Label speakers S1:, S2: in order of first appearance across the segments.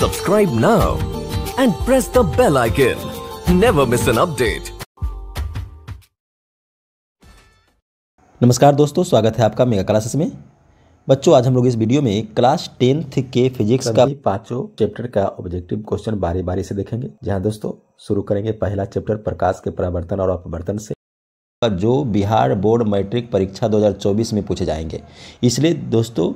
S1: Subscribe now and press the bell icon. Never miss an update. नमस्कार दोस्तों स्वागत है आपका मेगा क्लासेस में बच्चों आज हम लोग इस वीडियो में क्लास टेंथ के फिजिक्स का पांचों चैप्टर का ऑब्जेक्टिव क्वेश्चन बारी बारी से देखेंगे जहां दोस्तों शुरू करेंगे पहला चैप्टर प्रकाश के परावर्तन और अपवर्तन से जो बिहार बोर्ड मैट्रिक परीक्षा 2024 में पूछे जाएंगे इसलिए दोस्तों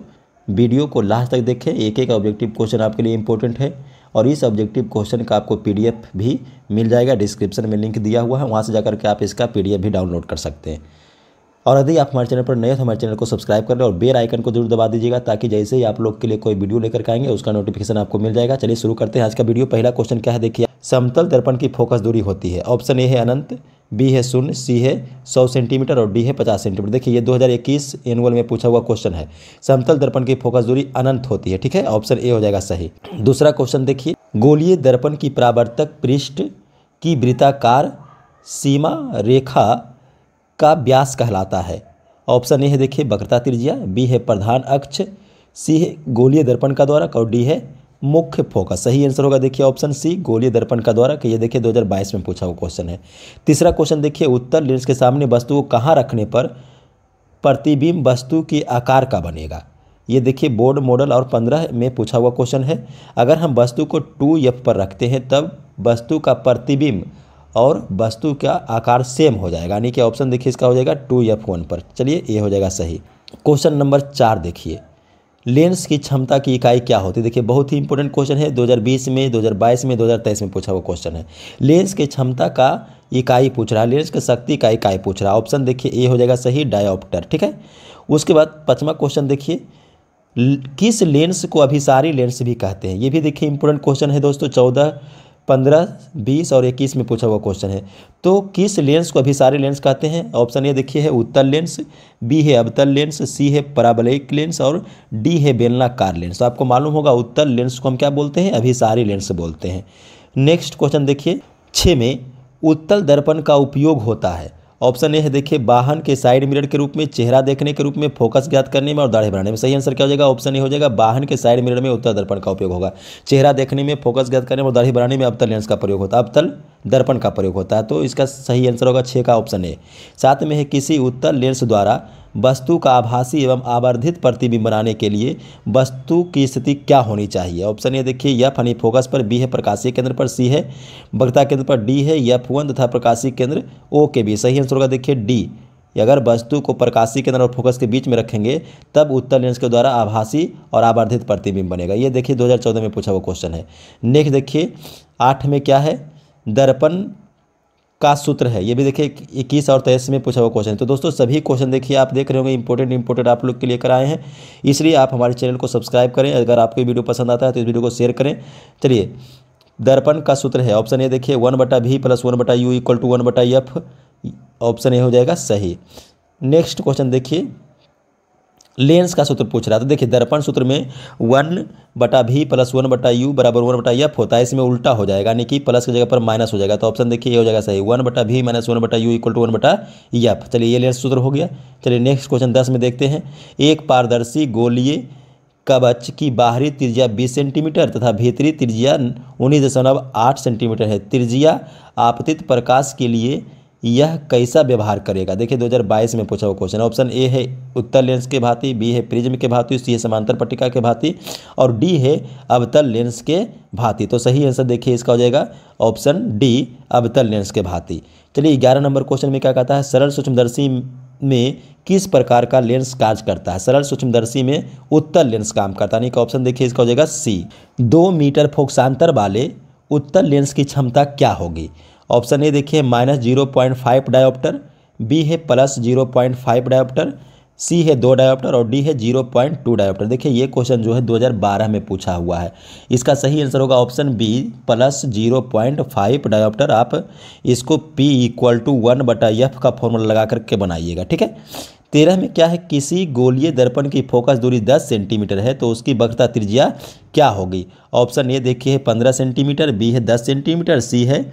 S1: वीडियो को लास्ट तक देखें एक एक ऑब्जेक्टिव क्वेश्चन आपके लिए इंपॉर्टेंट है और इस ऑब्जेक्टिव क्वेश्चन का आपको पीडीएफ भी मिल जाएगा डिस्क्रिप्शन में लिंक दिया हुआ है वहाँ से जाकर के आप इसका पीडीएफ भी डाउनलोड कर सकते हैं और यदि आप हमारे चैनल पर नए तो हमारे चैनल को सब्सक्राइब कर लें और बेल आइकन को जरूर दबा दीजिएगा ताकि जैसे ही आप लोग के लिए कोई वीडियो लेकर आएंगे उसका नोटिफिकेशन आपको मिल जाएगा चलिए शुरू करते हैं आज का वीडियो पहला क्वेश्चन क्या है देखिए समतल दर्पण की फोकस दूरी होती है ऑप्शन ए है अनंत बी है शून्य सी है सौ सेंटीमीटर और डी है पचास सेंटीमीटर देखिए ये 2021 एनुअल में पूछा हुआ क्वेश्चन है समतल दर्पण की फोकस दूरी अनंत होती है ठीक है ऑप्शन ए हो जाएगा सही दूसरा क्वेश्चन देखिए गोलीय दर्पण की प्रावर्तक पृष्ठ की वृत्ताकार सीमा रेखा का व्यास कहलाता है ऑप्शन ए है देखिए बकरता त्रिज्या बी है प्रधान अक्ष सी है गोलीय दर्पण का द्वारा और डी है मुख्य फोकस सही आंसर होगा देखिए ऑप्शन सी गोली दर्पण का द्वारा कि ये देखिए 2022 में पूछा हुआ क्वेश्चन है तीसरा क्वेश्चन देखिए उत्तर लेंस के सामने वस्तु को कहाँ रखने पर प्रतिबिंब वस्तु के आकार का बनेगा ये देखिए बोर्ड मॉडल और पंद्रह में पूछा हुआ क्वेश्चन है अगर हम वस्तु को टू एफ पर रखते हैं तब वस्तु का प्रतिबिंब और वस्तु का आकार सेम हो जाएगा यानी कि ऑप्शन देखिए इसका हो जाएगा टू एफ वन पर चलिए ये हो जाएगा सही क्वेश्चन नंबर चार देखिए लेंस की क्षमता की इकाई क्या होती है देखिए बहुत ही इंपॉर्टेंट क्वेश्चन है 2020 में 2022 में 2023 में पूछा हुआ क्वेश्चन है लेंस की क्षमता का इकाई पूछ रहा है लेंस की शक्ति का इकाई पूछ रहा है ऑप्शन देखिए ए हो जाएगा सही डायोप्टर ठीक है उसके बाद पचवा क्वेश्चन देखिए किस लेंस को अभिसारी लेंस भी कहते हैं ये भी देखिए इंपॉर्टेंट क्वेश्चन है दोस्तों चौदह पंद्रह बीस और इक्कीस में पूछा हुआ क्वेश्चन है तो किस लेंस को अभी सारे लेंस कहते हैं ऑप्शन ए देखिए है उत्तर लेंस बी है अवतल लेंस सी है पराबलिक लेंस और डी है बेलनाकार लेंस तो आपको मालूम होगा उत्तर लेंस को हम क्या बोलते हैं अभी सारे लेंस बोलते हैं नेक्स्ट क्वेश्चन देखिए छः में उत्तल दर्पण का उपयोग होता है ऑप्शन ए है देखिए वाहन के साइड मिरर के रूप में चेहरा देखने के रूप में फोकस ज्ञात करने में और दाढ़ी बढ़ाने में सही आंसर क्या हो जाएगा ऑप्शन ए हो जाएगा वाहन के साइड मिरर में उत्तर दर्पण का उपयोग होगा चेहरा देखने में फोकस ज्ञात करने में और दाढ़ी बढ़ाने में अवतल लेंस का प्रयोग होता है अवतल दर्पण का प्रयोग होता है तो इसका सही आंसर होगा छः का ऑप्शन ए साथ में है किसी उत्तर लेंस द्वारा वस्तु का आभासी एवं आवर्धित प्रतिबिंब बनाने के लिए वस्तु की स्थिति क्या होनी चाहिए ऑप्शन ये देखिए यफ यानी फोकस पर बी है प्रकाशीय केंद्र पर सी है वक्ता केंद्र पर डी है यफ वन तथा प्रकाशीय केंद्र ओ के बी सही आंसर होगा देखिए डी अगर वस्तु को प्रकाशी केंद्र और फोकस के बीच में रखेंगे तब उत्तर लेंस के द्वारा आभासी और आवर्धित प्रतिबिंब बनेगा ये देखिए 2014 में पूछा हुआ क्वेश्चन है नेक्स्ट देखिए आठ में क्या है दर्पण का सूत्र है ये भी देखिए इक्कीस और तेईस में पूछा हुआ क्वेश्चन तो दोस्तों सभी क्वेश्चन देखिए आप देख रहे होंगे इंपोर्टेंट इंपोर्टेंट आप लोग के लिए कराए हैं इसलिए आप हमारे चैनल को सब्सक्राइब करें अगर आपको वीडियो पसंद आता है तो इस वीडियो को शेयर करें चलिए दर्पण का सूत्र है ऑप्शन ये देखिए वन बटा भी प्लस वन बटा यू इक्वल टू वन बटा एफ ऑप्शन ये हो जाएगा सही नेक्स्ट क्वेश्चन देखिए लेंस का सूत्र पूछ रहा था देखिए दर्पण सूत्र में वन बटा भी प्लस वन बटा यू बराबर वन बटा एफ होता है इसमें उल्टा हो जाएगा यानी कि प्लस की जगह पर माइनस हो जाएगा तो ऑप्शन देखिए ये हो जाएगा सही वन बटा भी माइनस वन बटा यू इक्वल टू वन बटा एफ चलिए ये लेंस सूत्र हो गया चलिए नेक्स्ट क्वेश्चन दस में देखते हैं एक पारदर्शी गोलीय कवच की बाहरी त्रिज्या 20 सेंटीमीटर तथा भीतरी त्रिज्या उन्नीस दशमलव आठ सेंटीमीटर है त्रिज्या आपतित प्रकाश के लिए यह कैसा व्यवहार करेगा देखिए 2022 में पूछा हुआ क्वेश्चन ऑप्शन ए है उत्तर लेंस के भांति बी है प्रिज्म के भांति सी है समांतर पट्टिका के भांति और डी है अवतल लेंस के भांति तो सही आंसर देखिए इसका हो जाएगा ऑप्शन डी अवतल लेंस के भांति चलिए ग्यारह नंबर क्वेश्चन में क्या कहता है सरल सूक्ष्मदर्शी में किस प्रकार का लेंस कार्य करता है सरल सूक्ष्मदर्शी में उत्तर लेंस काम करता है यानी ऑप्शन देखिए इसका हो जाएगा सी दो मीटर फोक्सांतर वाले उत्तर लेंस की क्षमता क्या होगी ऑप्शन ए देखिए minus zero point five dioptre B है plus zero point five dioptre C है दो डायोप्टर और डी है जीरो पॉइंट टू डायोप्टर देखिए ये क्वेश्चन जो है 2012 में पूछा हुआ है इसका सही आंसर होगा option B plus zero point five dioptre आप इसको पी इक्वल टू वन बटा एफ का फॉर्मूला लगा करके बनाइएगा ठीक है तेरह में क्या है किसी गोलीय दर्पण की फोकस दूरी दस सेंटीमीटर है तो उसकी वक्रता त्रिज्या क्या होगी ऑप्शन ए देखिए पंद्रह सेंटीमीटर बी है दस सेंटीमीटर सी है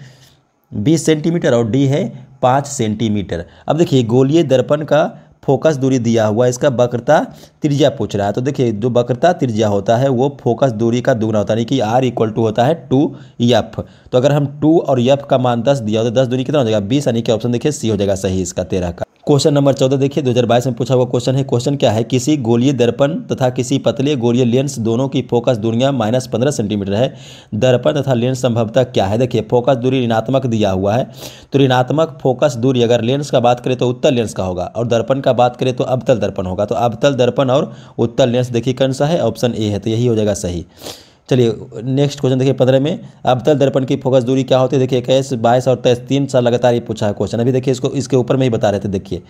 S1: बीस सेंटीमीटर और डी है पाँच सेंटीमीटर अब देखिए गोलीय दर्पण का फोकस दूरी दिया हुआ है इसका वक्रता त्रिज्या पूछ रहा है तो देखिए जो वक्रता त्रिज्या होता है वो फोकस दूरी का दुगना होता है यानी कि आर इक्वल टू होता है टू यफ तो अगर हम टू और यफ का मान दस दिया हो तो दस दूरी कितना हो जाएगा बीस यानी कि ऑप्शन देखिए सी हो जाएगा सही इसका तेरह का क्वेश्चन नंबर चौदह देखिए 2022 में पूछा हुआ क्वेश्चन है क्वेश्चन क्या है किसी गोलीय दर्पण तथा किसी पतले गोलीय लेंस दोनों की फोकस दूरियां माइनस पंद्रह सेंटीमीटर है दर्पण तथा लेंस संभवतः क्या है देखिए फोकस दूरी ऋणात्मक दिया हुआ है तो ऋणात्मक फोकस दूरी अगर लेंस का बात करें तो उत्तर लेंस का होगा और दर्पण का बात करें तो अबतल दर्पण होगा तो अबतल दर्पण और उत्तर लेंस देखिए कौन सा है ऑप्शन ए है तो यही हो जाएगा सही चलिए नेक्स्ट क्वेश्चन देखिए पंद्रह में अबतल दर्पण की फोकस दूरी क्या होती है देखिए इक्कीस बाईस और तेईस तीन साल लगातार ये पूछा है क्वेश्चन अभी देखिए इसको इसके ऊपर में ही बता रहे थे देखिए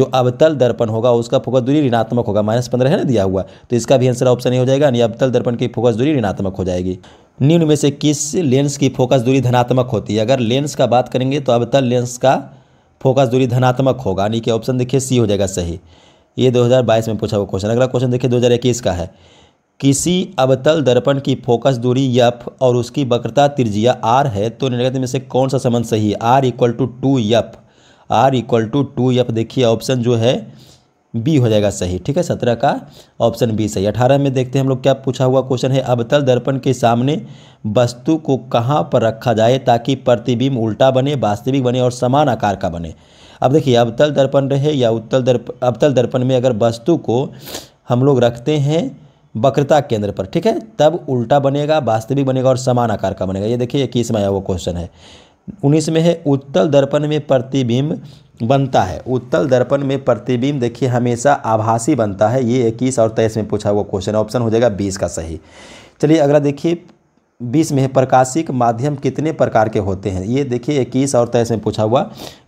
S1: जो अबतल दर्पण होगा उसका फोकस दूरी ऋणात्मक होगा माइनस पंद्रह है ना दिया हुआ तो इसका भी आंसर ऑप्शन ही हो जाएगा यानी तल दर्पण की फोकस दूरी ऋणात्मक हो जाएगी निम्न में से किस लेंस की फोकस दूरी धनात्मक होती है अगर लेंस का बात करेंगे तो तल लेंस का फोकस दूरी धनात्मक होगा यानी कि ऑप्शन देखिए सी हो जाएगा सही ये दो में पूछा हुआ क्वेश्चन अगला क्वेश्चन देखिए दो का है किसी अवतल दर्पण की फोकस दूरी यफ और उसकी वक्रता त्रिज्या आर है तो निर्गत में से कौन सा संबंध सही है R equal to two F R equal to two F देखिए ऑप्शन जो है बी हो जाएगा सही ठीक है सत्रह का ऑप्शन बी सही अठारह में देखते हैं हम लोग क्या पूछा हुआ क्वेश्चन है अवतल दर्पण के सामने वस्तु को कहाँ पर रखा जाए ताकि प्रतिबिंब उल्टा बने वास्तविक बने और समान आकार का बने अब देखिए अवतल दर्पण रहे या उत्तल दर्प अवतल दर्पण में अगर वस्तु को हम लोग रखते हैं वक्रता केंद्र पर ठीक है तब उल्टा बनेगा वास्तविक बनेगा और समान आकार का बनेगा ये देखिए इक्कीस में आया वो क्वेश्चन है उन्नीस में है उत्तल दर्पण में प्रतिबिंब बनता है उत्तल दर्पण में प्रतिबिंब देखिए हमेशा आभासी बनता है ये इक्कीस और तेईस में पूछा हुआ क्वेश्चन ऑप्शन हो जाएगा बीस का सही चलिए अगला देखिए बीस में है प्रकाशिक माध्यम कितने प्रकार के होते हैं ये देखिए इक्कीस और तेईस में पूछा हुआ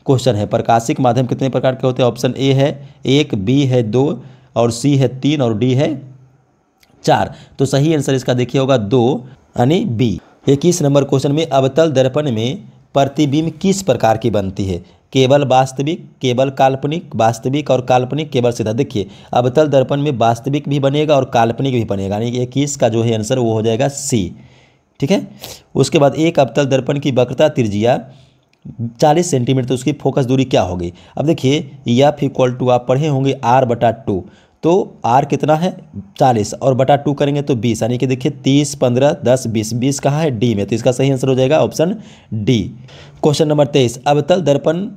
S1: क्वेश्चन है प्रकाशिक माध्यम कितने प्रकार के होते हैं ऑप्शन ए है एक बी है दो और सी है तीन और डी है चार तो सही आंसर इसका देखिए होगा दो यानी बी इक्कीस नंबर क्वेश्चन में अवतल दर्पण में प्रतिबिंब किस प्रकार की बनती है केवल वास्तविक केवल काल्पनिक वास्तविक और काल्पनिक केवल सीधा देखिए अवतल दर्पण में वास्तविक भी बनेगा और काल्पनिक भी बनेगा यानी कि इक्कीस का जो है आंसर वो हो जाएगा सी ठीक है उसके बाद एक अवतल दर्पण की वक्रता त्रिज्या चालीस सेंटीमीटर तो उसकी फोकस दूरी क्या होगी अब देखिए यफ इक्वल टू आप पढ़े होंगे आर बटा टू तो आर कितना है चालीस और बटा टू करेंगे तो बीस यानी कि देखिए तीस पंद्रह दस बीस बीस कहाँ है डी में तो इसका सही आंसर हो जाएगा ऑप्शन डी क्वेश्चन नंबर तेईस अवतल दर्पण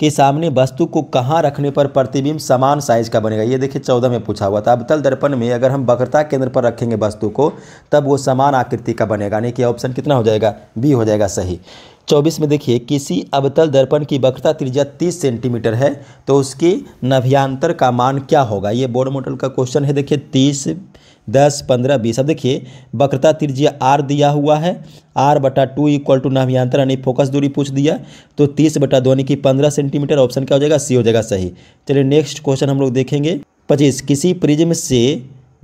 S1: के सामने वस्तु को कहाँ रखने पर प्रतिबिंब समान साइज का बनेगा ये देखिए चौदह में पूछा हुआ था अवतल दर्पण में अगर हम वक्रता केंद्र पर रखेंगे वस्तु को तब वो समान आकृति का बनेगा यानी कि ऑप्शन कितना हो जाएगा बी हो जाएगा सही चौबीस में देखिए किसी अवतल दर्पण की वक्रता त्रिज्या तीस सेंटीमीटर है तो उसकी नभ्यांतर का मान क्या होगा ये बोर्ड मॉडल का क्वेश्चन है देखिए तीस दस पंद्रह बीस अब देखिए वक्रता त्रिज्या आर दिया हुआ है आर बटा टू इक्वल टू नभ्यांतर यानी फोकस दूरी पूछ दिया तो तीस बटा दो यानी कि पंद्रह सेंटीमीटर ऑप्शन क्या हो जाएगा सी हो जाएगा सही चलिए नेक्स्ट क्वेश्चन हम लोग देखेंगे पच्चीस किसी प्रिज्म से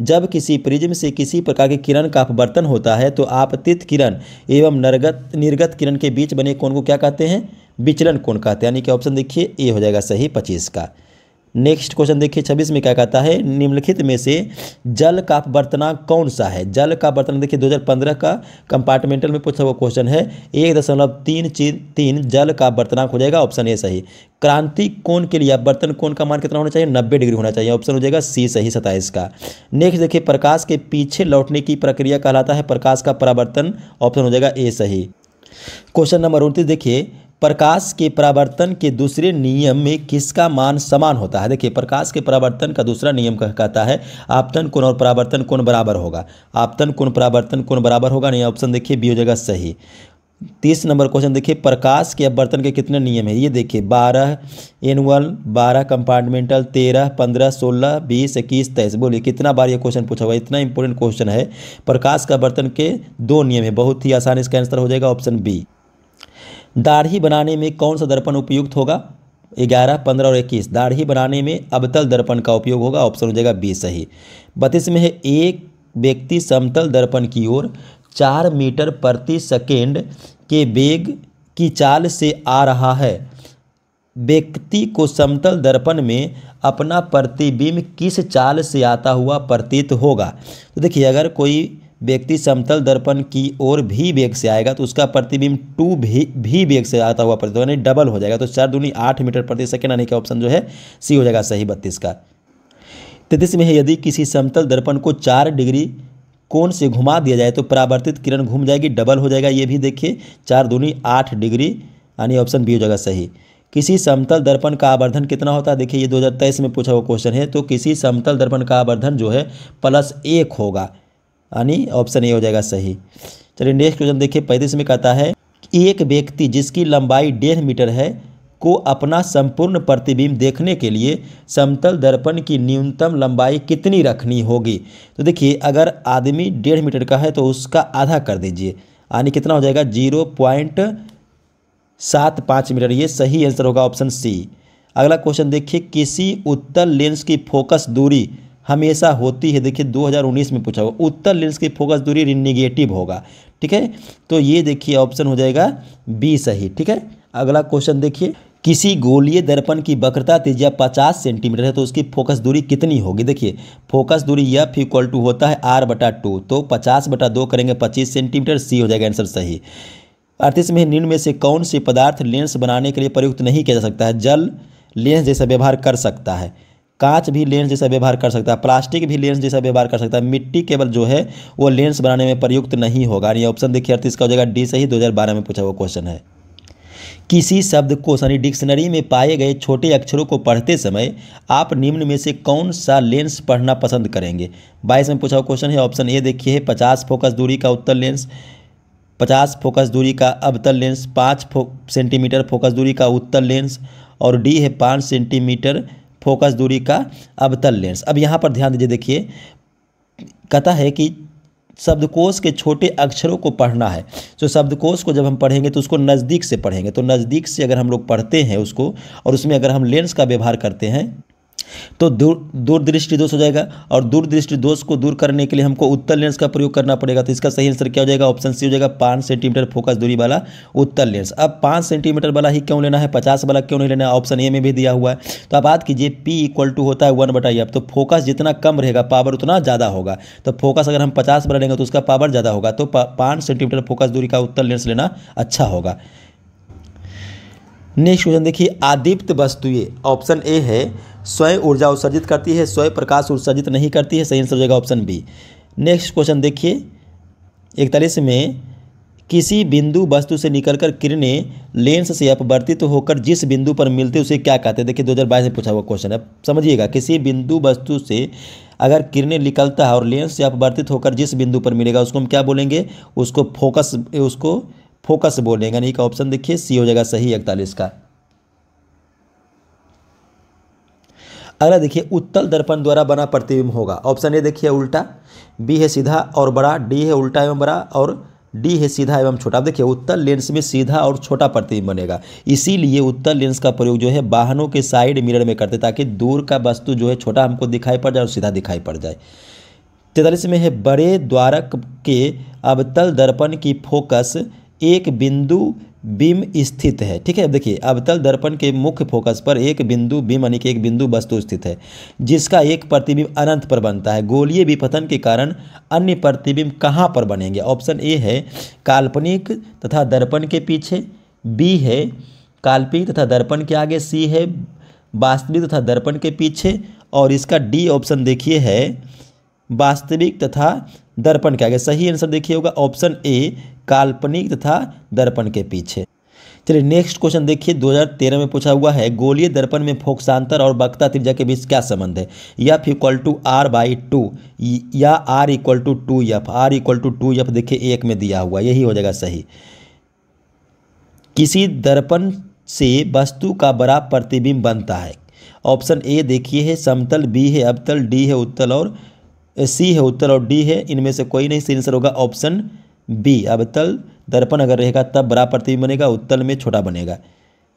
S1: जब किसी प्रिज्म से किसी प्रकार के किरण का अपवर्तन होता है तो आपतित किरण एवं नरगत निर्गत किरण के बीच बने कोण को क्या कहते हैं विचलन कोण कहते हैं यानी कि ऑप्शन देखिए ए हो जाएगा सही पच्चीस का नेक्स्ट क्वेश्चन देखिए छब्बीस में क्या कहता है निम्नलिखित में से जल का अपवर्तनांक कौन सा है जल का अपवर्तनांक देखिए 2015 का कंपार्टमेंटल में पूछा हुआ क्वेश्चन है एक दशमलव तीन तीन जल का बर्तनाक हो जाएगा ऑप्शन ए सही क्रांति कोण के लिए बर्तन कोण का मान कितना होना चाहिए नब्बे डिग्री होना चाहिए ऑप्शन हो जाएगा सी सही सताइस का नेक्स्ट देखिए प्रकाश के पीछे लौटने की प्रक्रिया कहलाता है प्रकाश का परावर्तन ऑप्शन हो जाएगा ए सही क्वेश्चन नंबर उनतीस देखिए प्रकाश के परावर्तन के दूसरे नियम में किसका मान समान होता है देखिए प्रकाश के परावर्तन का दूसरा नियम कह कहता है आपतन कोण और परावर्तन कोण बराबर होगा आपतन कोण परावर्तन कोण बराबर होगा नहीं ऑप्शन देखिए बी हो जाएगा सही तीस नंबर क्वेश्चन देखिए प्रकाश के अपवर्तन के कितने नियम है ये देखिए बारह एनुअल बारह कंपार्टमेंटल तेरह पंद्रह सोलह बीस इक्कीस तेईस बोलिए कितना बार ये क्वेश्चन पूछा हुआ इतना इंपॉर्टेंट क्वेश्चन है प्रकाश का अपवर्तन के दो नियम है बहुत ही आसान इसका आंसर हो जाएगा ऑप्शन बी दाढ़ी बनाने में कौन सा दर्पण उपयुक्त होगा ग्यारह पंद्रह और इक्कीस दाढ़ी बनाने में अबतल दर्पण का उपयोग होगा ऑप्शन हो जाएगा बी सही बत्तीस में है एक व्यक्ति समतल दर्पण की ओर चार मीटर प्रति सेकेंड के वेग की चाल से आ रहा है व्यक्ति को समतल दर्पण में अपना प्रतिबिंब किस चाल से आता हुआ प्रतीत होगा तो देखिए अगर कोई व्यक्ति समतल दर्पण की ओर भी वेग से आएगा तो उसका प्रतिबिंब टू भी भी वेग से आता हुआ प्रतिबिंब यानी डबल हो जाएगा तो चार दूनी आठ मीटर प्रति सेकेंड यानी कि ऑप्शन जो है सी हो जाएगा सही बत्तीस का तैतीस में है यदि किसी समतल दर्पण को चार डिग्री कोण से घुमा दिया जाए तो परावर्तित किरण घूम जाएगी डबल हो जाएगा ये भी देखिए चार दूनी आठ डिग्री यानी ऑप्शन बी हो जाएगा सही किसी समतल दर्पण का आवर्धन कितना होता है देखिए ये 2023 में पूछा हुआ क्वेश्चन है तो किसी समतल दर्पण का आवर्धन जो है प्लस एक होगा यानी ऑप्शन ए हो जाएगा सही चलिए नेक्स्ट क्वेश्चन देखिए पैंतीस में कहता है एक व्यक्ति जिसकी लंबाई डेढ़ मीटर है को अपना संपूर्ण प्रतिबिंब देखने के लिए समतल दर्पण की न्यूनतम लंबाई कितनी रखनी होगी तो देखिए अगर आदमी डेढ़ मीटर का है तो उसका आधा कर दीजिए यानी कितना हो जाएगा जीरो पॉइंट सात पाँच मीटर ये सही आंसर होगा ऑप्शन सी अगला क्वेश्चन देखिए किसी उत्तल लेंस की फोकस दूरी हमेशा होती है देखिए 2019 में पूछा हुआ उत्तर लेंस की फोकस दूरी निगेटिव होगा ठीक है तो ये देखिए ऑप्शन हो जाएगा बी सही ठीक है अगला क्वेश्चन देखिए किसी गोलीय दर्पण की वक्रता तेजिया 50 सेंटीमीटर है तो उसकी फोकस दूरी कितनी होगी देखिए फोकस दूरी एफ इक्वल टू होता है आर बटा टू तो 50 बटा दो करेंगे 25 सेंटीमीटर सी हो जाएगा आंसर सही अड़तीस में निम्न में से कौन से पदार्थ लेंस बनाने के लिए प्रयुक्त नहीं किया जा सकता है जल लेंस जैसा व्यवहार कर सकता है कांच भी लेंस जैसा व्यवहार कर सकता है प्लास्टिक भी लेंस जैसा व्यवहार कर सकता है मिट्टी केवल जो है वो लेंस बनाने में प्रयुक्त नहीं होगा यानी ऑप्शन देखिए अड़तीस का हो जाएगा डी सही 2012 में पूछा हुआ क्वेश्चन है किसी शब्द को यानी डिक्शनरी में पाए गए छोटे अक्षरों को पढ़ते समय आप निम्न में से कौन सा लेंस पढ़ना पसंद करेंगे बाईस में पूछा हुआ क्वेश्चन है ऑप्शन ए देखिए है पचास फोकस दूरी का उत्तर लेंस पचास फोकस दूरी का अवतल लेंस पाँच फो सेंटीमीटर फोकस दूरी का उत्तर लेंस और डी है पाँच सेंटीमीटर फोकस दूरी का अवतल लेंस अब यहाँ पर ध्यान दीजिए देखिए कथा है कि शब्दकोश के छोटे अक्षरों को पढ़ना है तो शब्दकोश को जब हम पढ़ेंगे तो उसको नज़दीक से पढ़ेंगे तो नज़दीक से अगर हम लोग पढ़ते हैं उसको और उसमें अगर हम लेंस का व्यवहार करते हैं तो दूर दूरदृष्टि दोष हो जाएगा और दूरदृष्टि दोष को दूर करने के लिए हमको उत्तर लेंस का प्रयोग करना पड़ेगा तो इसका सही आंसर क्या हो जाएगा ऑप्शन सी हो जाएगा पाँच सेंटीमीटर फोकस दूरी वाला उत्तर लेंस अब पाँच सेंटीमीटर वाला ही क्यों लेना है पचास वाला क्यों नहीं लेना है ऑप्शन ए में भी दिया हुआ है तो आप बात कीजिए पी इक्वल टू होता है वन बटाई अब तो फोकस जितना कम रहेगा पावर उतना ज़्यादा होगा तो फोकस अगर हम पचास वाला लेंगे तो उसका पावर ज़्यादा होगा तो पाँच सेंटीमीटर फोकस दूरी का उत्तर लेंस लेना अच्छा होगा नेक्स्ट क्वेश्चन देखिए आदिप्त वस्तुएं ऑप्शन ए है स्वयं ऊर्जा उत्सर्जित करती है स्वयं प्रकाश उत्सर्जित नहीं करती है सही आंसर जगह ऑप्शन बी नेक्स्ट क्वेश्चन देखिए इकतालीस में किसी बिंदु वस्तु से निकलकर किरणें लेंस से अपवर्तित तो होकर जिस बिंदु पर मिलते उसे क्या कहते हैं देखिए 2022 में पूछा हुआ क्वेश्चन है समझिएगा किसी बिंदु वस्तु से अगर किरणें निकलता है और लेंस से अपवर्तित होकर जिस बिंदु पर मिलेगा उसको हम क्या बोलेंगे उसको फोकस उसको फोकस बोलेंगे यानी का ऑप्शन देखिए सी हो जाएगा सही इकतालीस का अगला देखिए उत्तल दर्पण द्वारा बना प्रतिबिंब होगा ऑप्शन ए देखिए उल्टा बी है सीधा और बड़ा डी है उल्टा एवं बड़ा और डी है सीधा एवं छोटा अब देखिए उत्तल लेंस में सीधा और छोटा प्रतिबिंब बनेगा इसीलिए उत्तल लेंस का प्रयोग जो है वाहनों के साइड मिरर में करते ताकि दूर का वस्तु जो है छोटा हमको दिखाई पड़ जाए और सीधा दिखाई पड़ जाए तैतालीस में है बड़े द्वारक के अवतल दर्पण की फोकस एक बिंदु बिम स्थित है ठीक है अब देखिए अवतल दर्पण के मुख्य फोकस पर एक बिंदु बिम यानी कि एक बिंदु वस्तु स्थित है जिसका एक प्रतिबिंब अनंत पर बनता है गोलीय विपतन के कारण अन्य प्रतिबिंब कहाँ पर बनेंगे ऑप्शन ए है काल्पनिक तथा दर्पण के पीछे बी है काल्पनिक तथा दर्पण के आगे सी है वास्तविक तथा दर्पण के पीछे और इसका डी ऑप्शन देखिए है वास्तविक तथा दर्पण के आगे सही आंसर देखिए होगा ऑप्शन ए काल्पनिक तथा दर्पण के पीछे चलिए नेक्स्ट क्वेश्चन देखिए 2013 में पूछा हुआ है गोलीय दर्पण में फोक्सांतर और बक्ता त्रिज्या के बीच क्या संबंध है या F equal to R by two या R equal to two F R equal to two F देखिए एक में दिया हुआ यही हो जाएगा सही किसी दर्पण से वस्तु का बड़ा प्रतिबिंब बनता है ऑप्शन ए देखिए है समतल बी है अबतल डी है उत्तल और सी है उत्तर और डी है इनमें से कोई नहीं सही आंसर होगा ऑप्शन बी अब तल दर्पण अगर रहेगा तब बड़ा प्रतिबिंब बनेगा उत्तल में छोटा बनेगा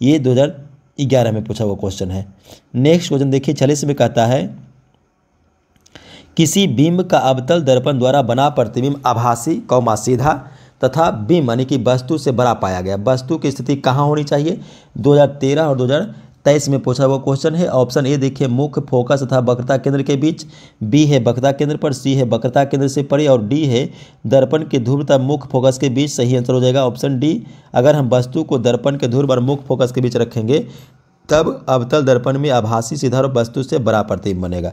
S1: ये 2011 में पूछा हुआ क्वेश्चन है नेक्स्ट क्वेश्चन देखिए छलिस में कहता है किसी बिंब का अवतल दर्पण द्वारा बना प्रतिबिंब आभासी कौमा सीधा तथा बिंब यानी कि वस्तु से बड़ा पाया गया वस्तु की स्थिति कहाँ होनी चाहिए 2013 और तेईस में पूछा हुआ क्वेश्चन है ऑप्शन ए देखिए मुख्य फोकस तथा वक्रता केंद्र के बीच बी है वक्रता केंद्र पर सी है वक्रता केंद्र से परे और डी है दर्पण के ध्रुव तथा मुख्य फोकस के बीच सही आंसर हो जाएगा ऑप्शन डी अगर हम वस्तु को दर्पण के ध्रुव और मुख्य फोकस के बीच रखेंगे तब अवतल दर्पण में आभासी सीधा और वस्तु से बड़ा प्रतिबिंब बनेगा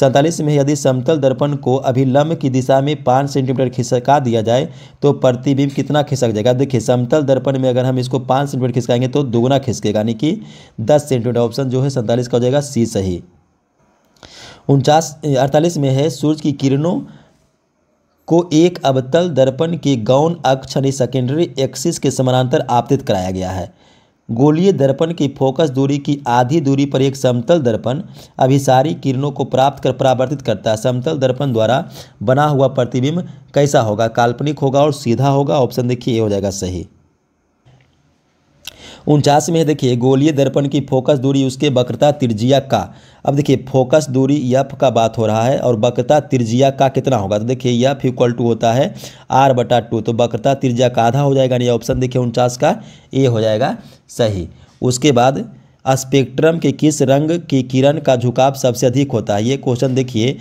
S1: सैंतालीस में यदि समतल दर्पण को अभिलंब की दिशा में पाँच सेंटीमीटर खिसका दिया जाए तो प्रतिबिंब कितना खिसक जाएगा देखिए समतल दर्पण में अगर हम इसको पाँच सेंटीमीटर खिसकाएंगे तो दोगुना खिसकेगा यानी कि दस सेंटीमीटर ऑप्शन जो है सैंतालीस का हो जाएगा सी सही उनचास अड़तालीस में है सूर्य की किरणों को एक अवतल दर्पण के गौन अक्ष यानी सेकेंडरी एक्सिस के समानांतर आपतित कराया गया है गोलीय दर्पण की फोकस दूरी की आधी दूरी पर एक समतल दर्पण अभिसारी किरणों को प्राप्त कर परावर्तित करता है समतल दर्पण द्वारा बना हुआ प्रतिबिंब कैसा होगा काल्पनिक होगा और सीधा होगा ऑप्शन देखिए ये हो जाएगा सही उनचास में है देखिए गोलीय दर्पण की फोकस दूरी उसके बकरता तिरजिया का अब देखिए फोकस दूरी यफ का बात हो रहा है और बकरता तिरजिया का कितना होगा तो देखिए यफ इक्वल टू होता है आर बटा टू तो बकरता तिरजिया का आधा हो जाएगा यानी ऑप्शन देखिए उनचास का ए हो जाएगा सही उसके बाद स्पेक्ट्रम के किस रंग की किरण का झुकाव सबसे अधिक होता है ये क्वेश्चन देखिए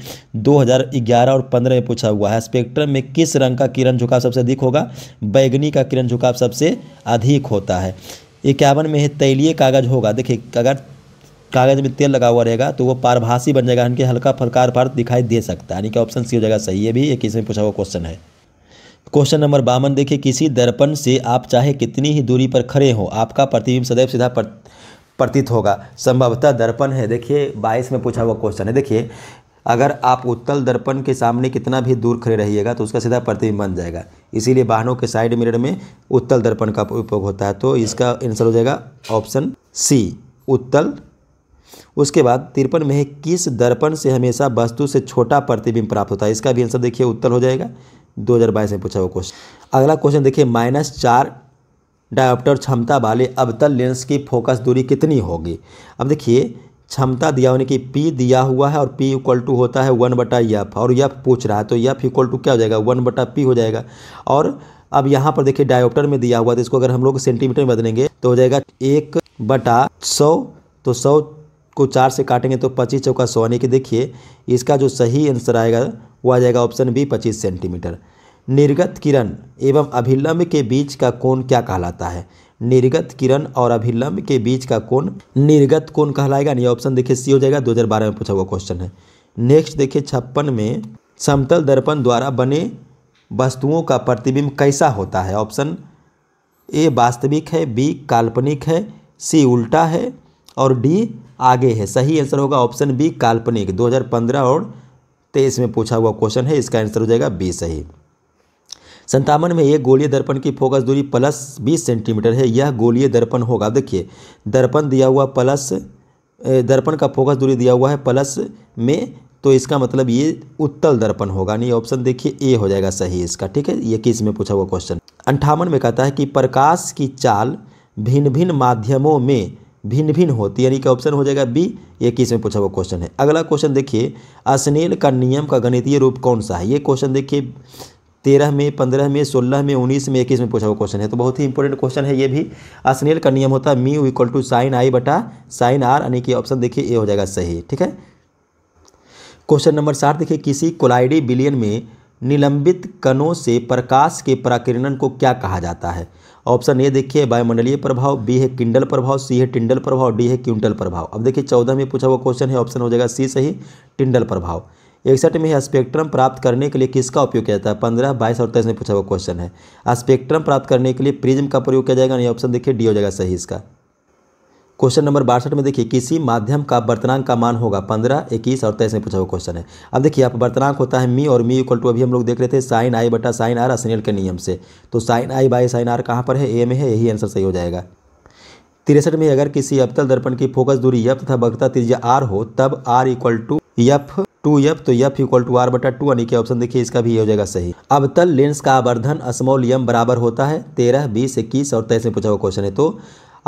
S1: 2011 और 15 में पूछा हुआ है स्पेक्ट्रम में किस रंग का किरण झुकाव सबसे अधिक होगा बैगनी का किरण झुकाव सबसे अधिक होता है इक्यावन में है तैलीय कागज़ होगा देखिए अगर कागज़ में तेल लगा हुआ रहेगा तो वो पारभाषी बन जाएगा यानी कि हल्का फलकार पार दिखाई दे सकता है यानी कि ऑप्शन सी हो जाएगा सही है भी एक इसमें पूछा हुआ क्वेश्चन है क्वेश्चन नंबर बावन देखिए किसी दर्पण से आप चाहे कितनी ही दूरी पर खड़े हो आपका प्रतिबिंब सदैव सीधा प्रतीत होगा संभवतः दर्पण है देखिए बाईस में पूछा हुआ क्वेश्चन है देखिए अगर आप उत्तल दर्पण के सामने कितना भी दूर खड़े रहिएगा तो उसका सीधा प्रतिबिंब बन जाएगा इसीलिए वाहनों के साइड मिरर में उत्तल दर्पण का उपयोग होता है तो इसका आंसर हो जाएगा ऑप्शन सी उत्तल उसके बाद तिरपन में किस दर्पण से हमेशा वस्तु से छोटा प्रतिबिंब प्राप्त होता है इसका भी आंसर देखिए उत्तल हो जाएगा बाईस में पूछा हुआ क्वेश्चन अगला क्वेश्चन देखिए माइनस चार डायोप्टर क्षमता वाले अवतल लेंस की फोकस दूरी कितनी होगी अब देखिए क्षमता दिया होने की पी दिया हुआ है और पी इक्वल टू होता है वन बटा यफ और यफ पूछ रहा है तो यफ इक्वल टू क्या हो जाएगा वन बटा पी हो जाएगा और अब यहाँ पर देखिए डायोप्टर में दिया हुआ है तो इसको अगर हम लोग सेंटीमीटर में बदलेंगे तो हो जाएगा एक बटा सौ तो सौ को चार से काटेंगे तो पच्चीस चौका सौ यानी कि देखिए इसका जो सही आंसर आएगा वो आ जाएगा ऑप्शन बी पच्चीस सेंटीमीटर निर्गत किरण एवं अभिलंब के बीच का कोण क्या कहलाता है निर्गत किरण और अभिलंब के बीच का कोण निर्गत कोण कहलाएगा नहीं ऑप्शन देखिए सी हो जाएगा 2012 में पूछा हुआ क्वेश्चन है नेक्स्ट देखिए छप्पन में समतल दर्पण द्वारा बने वस्तुओं का प्रतिबिंब कैसा होता है ऑप्शन ए वास्तविक है बी काल्पनिक है सी उल्टा है और डी आगे है सही आंसर होगा ऑप्शन बी काल्पनिक 2015 और तेईस में पूछा हुआ क्वेश्चन है इसका आंसर हो जाएगा बी सही संतावन में एक गोलीय दर्पण की फोकस दूरी प्लस बीस सेंटीमीटर है यह गोलीय दर्पण होगा देखिए दर्पण दिया हुआ प्लस दर्पण का फोकस दूरी दिया हुआ है प्लस में तो इसका मतलब ये उत्तल दर्पण होगा यानी ऑप्शन देखिए ए हो जाएगा सही इसका ठीक है ये किस में पूछा हुआ क्वेश्चन अंठावन में कहता है कि प्रकाश की चाल भिन्न भिन्न माध्यमों में भिन्न भिन्न होती है यानी कि ऑप्शन हो जाएगा बी ये किस में पूछा हुआ क्वेश्चन है अगला क्वेश्चन देखिए अस्नेल का नियम का गणितीय रूप कौन सा है ये क्वेश्चन देखिए तेरह में पंद्रह में सोलह में उन्नीस में इक्कीस में पूछा हुआ क्वेश्चन है तो बहुत ही इंपॉर्टेंट क्वेश्चन है ये भी आसनेल का नियम होता है मी इक्वल टू साइन आई बटा साइन आर यानी कि ऑप्शन देखिए ए हो जाएगा सही ठीक है क्वेश्चन नंबर सात देखिए किसी कोलाइडी बिलियन में निलंबित कणों से प्रकाश के प्राकिरणन को क्या कहा जाता है ऑप्शन ए देखिए वायुमंडलीय प्रभाव बी है किंडल प्रभाव सी है टिंडल प्रभाव डी है क्यूंटल प्रभाव अब देखिए चौदह में पूछा हुआ क्वेश्चन है ऑप्शन हो जाएगा सी सही टिंडल प्रभाव इकसठ में है स्पेक्ट्रम प्राप्त करने के लिए किसका उपयोग किया जाता है पंद्रह बाईस और तेईस में पूछा हुआ क्वेश्चन है स्पेक्ट्रम प्राप्त करने के लिए प्रिज्म का प्रयोग किया जाएगा नहीं ऑप्शन देखिए डी हो जाएगा सही इसका क्वेश्चन नंबर बासठ में देखिए किसी माध्यम का वर्तनांक का मान होगा पंद्रह इक्कीस और तेईस में पूछा हुआ क्वेश्चन है अब देखिए आप वर्तनांक होता है मी और मी इक्वल टू अभी हम लोग देख रहे थे साइन आई बटा साइन आर असनियल के नियम से तो sine I by sine R कहाँ पर है ए में है यही आंसर सही हो जाएगा तिरसठ में अगर किसी अवतल दर्पण की फोकस दूरी यफ तथा बगता त्रिज्या आर हो तब R equal to F two F तो यफ इक्वल टू आर बटा टू यानी कि ऑप्शन देखिए इसका भी ये हो जाएगा सही अब तल लेंस का आवर्धन स्मॉल यम बराबर होता है तेरह बीस इक्कीस और तेईस में पूछा हुआ क्वेश्चन है तो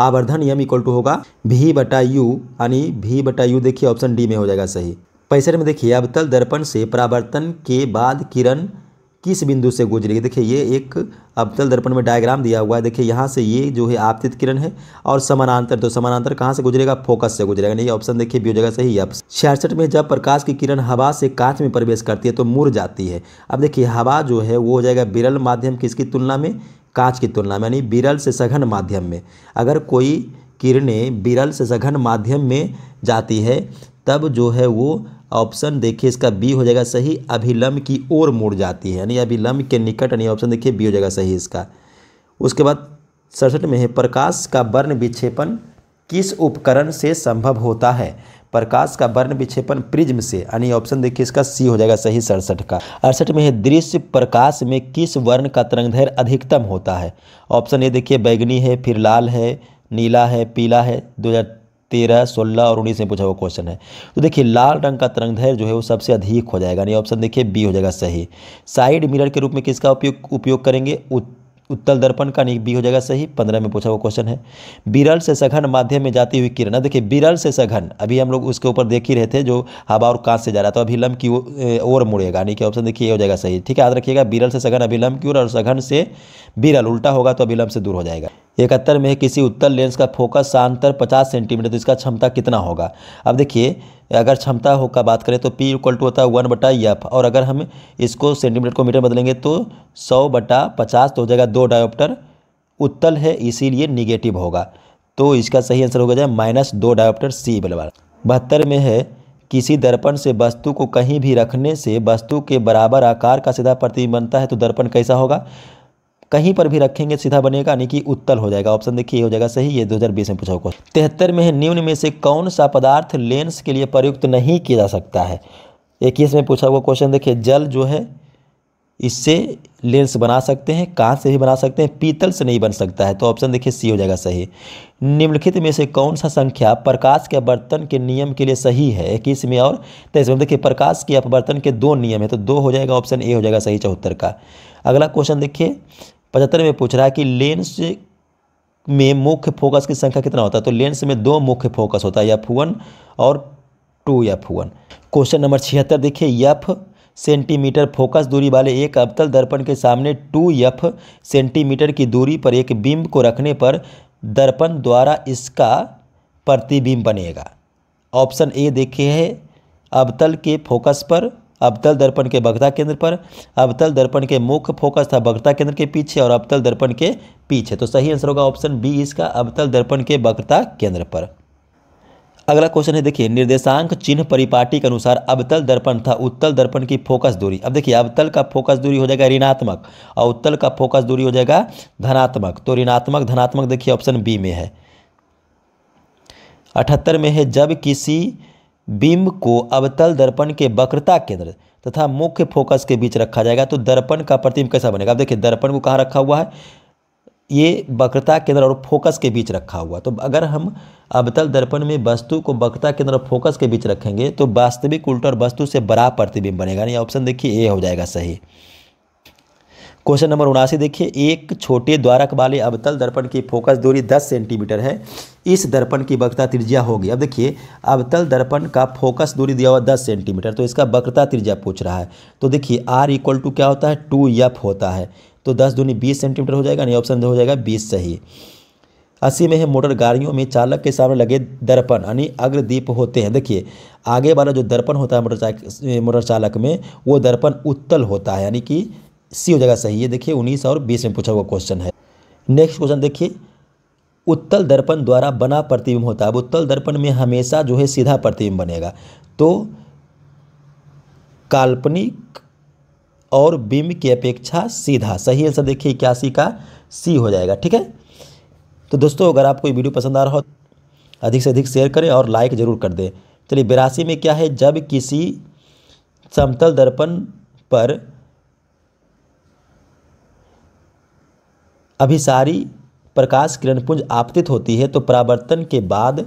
S1: आवर्धन यम इक्वल टू होगा भी बटा यू यानी भी बटा यू देखिए ऑप्शन डी में हो जाएगा सही पैंसठ में देखिए अब तल दर्पण से परावर्तन के बाद किरण किस बिंदु से गुजरेगी देखिए ये एक अवतल दर्पण में डायग्राम दिया हुआ है देखिए यहाँ से ये जो है आपतित किरण है और समानांतर तो समानांतर कहाँ से गुजरेगा फोकस से गुजरेगा नहीं ऑप्शन देखिए बी जगह सही है छियासठ में जब प्रकाश की किरण हवा से कांच में प्रवेश करती है तो मुड़ जाती है अब देखिए हवा जो है वो हो जाएगा बिरल माध्यम किसकी तुलना में कांच की तुलना में यानी बिरल से सघन माध्यम में अगर कोई किरणें बिरल से सघन माध्यम में जाती है तब जो है वो ऑप्शन देखिए इसका बी हो जाएगा सही अभिलम्ब की ओर मुड़ जाती है यानी अभिलम्ब के निकट यानी ऑप्शन देखिए बी हो जाएगा सही इसका उसके बाद सड़सठ में है प्रकाश का वर्ण विक्षेपण किस उपकरण से संभव होता है प्रकाश का वर्ण विक्षेपण प्रिज्म से यानी ऑप्शन देखिए इसका सी हो जाएगा सही सड़सठ का अड़सठ में है दृश्य प्रकाश में किस वर्ण का तरंगधैर अधिकतम होता है ऑप्शन ए देखिए बैगनी है फिर लाल है नीला है पीला है दो हज़ार तेरह सोलह और उन्नीस में पूछा हुआ क्वेश्चन है तो देखिए लाल रंग का तरंग धैर्य जो है वो सबसे अधिक हो जाएगा यानी ऑप्शन देखिए बी हो जाएगा सही साइड मिरर के रूप में किसका उपयोग उपयोग करेंगे उत उत्तल दर्पण का बी हो जाएगा सही पंद्रह में पूछा हुआ क्वेश्चन है बिरल से सघन माध्यम में जाती हुई किरण देखिए बिरल से सघन अभी हम लोग उसके ऊपर देख ही रहे थे जो हवा और कांच से जा रहा था अभिलंब की ओर मुड़ेगा यानी कि ऑप्शन देखिए हो जाएगा सही ठीक है याद रखिएगा बिरल से सघन अभिलंब की ओर और सघन से बिरल उल्टा होगा तो अभिलंब से दूर हो जाएगा इकहत्तर में किसी उत्तर लेंस का फोकस सांतर पचास सेंटीमीटर तो इसका क्षमता कितना होगा अब देखिए अगर क्षमता हो का बात करें तो पी इक्वल टू होता है वन बटा यफ और अगर हम इसको सेंटीमीटर को मीटर बदलेंगे तो सौ बटा पचास तो हो जाएगा दो डायोप्टर उत्तल है इसीलिए निगेटिव होगा तो इसका सही आंसर हो जाए माइनस दो डायोप्टर सी बलवार बहत्तर में है किसी दर्पण से वस्तु को कहीं भी रखने से वस्तु के बराबर आकार का सीधा प्रतिबिंब बनता है तो दर्पण कैसा होगा कहीं पर भी रखेंगे सीधा बनेगा यानी कि उत्तल हो जाएगा ऑप्शन देखिए हो जाएगा सही ये 2020 में पूछा हुआ तिहत्तर में निम्न में से कौन सा पदार्थ लेंस के लिए प्रयुक्त नहीं किया जा सकता है इक्कीस में पूछा हुआ क्वेश्चन देखिए जल जो है इससे लेंस बना सकते हैं कांच से भी बना सकते हैं पीतल से नहीं बन सकता है तो ऑप्शन देखिए सी हो जाएगा सही निम्नलिखित में से कौन सा संख्या प्रकाश के अपवर्तन के नियम के लिए सही है इक्कीस में और तेईस तो में देखिए प्रकाश के अपवर्तन के दो नियम है तो दो हो जाएगा ऑप्शन ए हो जाएगा सही चौहत्तर का अगला क्वेश्चन देखिए पचहत्तर में पूछ रहा है कि लेंस में मुख्य फोकस की संख्या कितना होता है तो लेंस में दो मुख्य फोकस होता है एफ वन और two F one question number छिहत्तर देखिए यफ सेंटीमीटर फोकस दूरी वाले एक अबतल दर्पण के सामने टू एफ सेंटीमीटर की दूरी पर एक बिंब को रखने पर दर्पण द्वारा इसका प्रतिबिंब बनेगा ऑप्शन ए देखिए है अबतल के फोकस पर अवतल दर्पण के बगता केंद्र पर अवतल दर्पण के मुख्य फोकस था बगता केंद्र के पीछे और अवतल दर्पण के पीछे तो सही आंसर होगा ऑप्शन बी इसका अवतल दर्पण के बगता केंद्र पर अगला क्वेश्चन है देखिए निर्देशांक चिन्ह परिपाटी के अनुसार अवतल दर्पण था उत्तल दर्पण की फोकस दूरी अब देखिए अवतल का फोकस दूरी हो जाएगा ऋणात्मक और उत्तल का फोकस दूरी हो जाएगा धनात्मक तो ऋणात्मक धनात्मक देखिए ऑप्शन बी में है अठहत्तर में है जब किसी बिंब को अवतल दर्पण के वक्रता केंद्र तथा मुख्य फोकस के बीच रखा जाएगा तो दर्पण का प्रतिबिंब कैसा बनेगा अब देखिए दर्पण को कहाँ रखा हुआ है ये वक्रता केंद्र और फोकस के बीच रखा हुआ तो अगर हम अवतल दर्पण में वस्तु को वक्रता केंद्र और फोकस के बीच रखेंगे तो वास्तविक उल्टा और वस्तु से बड़ा प्रतिबिंब बनेगा यानी ऑप्शन देखिए ए हो जाएगा सही क्वेश्चन नंबर उनासी देखिए एक छोटे द्वारक वाले अवतल दर्पण की फोकस दूरी 10 सेंटीमीटर है इस दर्पण की वक्रता त्रिज्या होगी अब देखिए अवतल दर्पण का फोकस दूरी दिया हुआ 10 सेंटीमीटर तो इसका वक्रता त्रिज्या पूछ रहा है तो देखिए आर इक्वल टू क्या होता है टू यफ होता है तो दस दूनी बीस सेंटीमीटर हो जाएगा नहीं ऑप्शन हो जाएगा बीस सही अस्सी में है मोटर गाड़ियों में चालक के सामने लगे दर्पण यानी अग्रदीप होते हैं देखिए आगे वाला जो दर्पण होता है मोटर मोटर चालक में वो दर्पण उत्तल होता है यानी कि सी हो जाएगा सही है देखिए उन्नीस और बीस में पूछा हुआ क्वेश्चन है नेक्स्ट क्वेश्चन देखिए उत्तल दर्पण द्वारा बना प्रतिबिंब होता है अब उत्तल दर्पण में हमेशा जो है सीधा प्रतिबिंब बनेगा तो काल्पनिक और बिंब की अपेक्षा सीधा सही आंसर देखिए इक्यासी का सी हो जाएगा ठीक है तो दोस्तों अगर आपको ये वीडियो पसंद आ रहा हो अधिक से अधिक शेयर करें और लाइक ज़रूर कर दें चलिए बिरासी में क्या है जब किसी समतल दर्पण पर अभिसारी प्रकाश किरणपुंज आपतित होती है तो परावर्तन के बाद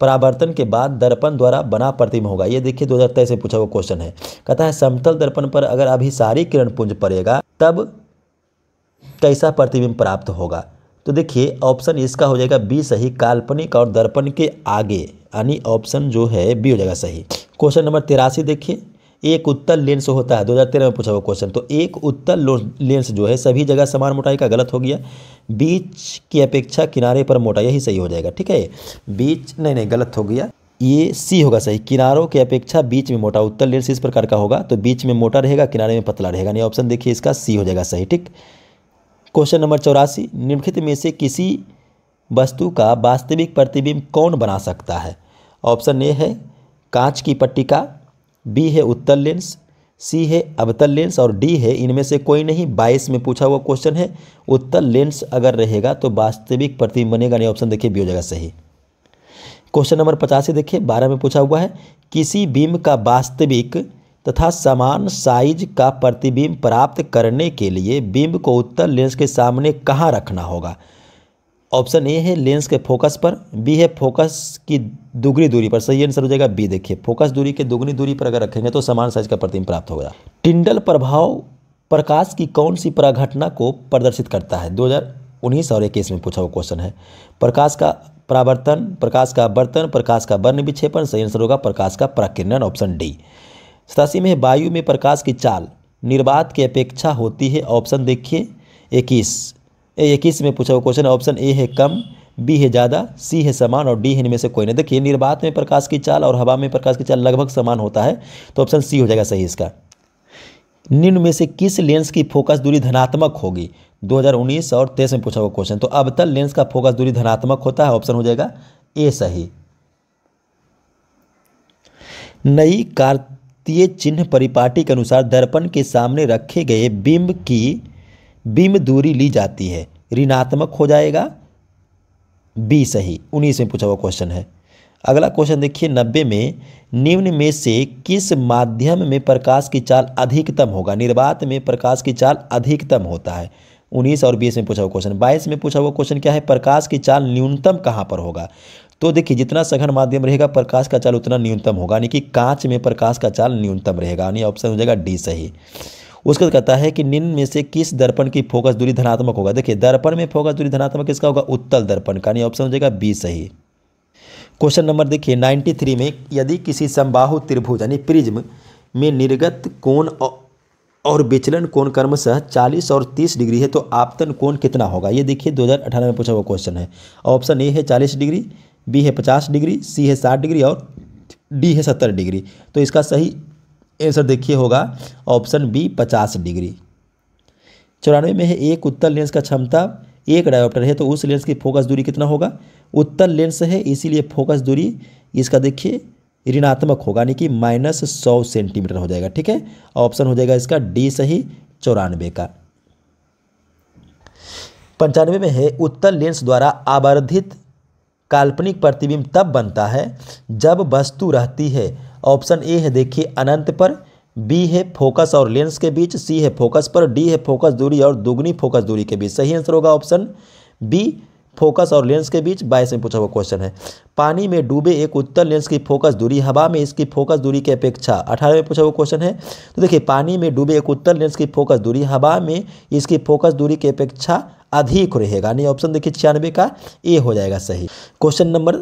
S1: परावर्तन के बाद दर्पण द्वारा बना प्रतिम होगा ये देखिए दो हज़ार तेईस से पूछा हुआ क्वेश्चन है कहता है समतल दर्पण पर अगर अभिसारी किरणपुंज पड़ेगा तब कैसा प्रतिबिंब प्राप्त होगा तो देखिए ऑप्शन इसका हो जाएगा बी सही काल्पनिक और दर्पण के आगे यानी ऑप्शन जो है बी हो जाएगा सही क्वेश्चन नंबर तिरासी देखिए एक उत्तल लेंस होता है 2013 में पूछा हुआ क्वेश्चन तो एक उत्तल लेंस जो है सभी जगह समान मोटाई का गलत हो गया बीच की अपेक्षा किनारे पर मोटा यही सही हो जाएगा ठीक है बीच नहीं नहीं गलत हो गया ये सी होगा सही किनारों की अपेक्षा बीच में मोटा उत्तल लेंस इस प्रकार का होगा तो बीच में मोटा रहेगा किनारे में पतला रहेगा नहीं ऑप्शन देखिए इसका सी हो जाएगा सही ठीक क्वेश्चन नंबर चौरासी निम्नलिखित में से किसी वस्तु का वास्तविक प्रतिबिंब कौन बना सकता है ऑप्शन ए है कांच की पट्टिका बी है उत्तल लेंस सी है अवतल लेंस और डी है इनमें से कोई नहीं बाईस में पूछा हुआ क्वेश्चन है उत्तल लेंस अगर रहेगा तो वास्तविक प्रतिबिंब बनेगा नहीं ऑप्शन देखिए बी हो जाएगा सही क्वेश्चन नंबर पचासी देखिए बारह में पूछा हुआ है किसी बिंब का वास्तविक तथा समान साइज का प्रतिबिंब प्राप्त करने के लिए बिंब को उत्तल लेंस के सामने कहाँ रखना होगा ऑप्शन ए है लेंस के फोकस पर बी है फोकस की दुगनी दूरी पर सही आंसर हो जाएगा बी देखिए फोकस दूरी के दुगनी दूरी पर अगर रखेंगे तो समान साइज का प्रतिम प्राप्त होगा टिंडल प्रभाव प्रकाश की कौन सी प्राघटना को प्रदर्शित करता है दो और इक्कीस में पूछा हुआ क्वेश्चन है प्रकाश का प्रावर्तन प्रकाश का बर्तन प्रकाश का वर्ण विक्षेपण सही आंसर होगा प्रकाश का प्रकीर्णन ऑप्शन डी सतासी में वायु में प्रकाश की चाल निर्बाध की अपेक्षा होती है ऑप्शन देखिए इक्कीस इक्कीस में पूछा हुआ क्वेश्चन ऑप्शन ए है कम बी है ज़्यादा सी है समान और डी है इनमें से कोई नहीं देखिए निर्बात में प्रकाश की चाल और हवा में प्रकाश की चाल लगभग समान होता है तो ऑप्शन सी हो जाएगा सही इसका निम्न में से किस लेंस की फोकस दूरी धनात्मक होगी 2019 और तेईस में पूछा हुआ क्वेश्चन तो अब तक लेंस का फोकस दूरी धनात्मक होता है ऑप्शन हो जाएगा ए सही नई कार्तीय चिन्ह परिपाटी के अनुसार दर्पण के सामने रखे गए बिंब की बीम दूरी ली जाती है ऋणात्मक हो जाएगा बी सही उन्नीस में पूछा हुआ क्वेश्चन है अगला क्वेश्चन देखिए नब्बे में निम्न में से किस माध्यम में प्रकाश की चाल अधिकतम होगा निर्वात में प्रकाश की चाल अधिकतम होता है उन्नीस और बीस में पूछा हुआ क्वेश्चन बाईस में पूछा हुआ क्वेश्चन क्या है प्रकाश की चाल न्यूनतम कहाँ पर होगा तो देखिए जितना सघन माध्यम रहेगा प्रकाश का चाल उतना न्यूनतम होगा यानी कि कांच में प्रकाश का चाल न्यूनतम रहेगा यानी ऑप्शन हो जाएगा डी सही उसके बाद कहता है कि निम्न में से किस दर्पण की फोकस दूरी धनात्मक होगा देखिए दर्पण में फोकस दूरी धनात्मक किसका होगा उत्तल दर्पण का यानी ऑप्शन हो जाएगा बी सही क्वेश्चन नंबर देखिए 93 में यदि किसी संबाहु त्रिभुज यानी प्रिज्म में निर्गत कोण और विचलन कोण क्रमशः 40 और 30 डिग्री है तो आपतन कोण कितना होगा ये देखिए 2018 में पूछा हुआ क्वेश्चन है ऑप्शन ए है 40 डिग्री बी है 50 डिग्री सी है 60 डिग्री और डी है 70 डिग्री तो इसका सही आंसर देखिए होगा ऑप्शन बी पचास डिग्री चौरानवे में है एक उत्तर लेंस का क्षमता एक डायोप्टर है तो उस लेंस की फोकस दूरी कितना होगा उत्तर लेंस है इसीलिए फोकस दूरी इसका देखिए ऋणात्मक होगा यानी कि माइनस सौ सेंटीमीटर हो जाएगा ठीक है ऑप्शन हो जाएगा इसका डी सही चौरानवे का पंचानवे में है उत्तर लेंस द्वारा आवर्धित काल्पनिक प्रतिबिंब तब बनता है जब वस्तु रहती है ऑप्शन ए है देखिए अनंत पर बी है फोकस और लेंस के बीच सी है फोकस पर डी है फोकस दूरी और दुगनी फोकस दूरी के बीच सही आंसर होगा ऑप्शन बी फोकस और लेंस के बीच बाईस में पूछा हुआ क्वेश्चन है पानी में डूबे एक उत्तल लेंस की फोकस दूरी हवा में इसकी फोकस दूरी की अपेक्षा अठारह में पूछा हुआ क्वेश्चन है तो देखिए पानी में डूबे एक उत्तल लेंस की फोकस दूरी हवा में इसकी फोकस दूरी की अपेक्षा अधिक रहेगा नहीं ऑप्शन देखिए छियानवे का ए हो जाएगा सही क्वेश्चन नंबर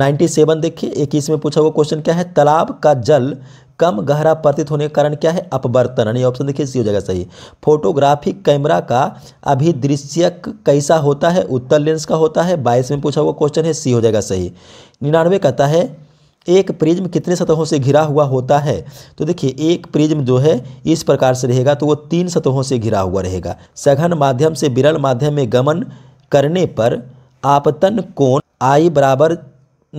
S1: नाइन्टी सेवन देखिए इक्कीस में पूछा हुआ क्वेश्चन क्या है तालाब का जल कम गहरा प्रतीत होने के कारण क्या है अपवर्तन यानी ऑप्शन देखिए सी हो जाएगा सही फोटोग्राफिक कैमरा का अभिदृश्यक कैसा होता है उत्तर लेंस का होता है बाईस में पूछा हुआ क्वेश्चन है सी हो जाएगा सही निन्यानवे कहता है एक प्रिज्म कितने सतहों से घिरा हुआ होता है तो देखिए एक प्रिज्म जो है इस प्रकार से रहेगा तो वो तीन सतहों से घिरा हुआ रहेगा सघन माध्यम से विरल माध्यम में गमन करने पर आपतन कोण आई बराबर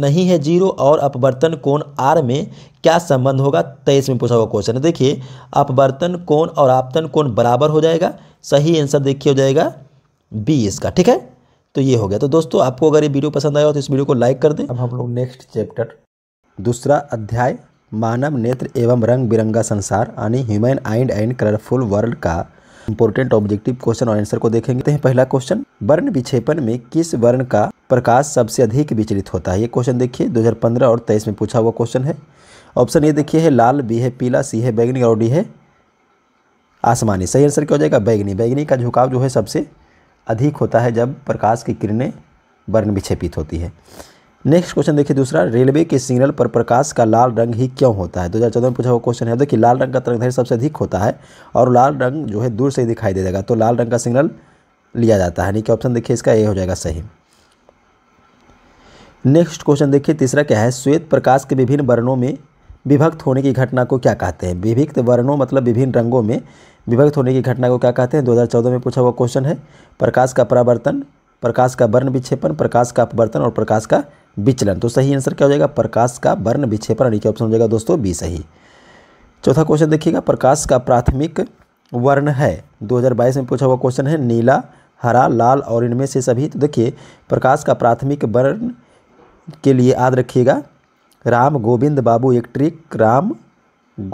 S1: नहीं है जीरो और अपवर्तन कोण आर में क्या संबंध होगा तेईस में पूछा हुआ क्वेश्चन है देखिए अपवर्तन कोण और आपतन कोण बराबर हो जाएगा सही आंसर देखिए हो जाएगा बी इसका ठीक है तो ये हो गया तो दोस्तों आपको अगर ये वीडियो पसंद आया हो तो इस वीडियो को लाइक कर दें अब हम लोग नेक्स्ट चैप्टर दूसरा अध्याय मानव नेत्र एवं रंग बिरंगा संसार यानी human eyed and colourful world का इंपॉर्टेंट ऑब्जेक्टिव क्वेश्चन और आंसर को देखेंगे हैं पहला क्वेश्चन वर्ण विक्षेपण में किस वर्ण का प्रकाश सबसे अधिक विचलित होता है ये क्वेश्चन देखिए 2015 और 23 में पूछा हुआ क्वेश्चन है ऑप्शन ये देखिए है लाल बी है पीला सी है बैगनी और डी है आसमानी सही आंसर क्या हो जाएगा बैगनी बैगनी का झुकाव जो है सबसे अधिक होता है जब प्रकाश की किरणें वर्ण विक्षेपित होती है नेक्स्ट क्वेश्चन देखिए दूसरा रेलवे के सिग्नल पर प्रकाश का लाल रंग ही क्यों होता है 2014 में पूछा हुआ क्वेश्चन है देखिए लाल रंग का तरंग तरंगदैर्घ्य सबसे अधिक होता है और लाल रंग जो है दूर से ही दिखाई दे देगा तो लाल रंग का सिग्नल लिया जाता है यानी कि ऑप्शन देखिए इसका ए हो जाएगा सही नेक्स्ट क्वेश्चन देखिए तीसरा क्या है श्वेत प्रकाश के विभिन्न वर्णों में विभक्त होने की घटना को क्या कहते हैं विभिक्त वर्णों मतलब विभिन्न रंगों में विभक्त होने की घटना को क्या कहते हैं चौदह में पूछा हुआ क्वेश्चन है प्रकाश का परावर्तन प्रकाश का वर्ण विक्षेपण प्रकाश का अपवर्तन और प्रकाश का विचलन तो सही आंसर क्या हो जाएगा प्रकाश का वर्ण विक्षेपण यानी कि ऑप्शन हो जाएगा दोस्तों बी सही चौथा क्वेश्चन देखिएगा प्रकाश का प्राथमिक वर्ण है 2022 में पूछा हुआ क्वेश्चन है नीला हरा लाल और इनमें से सभी तो देखिए प्रकाश का प्राथमिक वर्ण के लिए याद रखिएगा राम गोविंद बाबू एक ट्रिक राम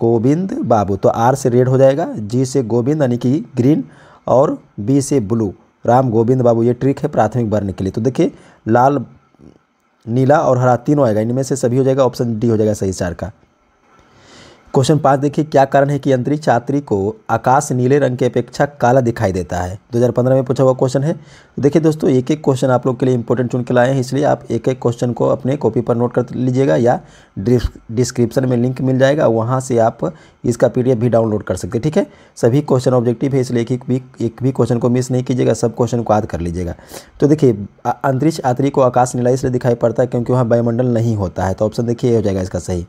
S1: गोविंद बाबू तो आर से रेड हो जाएगा जी से गोविंद यानी कि ग्रीन और बी से ब्लू राम गोविंद बाबू ये ट्रिक है प्राथमिक वर्ण के लिए तो देखिए लाल नीला और हरा तीनों आएगा इनमें से सभी हो जाएगा ऑप्शन डी हो जाएगा सही चार का क्वेश्चन पाँच देखिए क्या कारण है कि अंतरिक्ष यात्री को आकाश नीले रंग की अपेक्षा काला दिखाई देता है 2015 में पूछा हुआ क्वेश्चन है तो देखिए दोस्तों एक एक क्वेश्चन आप लोग के लिए इंपॉर्टेंट चुन के लाए हैं इसलिए आप एक एक क्वेश्चन को अपने कॉपी पर नोट कर लीजिएगा या डिस्क्रिप्शन में लिंक मिल जाएगा वहाँ से आप इसका पी भी डाउनलोड कर सकते ठीक है सभी क्वेश्चन ऑब्जेक्टिव है इसलिए एक भी एक भी क्वेश्चन को मिस नहीं कीजिएगा सब क्वेश्चन को याद कर लीजिएगा तो देखिए अंतरिक्ष यात्री को आकाश नीला इसलिए दिखाई पड़ता है क्योंकि वहाँ वायुमंडल नहीं होता है तो ऑप्शन देखिए हो जाएगा इसका सही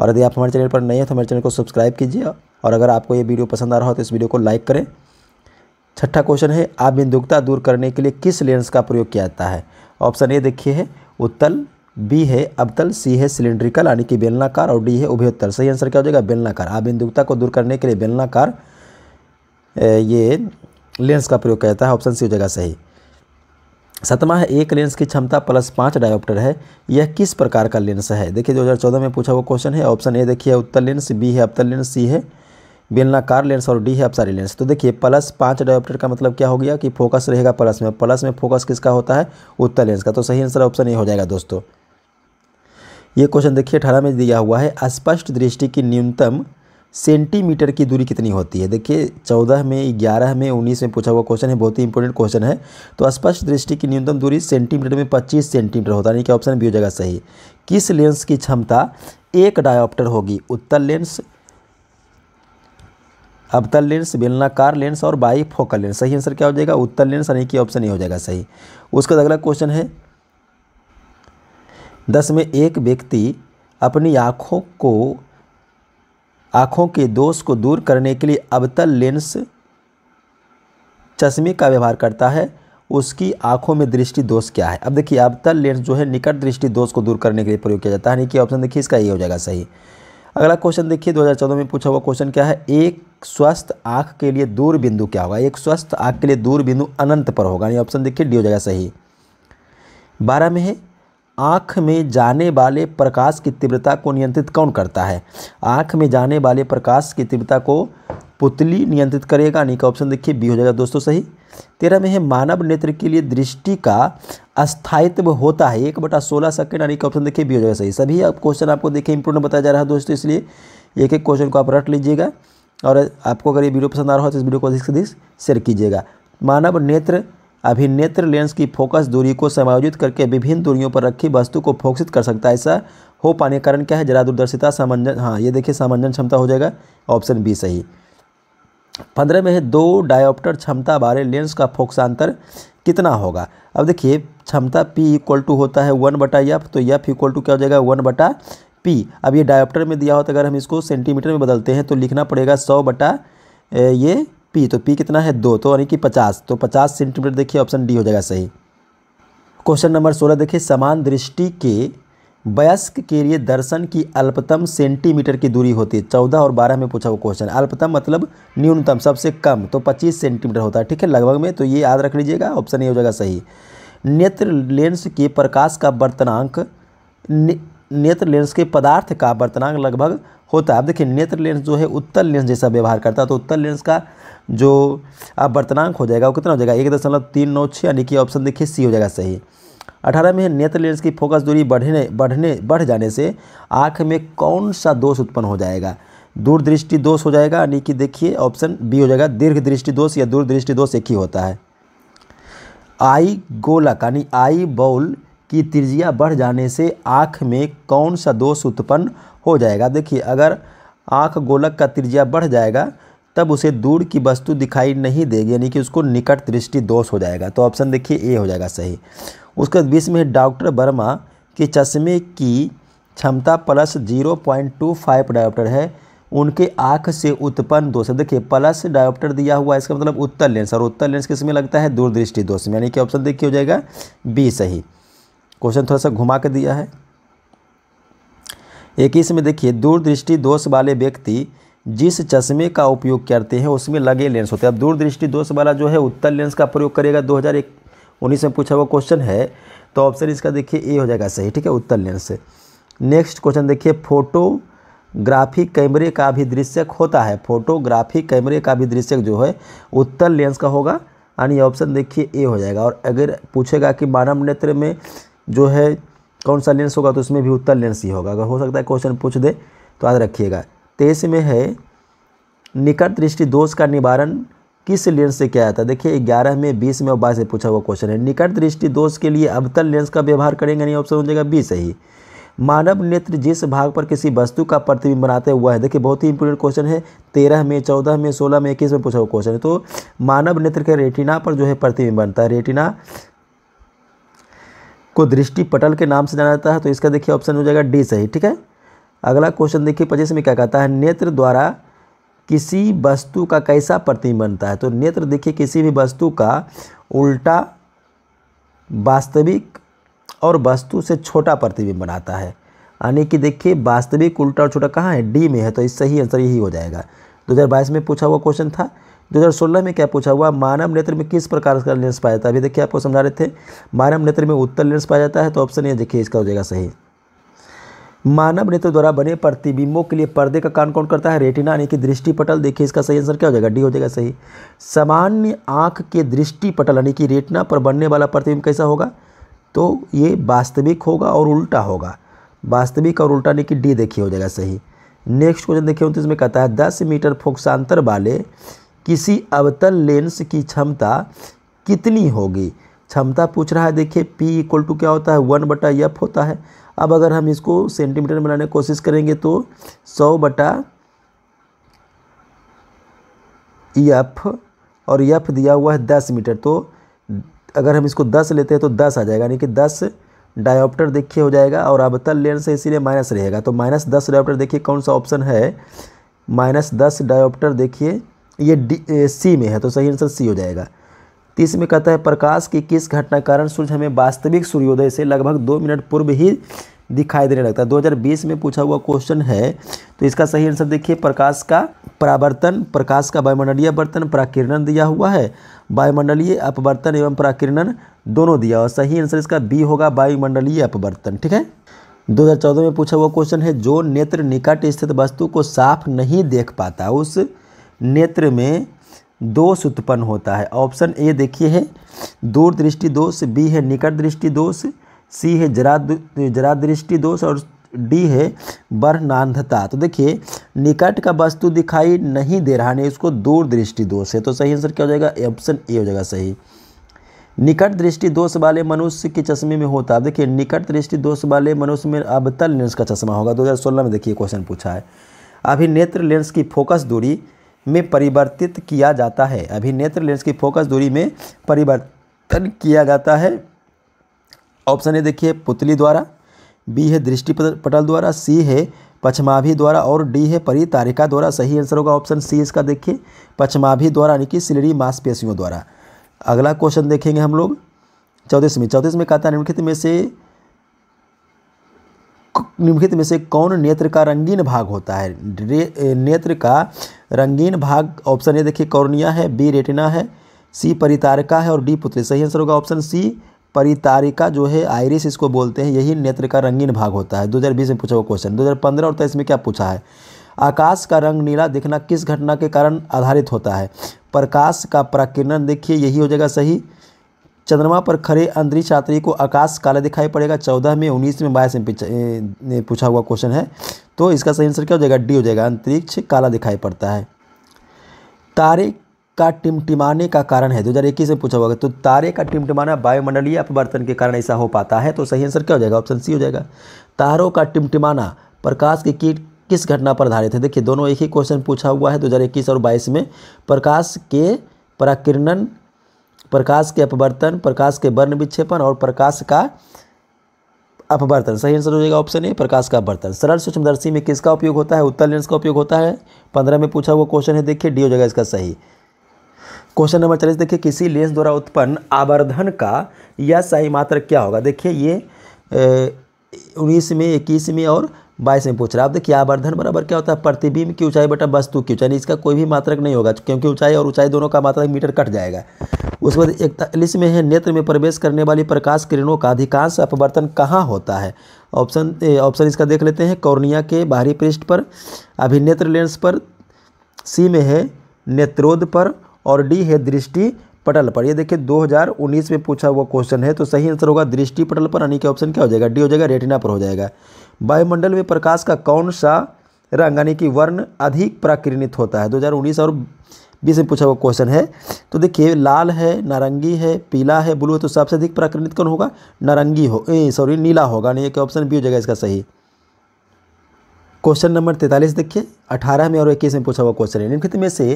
S1: और यदि आप हमारे चैनल पर नए हैं तो हमारे चैनल को सब्सक्राइब कीजिए और अगर आपको ये वीडियो पसंद आ रहा हो तो इस वीडियो को लाइक करें छठा क्वेश्चन है आबिंदुकता दूर करने के लिए किस लेंस का प्रयोग किया जाता है ऑप्शन ए देखिए है उत्तल बी है अबतल सी है सिलेंड्रिकल यानी कि बेलनाकार और डी है उभयोत्तर सही आंसर क्या हो जाएगा बेलनाकार बिंदुकता को दूर करने के लिए बेलनाकार ये लेंस का प्रयोग किया जाता है ऑप्शन सी हो जाएगा सही सतमा है एक लेंस की क्षमता प्लस पाँच डायोप्टर है यह किस प्रकार का लेंस है देखिए 2014 में पूछा हुआ क्वेश्चन है ऑप्शन ए देखिए उत्तर लेंस बी है अवतल लेंस सी है बेलनाकार लेंस और डी है अपसारी लेंस तो देखिए प्लस पाँच डायोप्टर का मतलब क्या हो गया कि फोकस रहेगा प्लस में प्लस में फोकस किसका होता है उत्तर लेंस का तो सही आंसर ऑप्शन ए हो जाएगा दोस्तों ये क्वेश्चन देखिए अठारह में दिया हुआ है स्पष्ट दृष्टि की न्यूनतम सेंटीमीटर की दूरी कितनी होती है देखिए चौदह में ग्यारह में उन्नीस में पूछा हुआ क्वेश्चन है बहुत ही इंपॉर्टेंट क्वेश्चन है तो स्पष्ट दृष्टि की न्यूनतम दूरी सेंटीमीटर में पच्चीस सेंटीमीटर होता है यानी कि ऑप्शन बी हो जाएगा सही किस लेंस की क्षमता एक डायोप्टर होगी उत्तर लेंस अबतल लेंस बेलनाकार लेंस और बाई फोकल लेंस सही आंसर क्या हो जाएगा उत्तर लेंस यानी कि ऑप्शन ए हो जाएगा सही उसका अगला क्वेश्चन है दस में एक व्यक्ति अपनी आँखों को आँखों के दोष को दूर करने के लिए अबतल लेंस चश्मे का व्यवहार करता है उसकी आंखों में दृष्टि दोष क्या है अब देखिए अबतल लेंस जो है निकट दृष्टि दोष को दूर करने के लिए प्रयोग किया जाता है यानी कि ऑप्शन देखिए इसका ये हो जाएगा सही अगला क्वेश्चन देखिए 2014 में पूछा हुआ क्वेश्चन क्या है एक स्वस्थ आँख के लिए दूर बिंदु क्या होगा एक स्वस्थ आँख के लिए दूर बिंदु अनंत पर होगा यानी ऑप्शन देखिए डी हो जाएगा सही बारह में है आँख में जाने वाले प्रकाश की तीव्रता को नियंत्रित कौन करता है आँख में जाने वाले प्रकाश की तीव्रता को पुतली नियंत्रित करेगा यानी का ऑप्शन देखिए बी हो जाएगा दोस्तों सही तेरह में है मानव नेत्र के लिए दृष्टि का अस्थायित्व होता है एक बटा सोलह सेकेंड यानी का ऑप्शन देखिए बी हो जाएगा सही सभी आप क्वेश्चन आपको देखिए इंपोर्टेंट बताया जा रहा है दोस्तों इसलिए एक एक क्वेश्चन को आप रट लीजिएगा और आपको अगर ये वीडियो पसंद आ रहा हो तो इस वीडियो को अधिक से अधिक शेयर कीजिएगा मानव नेत्र अभिनेत्र लेंस की फोकस दूरी को समायोजित करके विभिन्न दूरियों पर रखी वस्तु को फोकसित कर सकता है ऐसा हो पाने का कारण क्या है जरा दूरदर्शिता सामंजन हाँ ये देखिए सामंजन क्षमता हो जाएगा ऑप्शन बी सही पंद्रह में है दो डायोप्टर क्षमता वाले लेंस का फोकसांतर कितना होगा अब देखिए क्षमता पी इक्वल टू होता है वन बटा यफ तो यफ इक्वल टू क्या हो जाएगा वन बटा पी अब ये डायोप्टर में दिया होता तो है अगर हम इसको सेंटीमीटर में बदलते हैं तो लिखना पड़ेगा सौ बटा ये पी तो पी कितना है दो तो यानी कि पचास तो पचास सेंटीमीटर देखिए ऑप्शन डी हो जाएगा सही क्वेश्चन नंबर सोलह देखिए समान दृष्टि के वयस्क के लिए दर्शन की अल्पतम सेंटीमीटर की दूरी होती है चौदह और बारह में पूछा वो क्वेश्चन अल्पतम मतलब न्यूनतम सबसे कम तो पच्चीस सेंटीमीटर होता है ठीक है लगभग में तो ये याद रख लीजिएगा ऑप्शन ये हो जाएगा सही नेत्र लेंस के प्रकाश का वर्तनांक ने, नेत्र लेंस के पदार्थ का वर्तनांक लगभग होता है अब देखिए नेत्र लेंस जो है उत्तर लेंस जैसा व्यवहार करता है तो उत्तर लेंस का जो आप वर्तनांक हो जाएगा वो कितना हो जाएगा एक दशमलव तीन नौ छः यानी कि ऑप्शन देखिए सी हो जाएगा सही अठारह में नेत्र लेंस की फोकस दूरी बढ़ने बढ़ने बढ़ जाने से आँख में कौन सा दोष उत्पन्न हो जाएगा दूरदृष्टि दोष हो जाएगा यानी कि देखिए ऑप्शन बी हो जाएगा दीर्घ दृष्टि दोष या दूरदृष्टि दोष एक ही होता है आई गोलक यानी आई बॉल की त्रिज्या बढ़ जाने से आँख में कौन सा दोष उत्पन्न हो जाएगा देखिए अगर आँख गोलक का त्रिज्या बढ़ जाएगा तब उसे दूर की वस्तु दिखाई नहीं देगी यानी कि उसको निकट दृष्टि दोष हो जाएगा तो ऑप्शन देखिए ए हो जाएगा सही उसके बीच में डॉक्टर वर्मा के चश्मे की क्षमता plus zero point two five dioptre है उनके आँख से उत्पन्न दोष है देखिए प्लस डायोप्टर दिया हुआ है इसका मतलब उत्तर लेंस और उत्तर लेंस किस में लगता है दूरदृष्टि दोष में यानी कि ऑप्शन देखिए हो जाएगा बी सही क्वेश्चन थोड़ा सा घुमा के दिया है इक्कीस में देखिए दूरदृष्टि दोष वाले व्यक्ति जिस चश्मे का उपयोग करते हैं उसमें लगे लेंस होते हैं अब दूरदृष्टि दोष वाला जो है उत्तर लेंस का प्रयोग करेगा दो हज़ार उन्नीस में पूछा हुआ क्वेश्चन है तो ऑप्शन इसका देखिए ए हो जाएगा सही ठीक है उत्तर लेंस से नेक्स्ट क्वेश्चन देखिए फोटोग्राफी कैमरे का भी दृश्यक होता है फोटोग्राफी कैमरे का भी दृश्यक जो है उत्तर लेंस का होगा यानी ऑप्शन देखिए ए हो जाएगा और अगर पूछेगा कि मानव नेत्र में जो है कौन सा लेंस होगा तो उसमें भी उत्तर लेंस ही होगा अगर हो सकता है क्वेश्चन पूछ दे तो याद रखिएगा तेईस में है निकट दृष्टि दोष का निवारण किस लेंस से किया जाता है देखिए ग्यारह में बीस में और बाईस में पूछा हुआ क्वेश्चन है निकट दृष्टि दोष के लिए अवतल लेंस का व्यवहार करेंगे नहीं ऑप्शन हो जाएगा बी सही मानव नेत्र जिस भाग पर किसी वस्तु का प्रतिबिंब बनाते हुआ है देखिए बहुत ही इंपोर्टेंट क्वेश्चन है तेरह में चौदह में सोलह में इक्कीस में पूछा हुआ क्वेश्चन है तो मानव नेत्र के रेटिना पर जो है प्रतिबिंब बनता है रेटिना को दृष्टि पटल के नाम से जाना जाता है तो इसका देखिए ऑप्शन हो जाएगा डी सही ठीक है अगला क्वेश्चन देखिए पच्चीस में क्या कहता है नेत्र द्वारा किसी वस्तु का कैसा प्रतिम बनता है तो नेत्र देखिए किसी भी वस्तु का उल्टा वास्तविक और वस्तु से छोटा प्रतिबिंब बनाता है यानी कि देखिए वास्तविक उल्टा और छोटा कहाँ है डी में है तो इस सही आंसर यही हो जाएगा 2022 में पूछा हुआ क्वेश्चन था 2016 में क्या पूछा हुआ मानव नेत्र में किस प्रकार का लेंस पाया जाता है अभी देखिए आपको समझा रहे थे मानव नेत्र में उत्तर लेंस पाया जाता है तो ऑप्शन ये देखिए इसका हो जाएगा सही मानव नेत्र द्वारा बने प्रतिबिंबों के लिए पर्दे का काम कौन करता है रेटिना यानी कि दृष्टिपटल देखिए इसका सही आंसर क्या हो जाएगा डी हो जाएगा सही सामान्य आँख के दृष्टिपटल यानी कि रेटिना पर बनने वाला प्रतिबिंब कैसा होगा तो ये वास्तविक होगा और उल्टा होगा वास्तविक और उल्टा यानी कि डी देखिए हो जाएगा सही नेक्स्ट क्वेश्चन देखिए उनतीस में कहता है दस मीटर फोक्सांतर वाले किसी अवतल लेंस की क्षमता कितनी होगी क्षमता पूछ रहा है देखिए पी इक्वल टू क्या होता है वन बटा यफ होता है अब अगर हम इसको सेंटीमीटर में बनाने की कोशिश करेंगे तो सौ बटा यफ e और यफ e दिया हुआ है दस मीटर तो अगर हम इसको दस लेते हैं तो दस आ जाएगा यानी कि दस डायोप्टर देखिए हो जाएगा और अब तल लेंस है इसीलिए माइनस रहेगा तो माइनस दस डायोप्टर देखिए कौन सा ऑप्शन है माइनस दस डायोप्टर देखिए ये डी सी में है तो सही आंसर सी हो जाएगा तीस में कहता है प्रकाश की किस घटना कारण सूर्य हमें वास्तविक सूर्योदय से लगभग दो मिनट पूर्व ही दिखाई देने लगता है 2020 में पूछा हुआ क्वेश्चन है तो इसका सही आंसर देखिए प्रकाश का परावर्तन प्रकाश का वायुमंडलीय वर्तन प्राकिरणन दिया हुआ है वायुमंडलीय अपवर्तन एवं प्राकिरणन दोनों दिया और सही आंसर इसका बी होगा वायुमंडलीय अपवर्तन ठीक है 2014 में पूछा हुआ क्वेश्चन है जो नेत्र निकट स्थित वस्तु को साफ नहीं देख पाता उस नेत्र में दोष उत्पन्न होता है ऑप्शन ए देखिए है दूर दृष्टि दोष बी है निकट दृष्टि दोष सी है जरा जरा दृष्टि दोष और डी है बर्णान्धता तो देखिए निकट का वस्तु दिखाई नहीं दे रहा नहीं उसको दूर दृष्टि दोष है तो सही आंसर क्या हो जाएगा ऑप्शन ए हो जाएगा सही निकट दृष्टि दोष वाले मनुष्य के चश्मे में होता है देखिए निकट दृष्टि दोष वाले मनुष्य में अब तल लेंस का चश्मा होगा 2016 में देखिए क्वेश्चन पूछा है अभी नेत्र लेंस की फोकस दूरी में परिवर्तित किया जाता है अभी नेत्र लेंस की फोकस दूरी में परिवर्तन किया जाता है ऑप्शन ए देखिए पुतली द्वारा बी है दृष्टि पटल द्वारा सी है पचमाभी द्वारा और डी है परी तारिका द्वारा सही आंसर होगा ऑप्शन सी इसका देखिए पचमाभी द्वारा यानी कि सिलरी मांसपेशियों द्वारा अगला क्वेश्चन देखेंगे हम लोग चौतीस में चौतीस में कहता है निम्नलिखित में से निम्नलिखित में से कौन नेत्र का रंगीन भाग होता है नेत्र का रंगीन भाग ऑप्शन ए देखिए कौर्निया है बी रेटिना है सी परितारिका है और डी पुत्री सही आंसर होगा ऑप्शन सी परितारिका जो है आयरिस इसको बोलते हैं यही नेत्र का रंगीन भाग होता है 2020 में पूछा हुआ क्वेश्चन 2015 और तेईस में क्या पूछा है आकाश का रंग नीला दिखना किस घटना के कारण आधारित होता है प्रकाश का प्रकीर्णन देखिए यही हो जाएगा सही चंद्रमा पर खड़े अंतरिक्ष यात्री को आकाश काला दिखाई पड़ेगा चौदह में उन्नीस में बाईस में पूछा हुआ क्वेश्चन है तो इसका सही आंसर क्या हो जाएगा डी हो जाएगा अंतरिक्ष काला दिखाई पड़ता है तारे का टिमटिमाने का कारण है दो हज़ार इक्कीस में पूछा हुआ तो तारे का टिमटिमाना वायुमंडलीय अपवर्तन के कारण ऐसा हो पाता है तो सही आंसर क्या हो जाएगा ऑप्शन सी हो जाएगा तारों का टिमटिमाना प्रकाश की कीट किस घटना पर आधारित है देखिए दोनों एक ही क्वेश्चन पूछा हुआ है दो और बाईस में प्रकाश के पराकिरणन प्रकाश के अपवर्तन प्रकाश के वर्ण विक्षेपण और प्रकाश का अपवर्तन सही आंसर हो जाएगा ऑप्शन ए प्रकाश का अपवर्तन सरल सूक्ष्मदर्शी में किसका उपयोग होता है उत्तर लेंस का उपयोग होता है पंद्रह में पूछा हुआ क्वेश्चन है देखिए डी हो जाएगा इसका सही क्वेश्चन नंबर चालीस देखिए किसी लेंस द्वारा उत्पन्न आवर्धन का यह सही मात्र क्या होगा देखिए ये उन्नीस में इक्कीस में और बाईस में पूछ रहा है आप देखिए आवर्धन बराबर क्या होता है प्रतिबिंब की ऊंचाई बटा वस्तु की ऊंचाई इसका कोई भी मात्रक नहीं होगा क्योंकि ऊंचाई और ऊंचाई दोनों का मात्रक मीटर कट जाएगा उसके बाद इकतालीस में है नेत्र में प्रवेश करने वाली प्रकाश किरणों का अधिकांश अपवर्तन कहाँ होता है ऑप्शन ऑप्शन इसका देख लेते हैं कॉर्निया के बाहरी पृष्ठ पर अभिनेत्र लेंस पर सी में है नेत्रोद पर और डी है दृष्टि पटल पर ये देखिए 2019 में पूछा हुआ क्वेश्चन है तो सही आंसर होगा दृष्टि पटल पर यानी कि ऑप्शन क्या हो जाएगा डी हो जाएगा रेटिना पर हो जाएगा वायुमंडल में प्रकाश का कौन सा रंग यानी कि वर्ण अधिक प्राकिरणित होता है 2019 और बीस में पूछा हुआ क्वेश्चन है तो देखिए लाल है नारंगी है पीला है ब्लू है तो सबसे अधिक प्राकृतिक कौन होगा नारंगी हो सॉरी नीला होगा नहीं कि ऑप्शन बी हो जाएगा इसका सही क्वेश्चन नंबर तैंतालीस देखिए अठारह में और इक्कीस में पूछा हुआ क्वेश्चन है निम्नलिखित में से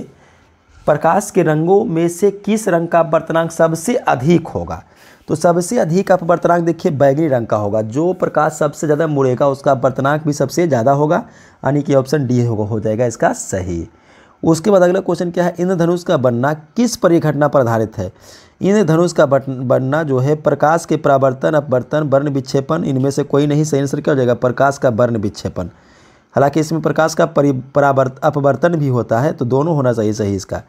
S1: प्रकाश के रंगों में से किस रंग का अपवर्तनांक सबसे अधिक होगा तो सबसे अधिक अपवर्तनांक देखिए बैगनी रंग का होगा जो प्रकाश सबसे ज़्यादा मुड़ेगा उसका अपवर्तनांक भी सबसे ज़्यादा होगा यानी कि ऑप्शन डी होगा हो जाएगा इसका सही उसके बाद अगला क्वेश्चन क्या है इंद्रधनुष का बनना किस परिघटना पर आधारित है इंद्रधनुष का बनना जो है प्रकाश के परावर्तन अपवर्तन वर्ण विक्षेपण इनमें से कोई नहीं सही आंसर क्या हो जाएगा प्रकाश का वर्ण विक्षेपण हालांकि इसमें प्रकाश का परावर्त अपवर्तन भी होता है तो दोनों होना चाहिए सही इसका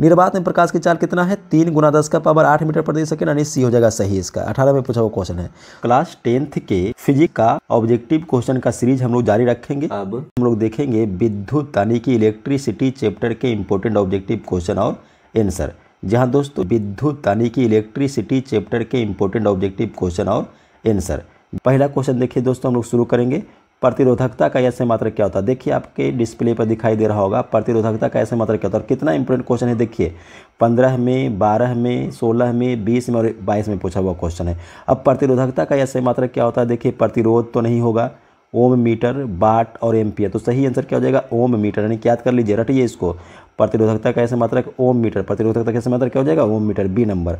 S1: निर्बाध में प्रकाश की चाल कितना है तीन गुना दस का पावर आठ मीटर प्रति सेकंड यानी सी हो जाएगा सही इसका अठारह में पूछा हुआ क्वेश्चन है क्लास टेंथ के फिजिक का ऑब्जेक्टिव क्वेश्चन का सीरीज हम लोग जारी रखेंगे अब हम लोग देखेंगे विद्युत यानी कि इलेक्ट्रिसिटी चैप्टर के इम्पोर्टेंट ऑब्जेक्टिव क्वेश्चन और एंसर जहाँ दोस्तों विद्युत यानी कि इलेक्ट्रिसिटी चैप्टर के इम्पोर्टेंट ऑब्जेक्टिव क्वेश्चन और एंसर पहला क्वेश्चन देखिए दोस्तों हम लोग शुरू करेंगे प्रतिरोधकता का ऐसे मात्र क्या होता है देखिए आपके डिस्प्ले पर दिखाई दे रहा होगा प्रतिरोधकता का ऐसे मात्र क्या होता है और कितना इंपोर्टेंट क्वेश्चन है देखिए पंद्रह में बारह में सोलह में बीस में और बाईस में पूछा हुआ क्वेश्चन है अब प्रतिरोधकता का ऐसे मात्र क्या होता है देखिए प्रतिरोध तो नहीं होगा ओम मीटर बाट और एम्पियर तो सही आंसर क्या हो जाएगा ओम मीटर यानी याद कर लीजिए रटिए इसको प्रतिरोधकता कैसे मात्रक ओम मीटर प्रतिरोधकता कैसे मात्रक क्या हो जाएगा ओम मीटर बी नंबर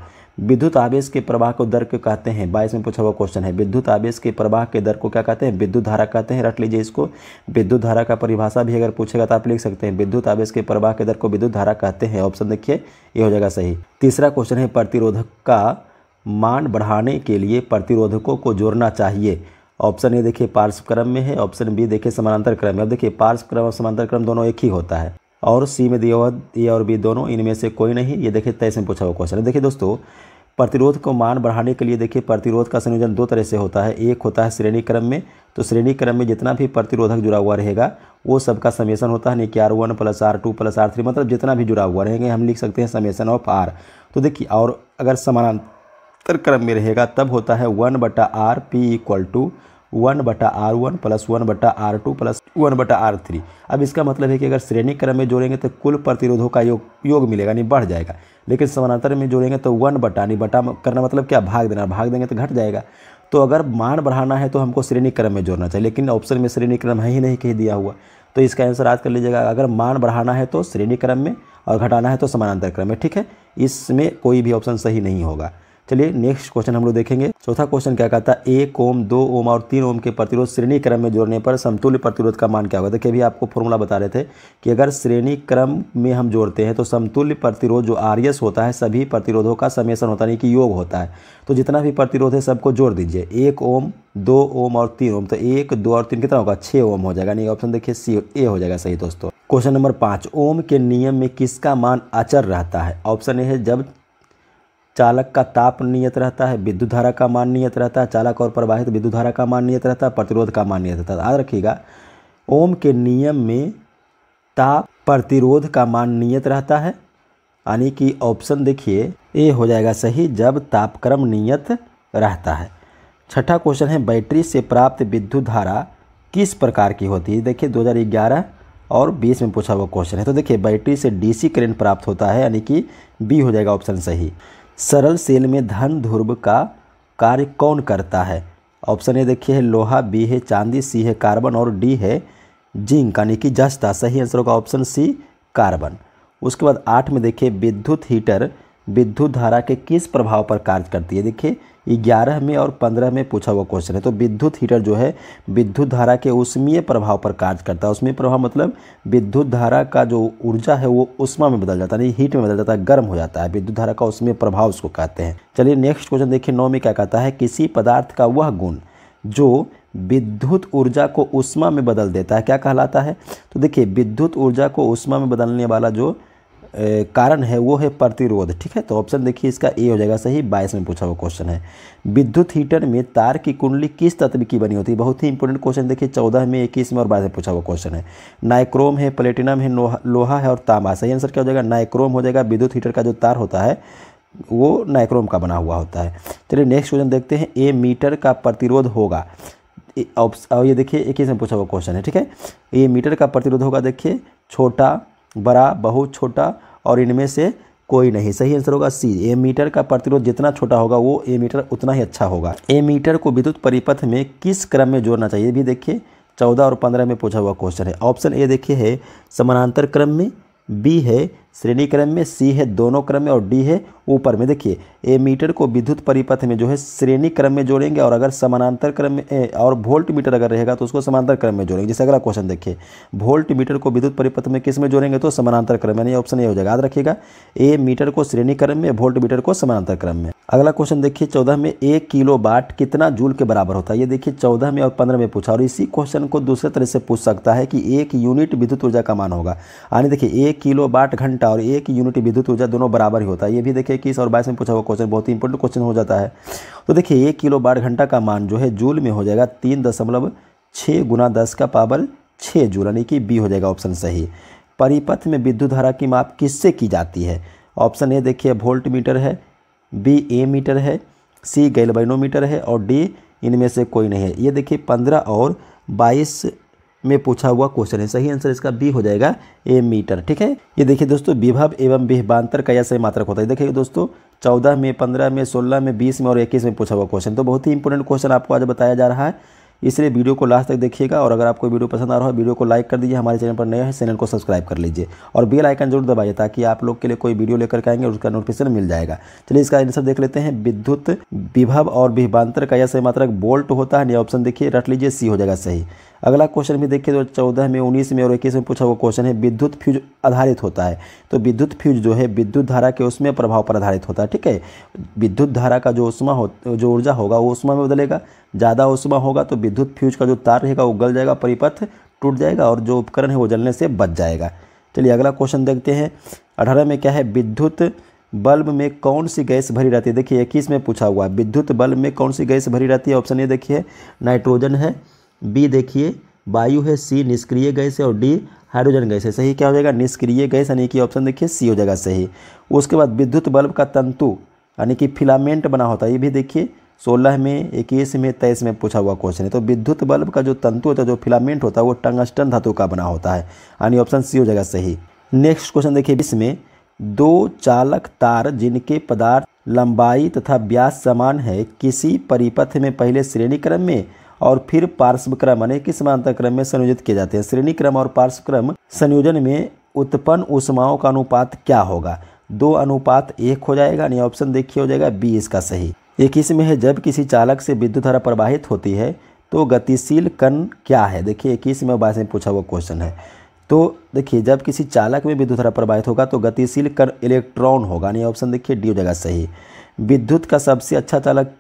S1: विद्युत आवेश के प्रवाह को दर को कहते हैं बाईस में पूछा हुआ क्वेश्चन है विद्युत आवेश के प्रवाह के दर को क्या कहते हैं विद्युत धारा कहते हैं रट लीजिए इसको विद्युत धारा का परिभाषा भी अगर पूछेगा तो आप लिख सकते हैं विद्युत आवेश के प्रवाह के दर को विद्युत धारा कहते हैं ऑप्शन देखिए ये हो जाएगा सही तीसरा क्वेश्चन है प्रतिरोधक का मान बढ़ाने के लिए प्रतिरोधकों को जोड़ना चाहिए ऑप्शन ए देखिए पार्श्व क्रम में है ऑप्शन बी देखिए समानांतर क्रम में अब देखिए पार्श्व क्रम और समानांतर क्रम दोनों एक ही होता है और सी में दिया हुआ ए और बी दोनों इनमें से कोई नहीं ये देखिए तेईस में पूछा हुआ क्वेश्चन है देखिए दोस्तों प्रतिरोध को मान बढ़ाने के लिए देखिए प्रतिरोध का संयोजन दो तरह से होता है एक होता है श्रेणी क्रम में तो श्रेणी क्रम में जितना भी प्रतिरोधक जुड़ा हुआ रहेगा वो सबका समेसन होता है नहीं कि R one plus R two plus R three मतलब जितना भी जुड़ा हुआ रहेंगे हम लिख सकते हैं समेसन ऑफ आर तो देखिए और अगर समानांतर क्रम में रहेगा तब होता है वन बटा R P equal to one बटा आर वन प्लस वन बटा आर टू प्लस वन बटा आर थ्री अब इसका मतलब है कि अगर श्रेणी क्रम में जोड़ेंगे तो कुल प्रतिरोधों का योग योग मिलेगा यानी बढ़ जाएगा लेकिन समानांतर में जोड़ेंगे तो वन बटा यानी बटा करना मतलब क्या भाग देना भाग देंगे तो घट जाएगा तो अगर मान बढ़ाना है तो हमको श्रेणी क्रम में जोड़ना चाहिए लेकिन ऑप्शन में श्रेणी क्रम है ही नहीं कहीं दिया हुआ तो इसका आंसर याद कर लीजिएगा अगर मान बढ़ाना है तो श्रेणी क्रम में और घटाना है तो समानांतर क्रम में ठीक है इसमें कोई भी ऑप्शन सही नहीं होगा चलिए नेक्स्ट क्वेश्चन हम लोग देखेंगे चौथा क्वेश्चन क्या कहता है एक ओम दो ओम और तीन ओम के प्रतिरोध श्रेणी क्रम में जोड़ने पर समतुल्य प्रतिरोध का मान क्या होगा देखिए अभी आपको फॉर्मूला बता रहे थे कि अगर श्रेणी क्रम में हम जोड़ते हैं तो समतुल्य प्रतिरोध जो आर होता है सभी प्रतिरोधों का समेसन होता है कि योग होता है तो जितना भी प्रतिरोध है सबको जोड़ दीजिए एक ओम दो ओम और तीन ओम तो एक दो और तीन कितना होगा छः ओम हो जाएगा यानी ऑप्शन देखिए सी ए हो जाएगा सही दोस्तों क्वेश्चन नंबर पाँच ओम के नियम में किसका मान अचर रहता है ऑप्शन ए है जब चालक का ताप नियत रहता है विद्युत धारा का मान नियत रहता है चालक और प्रवाहित विद्युत धारा का मान नियत रहता है प्रतिरोध का मान नियत रहता है याद रखिएगा ओम के नियम में ताप प्रतिरोध का मान नियत रहता है यानी कि ऑप्शन देखिए ए हो जाएगा सही जब तापक्रम नियत रहता है छठा क्वेश्चन है बैटरी से प्राप्त विद्युत धारा किस प्रकार की होती है देखिए 2011 और 20 में पूछा हुआ क्वेश्चन है तो देखिए बैटरी से डीसी करंट प्राप्त होता है यानी कि बी हो जाएगा ऑप्शन सही सरल सेल में धन ध्रुव का कार्य कौन करता है ऑप्शन ए देखिए है लोहा बी है चांदी सी है कार्बन और डी है जिंक यानी कि जस्ता सही आंसर होगा ऑप्शन सी कार्बन उसके बाद आठ में देखिए विद्युत हीटर विद्युत धारा के किस प्रभाव पर कार्य करती है देखिए ग्यारह में और पंद्रह में पूछा हुआ क्वेश्चन है तो विद्युत हीटर जो है विद्युत धारा के उष्मीय प्रभाव पर कार्य करता है उष्मीय प्रभाव मतलब विद्युत धारा का जो ऊर्जा है वो उष्मा में बदल जाता है यानी हीट में बदल जाता है गर्म हो जाता है विद्युत धारा का उष्मीय प्रभाव उसको कहते हैं चलिए नेक्स्ट क्वेश्चन देखिए नौ में क्या कहता है किसी पदार्थ का वह गुण जो विद्युत ऊर्जा को उष्मा में बदल देता है क्या कहलाता है तो देखिए विद्युत ऊर्जा को उष्मा में बदलने वाला जो कारण है वो है प्रतिरोध ठीक है तो ऑप्शन देखिए इसका ए हो जाएगा सही बाईस में पूछा हुआ क्वेश्चन है विद्युत हीटर में तार की कुंडली किस तत्व की बनी होती है बहुत ही इंपॉर्टेंट क्वेश्चन देखिए चौदह में इक्कीस में और बाईस में पूछा हुआ क्वेश्चन है नाइक्रोम है प्लेटिनम है लोहा है और तांबा सही आंसर क्या हो जाएगा नाइक्रोम हो जाएगा विद्युत हीटर का जो तार होता है वो नाइक्रोम का बना हुआ होता है चलिए नेक्स्ट क्वेश्चन देखते हैं ए मीटर का प्रतिरोध होगा और ये देखिए इक्कीस में पूछा हुआ क्वेश्चन है ठीक है ये मीटर का प्रतिरोध होगा देखिए छोटा बड़ा बहुत छोटा और इनमें से कोई नहीं सही आंसर होगा सी ए मीटर का प्रतिरोध जितना छोटा होगा वो ए मीटर उतना ही अच्छा होगा ए मीटर को विद्युत परिपथ में किस क्रम में जोड़ना चाहिए भी देखिए चौदह और पंद्रह में पूछा हुआ क्वेश्चन है ऑप्शन ए देखिए है समानांतर क्रम में बी है श्रेणी क्रम में सी है दोनों क्रम में और डी है ऊपर में देखिए ए मीटर को विद्युत परिपथ में जो है श्रेणी क्रम में जोड़ेंगे और अगर समानांतर क्रम में और वोल्ट मीटर अगर रहेगा तो उसको समानांतर क्रम में जोड़ेंगे जैसे अगला क्वेश्चन देखिए वोल्ट मीटर को विद्युत परिपथ में किस में जोड़ेंगे तो समानांतर क्रम यानी ऑप्शन ये हो जाएगा याद रखिएगा ए मीटर को श्रेणी क्रम में वोल्ट मीटर को समानांतर क्रम में अगला क्वेश्चन देखिए चौदह में एक किलो बाट कितना जूल के बराबर होता है ये देखिए चौदह में और पंद्रह में पूछा और इसी क्वेश्चन को दूसरे तरह से पूछ सकता है कि एक यूनिट विद्युत ऊर्जा का मान होगा यानी देखिए एक किलो बाट घंटा घंटा और एक यूनिट विद्युत ऊर्जा दोनों बराबर ही होता है ये भी देखिए इक्कीस और बाईस में पूछा हुआ क्वेश्चन बहुत ही इंपॉर्टेंट क्वेश्चन हो जाता है तो देखिए एक किलो बार घंटा का मान जो है जूल में हो जाएगा तीन दशमलव छः गुना दस का पावर छः जूल यानी कि बी हो जाएगा ऑप्शन सही परिपथ में विद्युत धारा की माप किससे की जाती है ऑप्शन ए देखिए वोल्ट मीटर है बी ए मीटर है सी मीटर है और डी इनमें से कोई नहीं है ये देखिए पंद्रह और बाईस में पूछा हुआ क्वेश्चन है सही आंसर इसका बी हो जाएगा ए मीटर ठीक है ये देखिए दोस्तों विभव एवं विभांतर का यह सही मात्रक होता है देखिए दोस्तों चौदह में पंद्रह में सोलह में बीस में और इक्कीस में पूछा हुआ क्वेश्चन तो बहुत ही इंपॉर्टेंट क्वेश्चन आपको आज बताया जा रहा है इसलिए वीडियो को लास्ट तक देखिएगा और अगर आपको वीडियो पसंद आ रहा हो वीडियो को लाइक कर दीजिए हमारे चैनल पर नया है चैनल को सब्सक्राइब कर लीजिए और बेल आइकन जरूर दबाइए ताकि आप लोग के लिए कोई वीडियो लेकर के आएंगे उसका नोटिफिकेशन मिल जाएगा चलिए इसका आंसर देख लेते हैं विद्युत विभव और विभांतर का यह सही मात्रक बोल्ट होता है नया ऑप्शन देखिए रट लीजिए सी हो जाएगा सही अगला क्वेश्चन भी देखिए तो चौदह में उन्नीस में और इक्कीस में पूछा हुआ क्वेश्चन है विद्युत फ्यूज आधारित होता है तो विद्युत फ्यूज जो है विद्युत धारा के उसमें प्रभाव पर आधारित होता है ठीक है विद्युत धारा का जो उष्मा हो जो ऊर्जा होगा वो उष्मा में बदलेगा ज़्यादा उष्मा होगा तो विद्युत फ्यूज का जो तार रहेगा वो गल जाएगा परिपथ टूट जाएगा और जो उपकरण है वो जलने से बच जाएगा चलिए अगला क्वेश्चन देखते हैं अठारह में क्या है विद्युत बल्ब में कौन सी गैस भरी रहती है देखिए इक्कीस में पूछा हुआ है विद्युत बल्ब में कौन सी गैस भरी रहती है ऑप्शन ये देखिए नाइट्रोजन है बी देखिए वायु है सी निष्क्रिय गैस है और डी हाइड्रोजन गैस है सही क्या हो जाएगा निष्क्रिय गैस यानी कि ऑप्शन देखिए सी हो जाएगा सही उसके बाद विद्युत बल्ब का तंतु यानी कि फिलामेंट बना होता है ये भी देखिए सोलह में इक्कीस में तेईस में पूछा हुआ क्वेश्चन है तो विद्युत बल्ब का जो तंतु होता है जो फिलामेंट होता है वो टंगस्टन धातु का बना होता है यानी ऑप्शन सी हो जाएगा सही नेक्स्ट क्वेश्चन देखिए इसमें दो चालक तार जिनके पदार्थ लंबाई तथा व्यास समान है किसी परिपथ में पहले श्रेणी क्रम में और फिर पार्श्व क्रम अनेक ही समांतर क्रम में संयोजित किए जाते हैं श्रेणी क्रम और पार्श्व क्रम संयोजन में उत्पन्न ऊष्माओं का अनुपात क्या होगा दो अनुपात एक हो जाएगा यानी ऑप्शन देखिए हो जाएगा बी इसका सही एक इसमें है जब किसी चालक से विद्युत धारा प्रवाहित होती है तो गतिशील कण क्या है देखिए इक्कीस में बाईस में पूछा हुआ क्वेश्चन है तो देखिए जब किसी चालक में विद्युत धारा प्रवाहित होगा तो गतिशील कण इलेक्ट्रॉन होगा यानी ऑप्शन देखिए डी हो जाएगा सही विद्युत का सबसे अच्छा चालक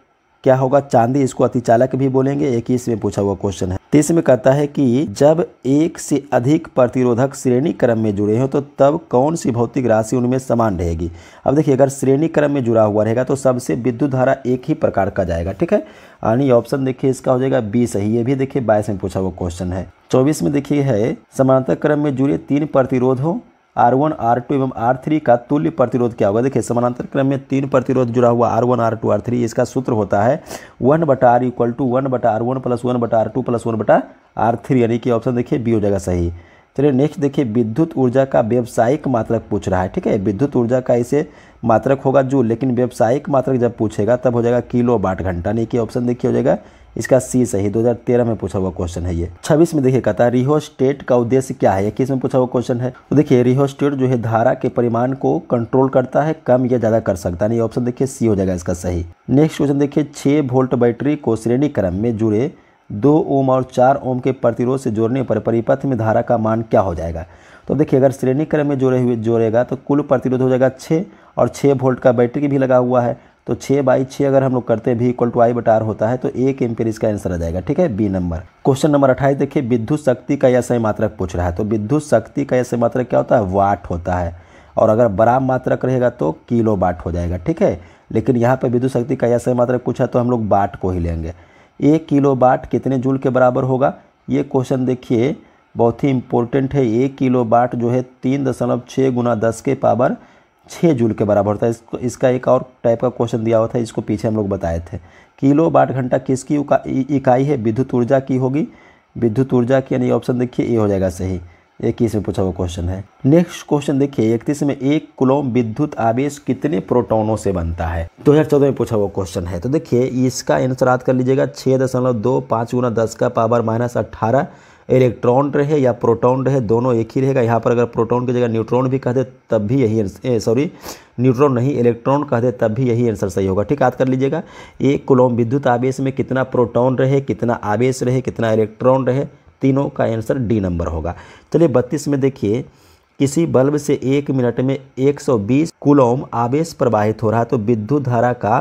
S1: क्या होगा चांदी इसको अति चालक भी बोलेंगे ही इसमें पूछा हुआ क्वेश्चन है तीस तो में कहता है कि जब एक से अधिक प्रतिरोधक श्रेणी क्रम में जुड़े हों तो तब कौन सी भौतिक राशि उनमें समान रहेगी अब देखिए अगर श्रेणी क्रम में जुड़ा हुआ रहेगा तो सबसे विद्युत धारा एक ही प्रकार का जाएगा ठीक है यानी ऑप्शन देखिए इसका हो जाएगा बी सही ये भी देखिए बाईस में पूछा हुआ क्वेश्चन है चौबीस में देखिए है समानांतर क्रम में जुड़े तीन प्रतिरोध आर वन आर टू एवं आर थ्री का तुल्य प्रतिरोध क्या होगा देखिए समानांतर क्रम में तीन प्रतिरोध जुड़ा हुआ R one R two R three इसका सूत्र होता है वन बटा आर इक्वल टू वन बटा आर वन प्लस वन बटा आर टू प्लस वन बटा आर थ्री यानी कि ऑप्शन देखिए बी हो जाएगा सही चलिए नेक्स्ट देखिए विद्युत ऊर्जा का व्यावसायिक मात्रक पूछ रहा है ठीक है विद्युत ऊर्जा का इसे मात्रक होगा जूल लेकिन व्यावसायिक मात्रक जब पूछेगा तब हो जाएगा किलो वाट घंटा यानी कि ऑप्शन देखिए हो जाएगा इसका सी सही 2013 में पूछा हुआ क्वेश्चन है ये 26 में देखिए कहता है रिहो स्टेट का उद्देश्य क्या है किस में पूछा हुआ क्वेश्चन है तो देखिए रिहो स्टेट जो है धारा के परिमाण को कंट्रोल करता है कम या ज़्यादा कर सकता है ऑप्शन देखिए सी हो जाएगा इसका सही नेक्स्ट क्वेश्चन देखिए छह वोल्ट बैटरी को श्रेणी क्रम में जुड़े दो ओम और चार ओम के प्रतिरोध से जोड़ने पर परिपथ में धारा का मान क्या हो जाएगा तो देखिए अगर श्रेणी क्रम में जोड़े हुए जोड़ेगा तो कुल प्रतिरोध हो जाएगा छः और छः वोल्ट का बैटरी भी लगा हुआ है तो छः बाई छः अगर हम लोग करते हैं भी इक्वल टू आई बटार होता है तो एक एम्पेयर इसका आंसर आ जाएगा ठीक है बी नंबर क्वेश्चन नंबर अट्ठाईस देखिए विद्युत शक्ति का यह मात्रक पूछ रहा है तो विद्युत शक्ति का यह मात्रक क्या होता है वाट होता है और अगर बड़ा मात्रक रहेगा तो किलो बाट हो जाएगा ठीक है लेकिन यहाँ पर विद्युत शक्ति का यह मात्रक पूछा तो हम लोग बाट को ही लेंगे एक किलो बाट कितने जूल के बराबर होगा ये क्वेश्चन देखिए बहुत ही इंपॉर्टेंट है एक किलो बाट जो है तीन दशमलव छः गुना दस के पावर छः जूल के बराबर होता है इसको इसका एक और टाइप का क्वेश्चन दिया हुआ था इसको पीछे हम लोग बताए थे किलो बाट घंटा किसकी इकाई है विद्युत ऊर्जा की होगी विद्युत ऊर्जा की यानी ऑप्शन देखिए ये हो जाएगा सही इक्कीस में पूछा हुआ क्वेश्चन है नेक्स्ट क्वेश्चन देखिए इकतीस में एक कुलोम विद्युत आवेश कितने प्रोटोनों से बनता है दो हज़ार चौदह में पूछा हुआ क्वेश्चन है तो देखिए इसका आंसर याद कर लीजिएगा छः दशमलव दो पाँच गुना दस का पावर माइनस अट्ठारह इलेक्ट्रॉन रहे या प्रोटॉन रहे दोनों एक ही रहेगा यहाँ पर अगर प्रोटॉन की जगह न्यूट्रॉन भी कह दे तब भी यही सॉरी न्यूट्रॉन नहीं इलेक्ट्रॉन कह दे तब भी यही आंसर सही होगा ठीक याद कर लीजिएगा एक कुलोम विद्युत आवेश में कितना प्रोटॉन रहे कितना आवेश रहे कितना इलेक्ट्रॉन रहे तीनों का आंसर डी नंबर होगा चलिए बत्तीस में देखिए किसी बल्ब से एक मिनट में 120 कूलोम आवेश प्रवाहित हो रहा है तो विद्युत धारा का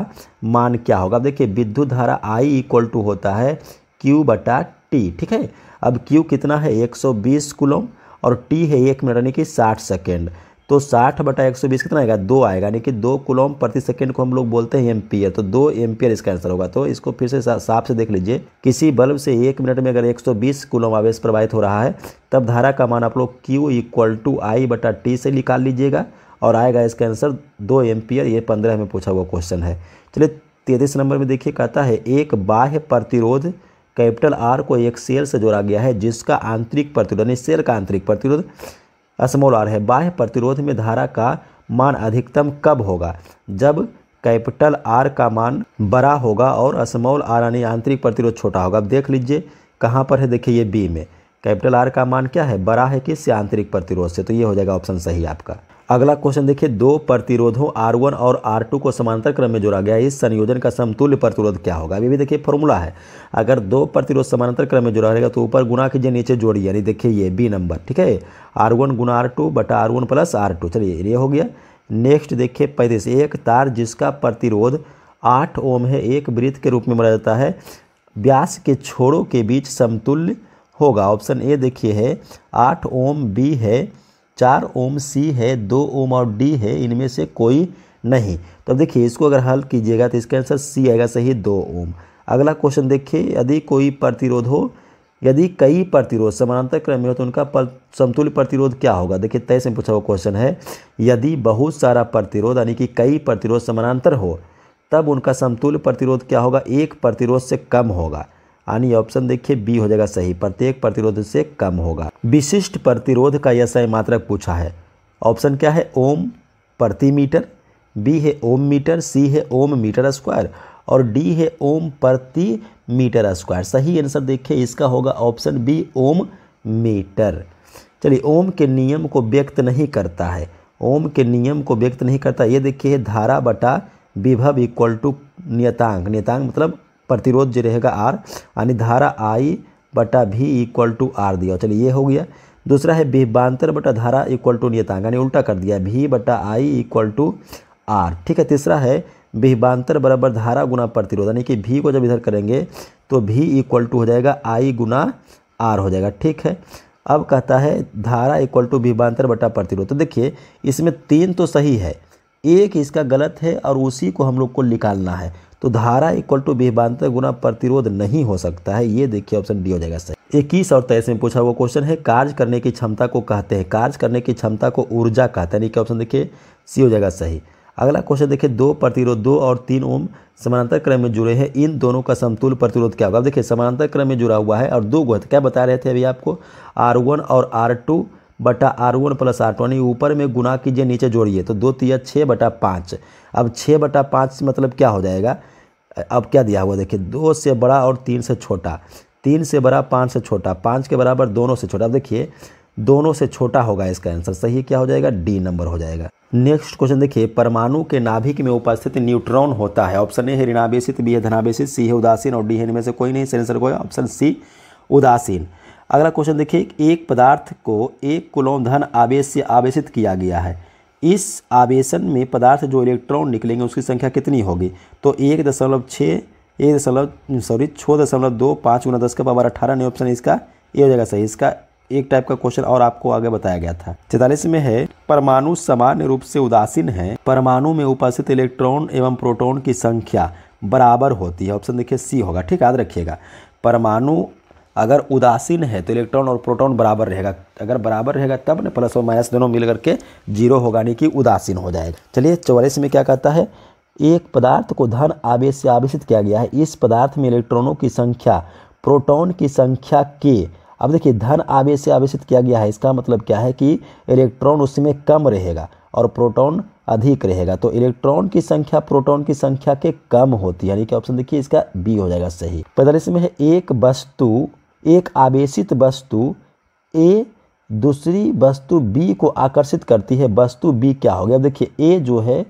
S1: मान क्या होगा देखिए विद्युत धारा I इक्वल टू होता है Q बटा टी ठीक है अब क्यू कितना है 120 कुलोम और टी है एक मिनट यानी कि 60 सेकेंड तो 60 बटा 120 कितना आएगा दो आएगा यानी कि दो कुलोम प्रति सेकेंड को हम लोग बोलते हैं एम्पियर तो दो एम्पियर इसका आंसर होगा तो इसको फिर से साफ से देख लीजिए किसी बल्ब से एक मिनट में अगर 120 कुलोम आवेश प्रवाहित हो रहा है तब धारा का मान आप लोग क्यू इक्वल टू आई बटा टी से निकाल लीजिएगा और आएगा इसका आंसर दो एम्पियर ये पंद्रह में पूछा हुआ क्वेश्चन है चलिए तैतीस नंबर में देखिए कहता है एक बाह्य प्रतिरोध कैपिटल आर को एक सेल से जोड़ा गया है जिसका आंतरिक प्रतिरोध यानी सेल का आंतरिक प्रतिरोध स्मॉल आर है बाह्य प्रतिरोध में धारा का मान अधिकतम कब होगा जब कैपिटल आर का मान बड़ा होगा और स्मॉल आर यानी आंतरिक प्रतिरोध छोटा होगा अब देख लीजिए कहाँ पर है देखिए ये बी में कैपिटल आर का मान क्या है बड़ा है कि आंतरिक प्रतिरोध से तो ये हो जाएगा ऑप्शन सही आपका अगला क्वेश्चन देखिए दो प्रतिरोधों R1 और R2 को समांतर क्रम में जोड़ा गया इस संयोजन का समतुल्य प्रतिरोध क्या होगा अभी भी देखिए फॉर्मूला है अगर दो प्रतिरोध समांतर क्रम में जोड़ा रहेगा तो ऊपर गुना कीजिए नीचे जोड़िए यानी देखिए ये बी नंबर ठीक है आर वन गुना आर टू बटा R one plus R two चलिए ये हो गया नेक्स्ट देखिए पैंतीस एक तार जिसका प्रतिरोध आठ ओम है एक वृत्त के रूप में माना जाता है व्यास के छोड़ों के बीच समतुल्य होगा ऑप्शन ए देखिए है आठ ओम बी है चार ओम सी है दो ओम और डी है इनमें से कोई नहीं तो अब देखिए इसको अगर हल कीजिएगा तो इसका आंसर सी आएगा सही दो ओम अगला क्वेश्चन देखिए यदि कोई प्रतिरोध हो यदि कई प्रतिरोध समानांतर क्रम में हो तो उनका पर, समतुल्य प्रतिरोध क्या होगा देखिए तय से पूछा हुआ क्वेश्चन है यदि बहुत सारा प्रतिरोध यानी कि कई प्रतिरोध समानांतर हो तब उनका समतुल्य प्रतिरोध क्या होगा एक प्रतिरोध से कम होगा यानी ऑप्शन देखिए बी हो जाएगा सही प्रत्येक प्रतिरोध से कम होगा विशिष्ट प्रतिरोध का यह सही मात्रक पूछा है ऑप्शन क्या है ओम प्रति मीटर बी है ओम मीटर सी है ओम मीटर स्क्वायर और डी है ओम प्रति मीटर स्क्वायर सही आंसर देखिए इसका होगा ऑप्शन बी ओम मीटर चलिए ओम के नियम को व्यक्त नहीं करता है ओम के नियम को व्यक्त नहीं करता ये देखिए धारा बटा विभव इक्वल टू नियतांक नियतांक मतलब प्रतिरोध जो रहेगा आर यानी धारा आई बटा भी इक्वल टू आर दिया चलिए ये हो गया दूसरा है बिहबांतर बटा धारा इक्वल टू नियतांक यानी उल्टा कर दिया भी बटा आई इक्वल टू आर ठीक है तीसरा है बिहबांतर बराबर धारा गुना प्रतिरोध यानी कि भी को जब इधर करेंगे तो भी इक्वल टू हो जाएगा आई गुना आर हो जाएगा ठीक है अब कहता है धारा इक्वल टू विभांतर बटा प्रतिरोध तो देखिए इसमें तीन तो सही है एक इसका गलत है और उसी को हम लोग को निकालना है तो धारा इक्वल टू विभवांतर गुना प्रतिरोध नहीं हो सकता है ये देखिए ऑप्शन डी हो जाएगा सही इक्कीस और तेईस में पूछा हुआ क्वेश्चन है कार्य करने की क्षमता को कहते हैं कार्य करने की क्षमता को ऊर्जा कहते हैं यानी कि ऑप्शन देखिए सी हो जाएगा सही अगला क्वेश्चन देखिए दो प्रतिरोध दो और तीन ओम समानांतर क्रम में जुड़े हैं इन दोनों का समतुल प्रतिरोध क्या होगा अब देखिए समानांतर क्रम में जुड़ा हुआ है और दो गो क्या बता रहे थे अभी आपको आर वन और आर टू बटा R one plus R two यानी ऊपर में गुना कीजिए नीचे जोड़िए तो दो तीय छः बटा पाँच अब छः बटा पाँच मतलब क्या हो जाएगा अब क्या दिया हुआ देखिए दो से बड़ा और तीन से छोटा तीन से बड़ा पाँच से छोटा पाँच के बराबर दोनों से छोटा अब देखिए दोनों से छोटा होगा इसका आंसर सही क्या हो जाएगा डी नंबर हो जाएगा नेक्स्ट क्वेश्चन देखिए परमाणु के नाभिक में उपस्थित न्यूट्रॉन होता है ऑप्शन ए है ऋणावेशित बी है धनावेशित सी है उदासीन और डी है इनमें से कोई नहीं आंसर को ऑप्शन सी उदासीन अगला क्वेश्चन देखिए एक पदार्थ को एक कुलोम धन आवेश से आवेशित किया गया है इस आवेशन में पदार्थ जो इलेक्ट्रॉन निकलेंगे उसकी संख्या कितनी होगी तो एक दशमलव छः एक दशमलव सॉरी छः दशमलव दो पाँच गुना दस का पावर अठारह नहीं ऑप्शन इसका ये हो जाएगा सही इसका एक टाइप का क्वेश्चन और आपको आगे बताया गया था चैतालीस में है परमाणु सामान्य रूप से उदासीन है परमाणु में उपस्थित इलेक्ट्रॉन एवं प्रोटोन की संख्या बराबर होती है ऑप्शन देखिए सी होगा ठीक याद रखिएगा परमाणु अगर उदासीन है तो इलेक्ट्रॉन और प्रोटॉन बराबर रहेगा अगर बराबर रहेगा तब ना प्लस और माइनस दोनों मिल करके जीरो होगा यानी कि उदासीन हो जाएगा चलिए चौवालीस में क्या कहता है एक पदार्थ को धन आवेश से आवेशित किया गया है इस पदार्थ में इलेक्ट्रॉनों की संख्या प्रोटॉन की संख्या के अब देखिए धन आवेश से आवेशित किया गया है इसका मतलब क्या है कि इलेक्ट्रॉन उसमें कम रहेगा और प्रोटॉन अधिक रहेगा तो इलेक्ट्रॉन की संख्या प्रोटॉन की संख्या के कम होती है यानी कि ऑप्शन देखिए इसका बी हो जाएगा सही पैंतालीस में है एक वस्तु एक आवेशित वस्तु ए दूसरी वस्तु बी को आकर्षित करती है वस्तु बी क्या हो गया अब देखिए ए जो है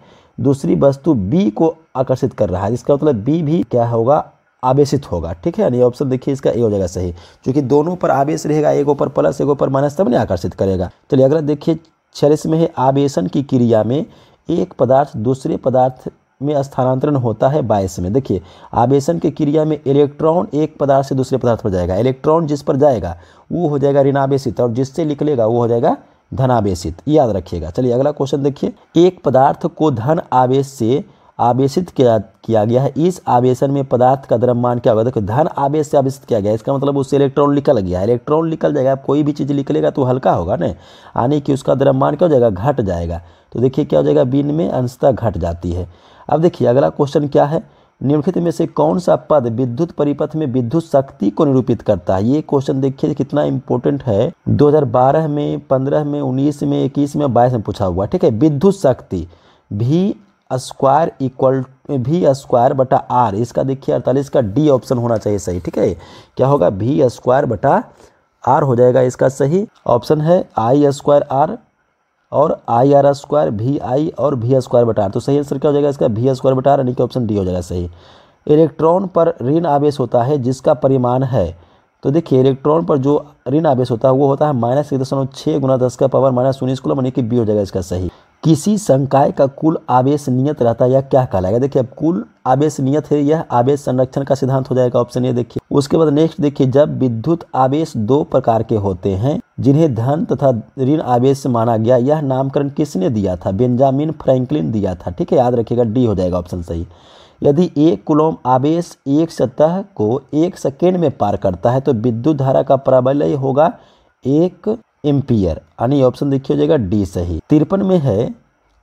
S1: दूसरी वस्तु बी को आकर्षित कर रहा है इसका मतलब बी भी क्या होगा आवेशित होगा ठीक है यानी ऑप्शन देखिए इसका ए हो जाएगा सही क्योंकि दोनों पर आवेश रहेगा एक ऊपर प्लस एक ऊपर माइनस तब नहीं आकर्षित करेगा चलिए अगला देखिए छियालीस में है आवेशन की क्रिया में एक पदार्थ दूसरे पदार्थ में स्थानांतरण होता है बायस में देखिए आवेशन के क्रिया में इलेक्ट्रॉन एक पदार्थ से दूसरे पदार्थ पर जाएगा इलेक्ट्रॉन जिस पर जाएगा वो हो जाएगा ऋणावेशित और जिससे निकलेगा वो हो जाएगा धनावेशित याद रखिएगा चलिए अगला क्वेश्चन देखिए एक पदार्थ को धन आवेश से आवेशित किया किया गया है इस आवेशन में पदार्थ का द्रव्यमान क्या होगा देखो धन आवेश से आवेशित किया गया इसका मतलब उससे इलेक्ट्रॉन निकल गया इलेक्ट्रॉन निकल जाएगा कोई भी चीज़ निकलेगा तो हल्का होगा ना यानी कि उसका द्रव्यमान क्या हो जाएगा घट जाएगा तो देखिए क्या हो जाएगा बिन में अंशता घट जाती है अब देखिए अगला क्वेश्चन क्या है निम्नलिखित में से कौन सा पद विद्युत परिपथ में विद्युत शक्ति को निरूपित करता है ये क्वेश्चन देखिए कितना इंपॉर्टेंट है 2012 में 15 में 19 में 21 में 22 में पूछा हुआ ठीक है विद्युत शक्ति V square equal V square बटा आर इसका देखिए अड़तालीस का डी ऑप्शन होना चाहिए सही ठीक है क्या होगा भी स्क्वायर बटा आर हो जाएगा इसका सही ऑप्शन है आई स्क्वायर आर और I R square V I और वी स्क्वायर बटा तो सही आंसर क्या हो जाएगा इसका वी स्क्वायर बटा यानी कि ऑप्शन डी हो जाएगा सही इलेक्ट्रॉन पर ऋण आवेश होता है जिसका परिमाण है तो देखिए इलेक्ट्रॉन पर जो ऋण आवेश होता है वो होता है माइनस एक दशमलव छः गुना दस का पावर माइनस उन्नीस कुल यानी कि बी हो जाएगा इसका सही किसी संकाय का कुल आवेश नियत रहता है यह क्या कहलाएगा देखिए अब कुल आवेश नियत है यह आवेश संरक्षण का सिद्धांत हो जाएगा ऑप्शन ये देखिए उसके बाद नेक्स्ट देखिए जब विद्युत आवेश दो प्रकार के होते हैं जिन्हें धन तथा ऋण आवेश माना गया यह नामकरण किसने दिया था बेंजामिन फ्रैंकलिन दिया था ठीक है याद रखिएगा डी हो जाएगा ऑप्शन सही यदि एक कुलोम आवेश एक सतह को एक सेकेंड में पार करता है तो विद्युत धारा का प्राबल्य होगा एक एम्पियर यानी ऑप्शन देखिए हो जाएगा डी सही तिरपन में है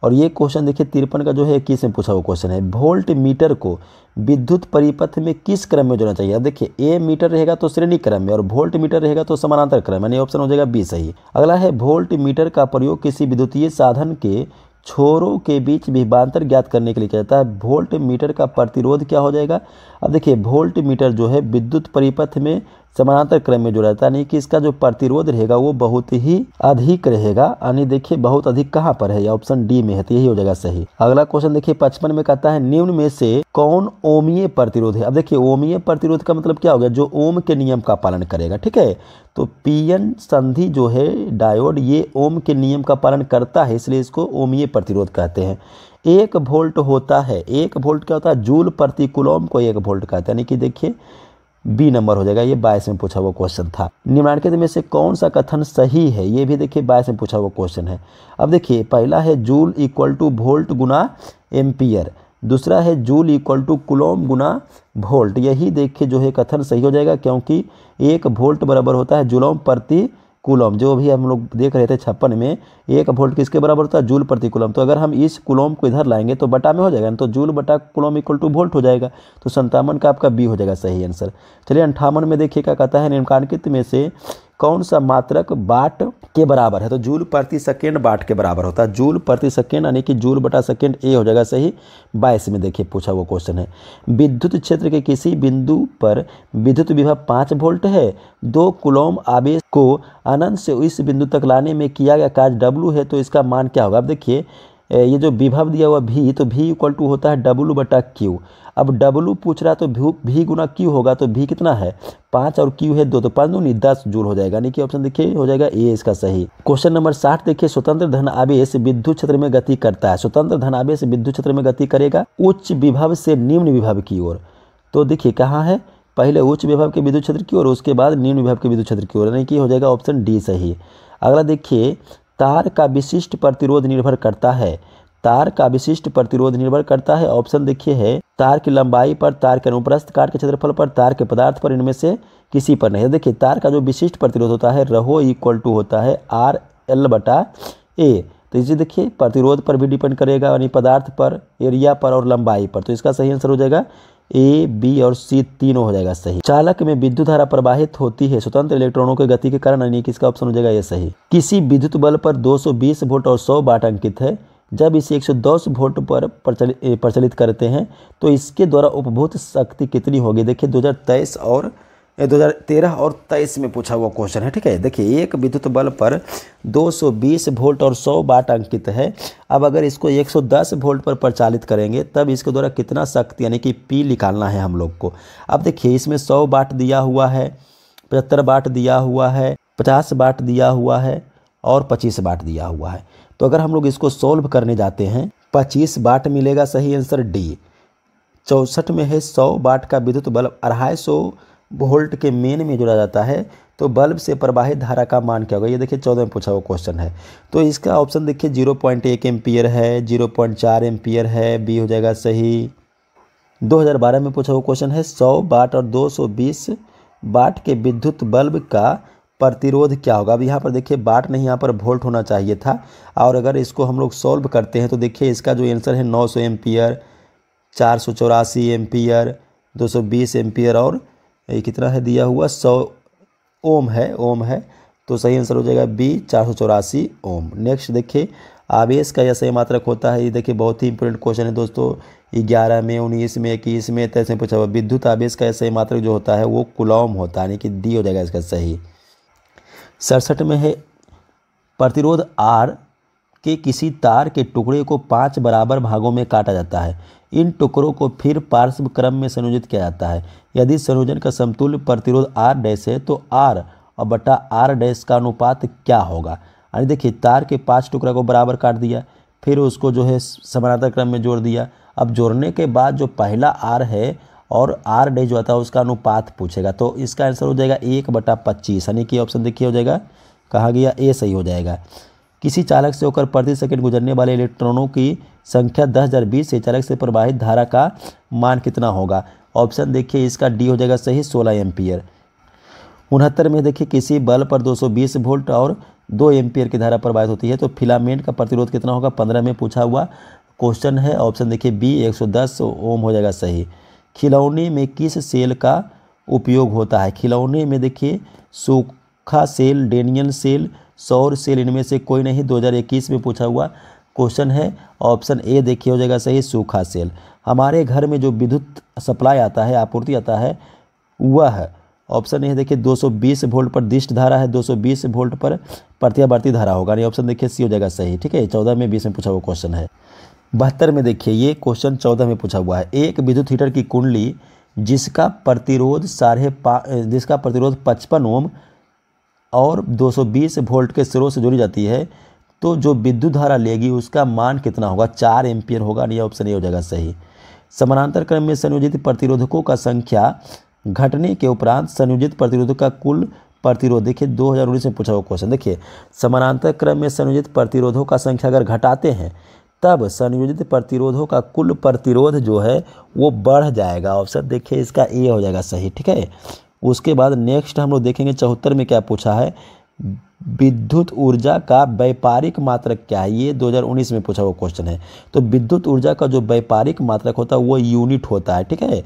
S1: और ये क्वेश्चन देखिए तिरपन का जो है किस में पूछा हुआ क्वेश्चन है वोल्ट मीटर को विद्युत परिपथ में किस क्रम में जोड़ना चाहिए देखिए ए मीटर रहेगा तो श्रेणी क्रम में और वोल्ट मीटर रहेगा तो समानांतर क्रम यानी ऑप्शन हो जाएगा बी सही अगला है वोल्ट मीटर का प्रयोग किसी विद्युतीय साधन के छोरों के बीच विभांतर ज्ञात करने के लिए किया जाता है वोल्ट मीटर का प्रतिरोध क्या हो जाएगा अब देखिए वोल्ट मीटर जो है विद्युत परिपथ में समानांतर क्रम में जो रहता है यानी कि इसका जो प्रतिरोध रहेगा वो बहुत ही अधिक रहेगा यानी देखिए बहुत अधिक कहाँ पर है ऑप्शन डी में है तो यही हो जाएगा सही अगला क्वेश्चन देखिए पचपन में कहता है निम्न में से कौन ओमीय प्रतिरोध है अब देखिए ओमीय प्रतिरोध का मतलब क्या हो गया जो ओम के नियम का पालन करेगा ठीक है तो पीएन संधि जो है डायोड ये ओम के नियम का पालन करता है इसलिए इसको ओमीय प्रतिरोध कहते हैं एक वोल्ट होता है एक वोल्ट क्या होता है जूल प्रति कुलोम को एक वोल्ट कहते हैं यानी कि देखिए बी नंबर हो जाएगा ये बाईस में पूछा हुआ क्वेश्चन था निम्नलिखित में से कौन सा कथन सही है ये भी देखिए बाईस में पूछा हुआ क्वेश्चन है अब देखिए पहला है जूल इक्वल टू वोल्ट गुना एम्पियर दूसरा है जूल इक्वल टू कुलोम गुना वोल्ट यही देखिए जो है कथन सही हो जाएगा क्योंकि एक वोल्ट बराबर होता है जुलोम प्रति कुलम जो भी हम लोग देख रहे थे छप्पन में एक वोल्ट किसके बराबर होता है जूल प्रति कुलम तो अगर हम इस कुलम को इधर लाएंगे तो बटा में हो जाएगा तो जूल बटा कुलम इक्वल टू वोल्ट हो जाएगा तो संतावन का आपका बी हो जाएगा सही आंसर चलिए अंठावन में देखिए क्या कहता है निम्नांकित में से कौन सा मात्रक बाट के बराबर है तो जूल प्रति सेकेंड बाट के बराबर होता है जूल प्रति सेकेंड यानी कि जूल बटा सेकेंड ए हो जाएगा सही बाईस में देखिए पूछा वो क्वेश्चन है विद्युत क्षेत्र के किसी बिंदु पर विद्युत विभव पाँच वोल्ट है दो कुलोम आवेश को अनंत से इस बिंदु तक लाने में किया गया कार्य डब्लू है तो इसका मान क्या होगा अब देखिए ये जो विभव दिया हुआ भी तो भी इक्वल टू होता है डब्लू बटा क्यू अब डब्लू पूछ रहा तो भू भी गुना क्यू होगा तो भी कितना है पाँच और क्यू है दो तो पाँच दूनी दस जूल हो जाएगा यानी कि ऑप्शन देखिए हो जाएगा ए इसका सही क्वेश्चन नंबर साठ देखिए स्वतंत्र धन आवेश विद्युत क्षेत्र में गति करता है स्वतंत्र धन आवेश विद्युत क्षेत्र में गति करेगा उच्च विभव से निम्न विभव की ओर तो देखिए कहाँ है पहले उच्च विभव के विद्युत क्षेत्र की ओर उसके बाद निम्न विभव के विद्युत क्षेत्र की ओर यानी कि हो जाएगा ऑप्शन डी सही अगला देखिए तार का विशिष्ट प्रतिरोध निर्भर करता है तार का विशिष्ट प्रतिरोध निर्भर करता है ऑप्शन देखिए है तार की लंबाई पर तार के अनुप्रस्थ काट के क्षेत्रफल पर तार के पदार्थ पर इनमें से किसी पर नहीं देखिए तार का जो विशिष्ट प्रतिरोध होता है रहो इक्वल टू होता है आर एल बटा ए तो इसे देखिए प्रतिरोध पर भी डिपेंड करेगा यानी पदार्थ पर एरिया पर और लंबाई पर तो इसका सही आंसर हो जाएगा ए बी और सी तीनों हो जाएगा सही चालक में विद्युत धारा प्रवाहित होती है स्वतंत्र इलेक्ट्रॉनों के गति के कारण यानी कि इसका ऑप्शन हो जाएगा यह सही किसी विद्युत बल पर 220 वोल्ट और 100 वाट अंकित है जब इसे 110 वोल्ट पर प्रचलित करते हैं तो इसके द्वारा उपभूत शक्ति कितनी होगी देखिए दो और 2013 और 23 में पूछा हुआ क्वेश्चन है ठीक है देखिए एक विद्युत बल पर 220 वोल्ट और 100 वाट अंकित है अब अगर इसको 110 वोल्ट पर प्रचालित करेंगे तब इसके द्वारा कितना शक्ति यानी कि पी निकालना है हम लोग को अब देखिए इसमें सौ वाट दिया हुआ है पचहत्तर वाट दिया हुआ है पचास वाट दिया हुआ है और पच्चीस वाट दिया हुआ है तो अगर हम लोग इसको सोल्व करने जाते हैं पच्चीस वाट मिलेगा सही आंसर डी चौंसठ में है सौ वाट का विद्युत बल्ब अढ़ाई सौ वोल्ट के मेन में जोड़ा जाता है तो बल्ब से प्रवाहित धारा का मान क्या होगा ये देखिए चौदह में पूछा हुआ क्वेश्चन है तो इसका ऑप्शन देखिए जीरो पॉइंट एक एम्पियर है जीरो पॉइंट चार एम्पियर है बी हो जाएगा सही 2012 में पूछा हुआ क्वेश्चन है 100 बाट और 220 बाट के विद्युत बल्ब का प्रतिरोध क्या होगा अब यहाँ पर देखिए बाट नहीं यहाँ पर वोल्ट होना चाहिए था और अगर इसको हम लोग सॉल्व करते हैं तो देखिए इसका जो आंसर है सौ एम्पियर चार सौ चौरासी एम्पियर दो सौ बीस एम्पियर और ये कितना है दिया हुआ सौ ओम है ओम है तो सही आंसर हो जाएगा बी चार सौ चौरासी ओम नेक्स्ट देखिए आवेश का यह सही मात्रक होता है ये देखिए बहुत ही इंपॉर्टेंट क्वेश्चन है दोस्तों ग्यारह में उन्नीस में इक्कीस में तेईस में पूछा हुआ विद्युत आवेश का यह सही मात्रक जो होता है वो कुलौम होता है यानी कि डी हो जाएगा इसका सही सड़सठ में है प्रतिरोध आर के किसी तार के टुकड़े को पाँच बराबर भागों में काटा जाता है इन टुकड़ों को फिर पार्श्व क्रम में संयोजित किया जाता है यदि संयोजन का समतुल्य प्रतिरोध आर डैश है तो आर और बटा आर डैश का अनुपात क्या होगा यानी देखिए तार के पाँच टुकड़ा को बराबर काट दिया फिर उसको जो है समानांतर क्रम में जोड़ दिया अब जोड़ने के बाद जो पहला आर है और आर डे जो आता है उसका अनुपात पूछेगा तो इसका आंसर हो जाएगा एक बटा पच्चीस यानी कि ऑप्शन देखिए हो जाएगा कहा गया ए सही हो जाएगा किसी चालक से होकर प्रति सेकेंड गुजरने वाले इलेक्ट्रॉनों की संख्या दस हज़ार बीस से चालक से प्रवाहित धारा का मान कितना होगा ऑप्शन देखिए इसका डी हो जाएगा सही सोलह एम्पियर उनहत्तर में देखिए किसी बल्ब पर 220 वोल्ट और दो एम्पियर की धारा प्रवाहित होती है तो फिलामेंट का प्रतिरोध कितना होगा पंद्रह में पूछा हुआ क्वेश्चन है ऑप्शन देखिए बी 110 ओम हो जाएगा सही खिलौने में किस सेल का उपयोग होता है खिलौने में देखिए सूखा सेल डेनियल सेल सौर सेल इनमें से कोई नहीं 2021 में पूछा हुआ क्वेश्चन है ऑप्शन ए देखिए हो जाएगा सही सूखा सेल हमारे घर में जो विद्युत सप्लाई आता है आपूर्ति आता है वह ऑप्शन ए देखिए 220 वोल्ट पर दिष्ट धारा है 220 वोल्ट पर प्रत्यावर्ती धारा होगा यानी ऑप्शन देखिए सी हो जाएगा सही ठीक है चौदह में बीस में पूछा हुआ क्वेश्चन है बहत्तर में देखिए ये क्वेश्चन चौदह में पूछा हुआ है एक विद्युत हीटर की कुंडली जिसका प्रतिरोध साढ़े पा जिसका प्रतिरोध पचपन ओम और 220 वोल्ट के स्रोत से जुड़ी जाती है तो जो विद्युत धारा लेगी उसका मान कितना होगा चार एम्पियर होगा यह ऑप्शन ये हो जाएगा सही समानांतर क्रम में संयोजित प्रतिरोधकों का संख्या घटने के उपरांत संयोजित प्रतिरोधक का कुल प्रतिरोध देखिए दो हज़ार उन्नीस में पूछा हुआ क्वेश्चन देखिए समानांतर क्रम में संयोजित प्रतिरोधों का संख्या अगर घटाते हैं तब संयोजित प्रतिरोधों का कुल प्रतिरोध जो है वो बढ़ जाएगा ऑप्शन देखिए इसका ए हो जाएगा सही ठीक है उसके बाद नेक्स्ट हम लोग देखेंगे चौहत्तर में क्या पूछा है विद्युत ऊर्जा का व्यापारिक मात्रक क्या है ये 2019 में पूछा हुआ क्वेश्चन है तो विद्युत ऊर्जा का जो व्यापारिक मात्रक होता है वो यूनिट होता है ठीक है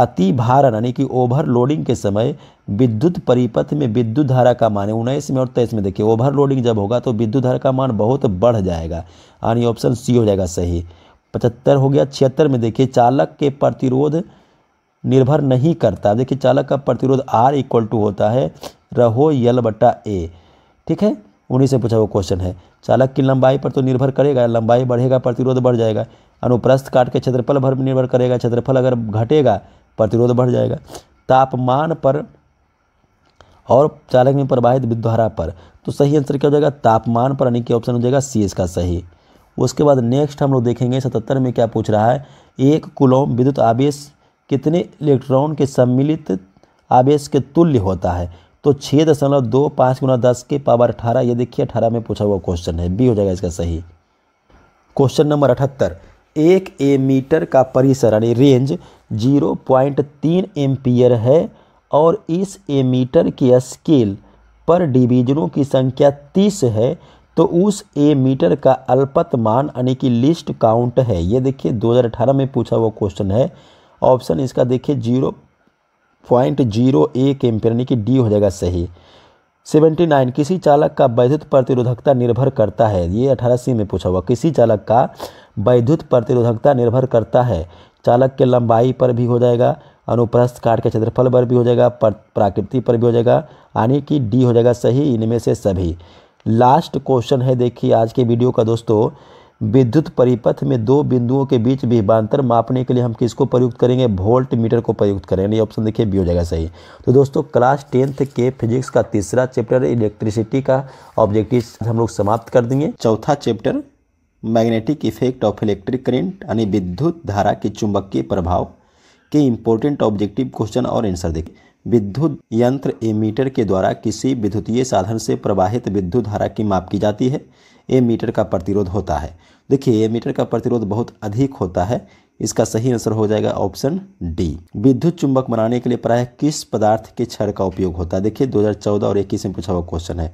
S1: अति भारण यानी कि ओवरलोडिंग के समय विद्युत परिपथ में विद्युत धारा का मान उन्नीस में और तेईस में देखिए ओवरलोडिंग जब होगा तो विद्युत धारा का मान बहुत बढ़ जाएगा यानी ऑप्शन सी हो जाएगा सही पचहत्तर हो गया छिहत्तर में देखिए चालक के प्रतिरोध निर्भर नहीं करता देखिए चालक का प्रतिरोध आर इक्वल टू होता है रहो यल बट्टा ए ठीक है उन्हीं से पूछा हुआ क्वेश्चन है चालक की लंबाई पर तो निर्भर करेगा लंबाई बढ़ेगा प्रतिरोध बढ़ जाएगा अनुप्रस्थ काट के क्षेत्रफल भर निर्भर करेगा क्षेत्रफल अगर घटेगा प्रतिरोध बढ़ जाएगा तापमान पर और चालक में प्रवाहित विद्वारा पर तो सही आंसर क्या हो जाएगा तापमान पर यानी कि ऑप्शन हो जाएगा सी इसका सही उसके बाद नेक्स्ट हम लोग देखेंगे सतहत्तर में क्या पूछ रहा है एक कुलोम विद्युत आवेश कितने इलेक्ट्रॉन के सम्मिलित आवेश के तुल्य होता है तो छः दशमलव दो पाँच गुना दस के पावर अठारह ये देखिए अठारह में पूछा हुआ क्वेश्चन है बी हो जाएगा इसका सही क्वेश्चन नंबर अठहत्तर एक ए मीटर का परिसर यानी रेंज जीरो पॉइंट तीन एम्पियर है और इस ए मीटर के स्केल पर डिवीजनों की संख्या तीस है तो उस ए मीटर का अल्पतमान यानी कि लिस्ट काउंट है ये देखिए 2018 में पूछा हुआ क्वेश्चन है ऑप्शन इसका देखिए जीरो पॉइंट जीरो एक एम्पियर यानी कि डी हो जाएगा सही सेवेंटी नाइन किसी चालक का वैद्युत प्रतिरोधकता निर्भर करता है ये अठारह सी में पूछा हुआ किसी चालक का वैद्युत प्रतिरोधकता निर्भर करता है चालक के लंबाई पर भी हो जाएगा अनुप्रस्थ काट के क्षेत्रफल पर भी हो जाएगा प्राकृति पर भी हो जाएगा यानी कि डी हो जाएगा सही इनमें से सभी लास्ट क्वेश्चन है देखिए आज के वीडियो का दोस्तों विद्युत परिपथ में दो बिंदुओं के बीच विभांतर मापने के लिए हम किसको प्रयुक्त करेंगे वोल्ट मीटर को प्रयुक्त करेंगे ये ऑप्शन देखिए बी हो जाएगा सही तो दोस्तों क्लास टेंथ के फिजिक्स का तीसरा चैप्टर इलेक्ट्रिसिटी का ऑब्जेक्टिव हम लोग समाप्त कर देंगे चौथा chapter magnetic effect of electric current यानी विद्युत धारा के चुंबकीय प्रभाव के इम्पोर्टेंट ऑब्जेक्टिव क्वेश्चन और आंसर देखिए विद्युत यंत्र एमीटर के द्वारा किसी विद्युतीय साधन से प्रवाहित विद्युत धारा की माप की जाती है ए मीटर का प्रतिरोध होता है देखिए ए मीटर का प्रतिरोध बहुत अधिक होता है इसका सही आंसर हो जाएगा ऑप्शन डी विद्युत चुंबक बनाने के लिए प्राय किस पदार्थ के छड़ का उपयोग होता है देखिए 2014 और 21 में पूछा हुआ क्वेश्चन है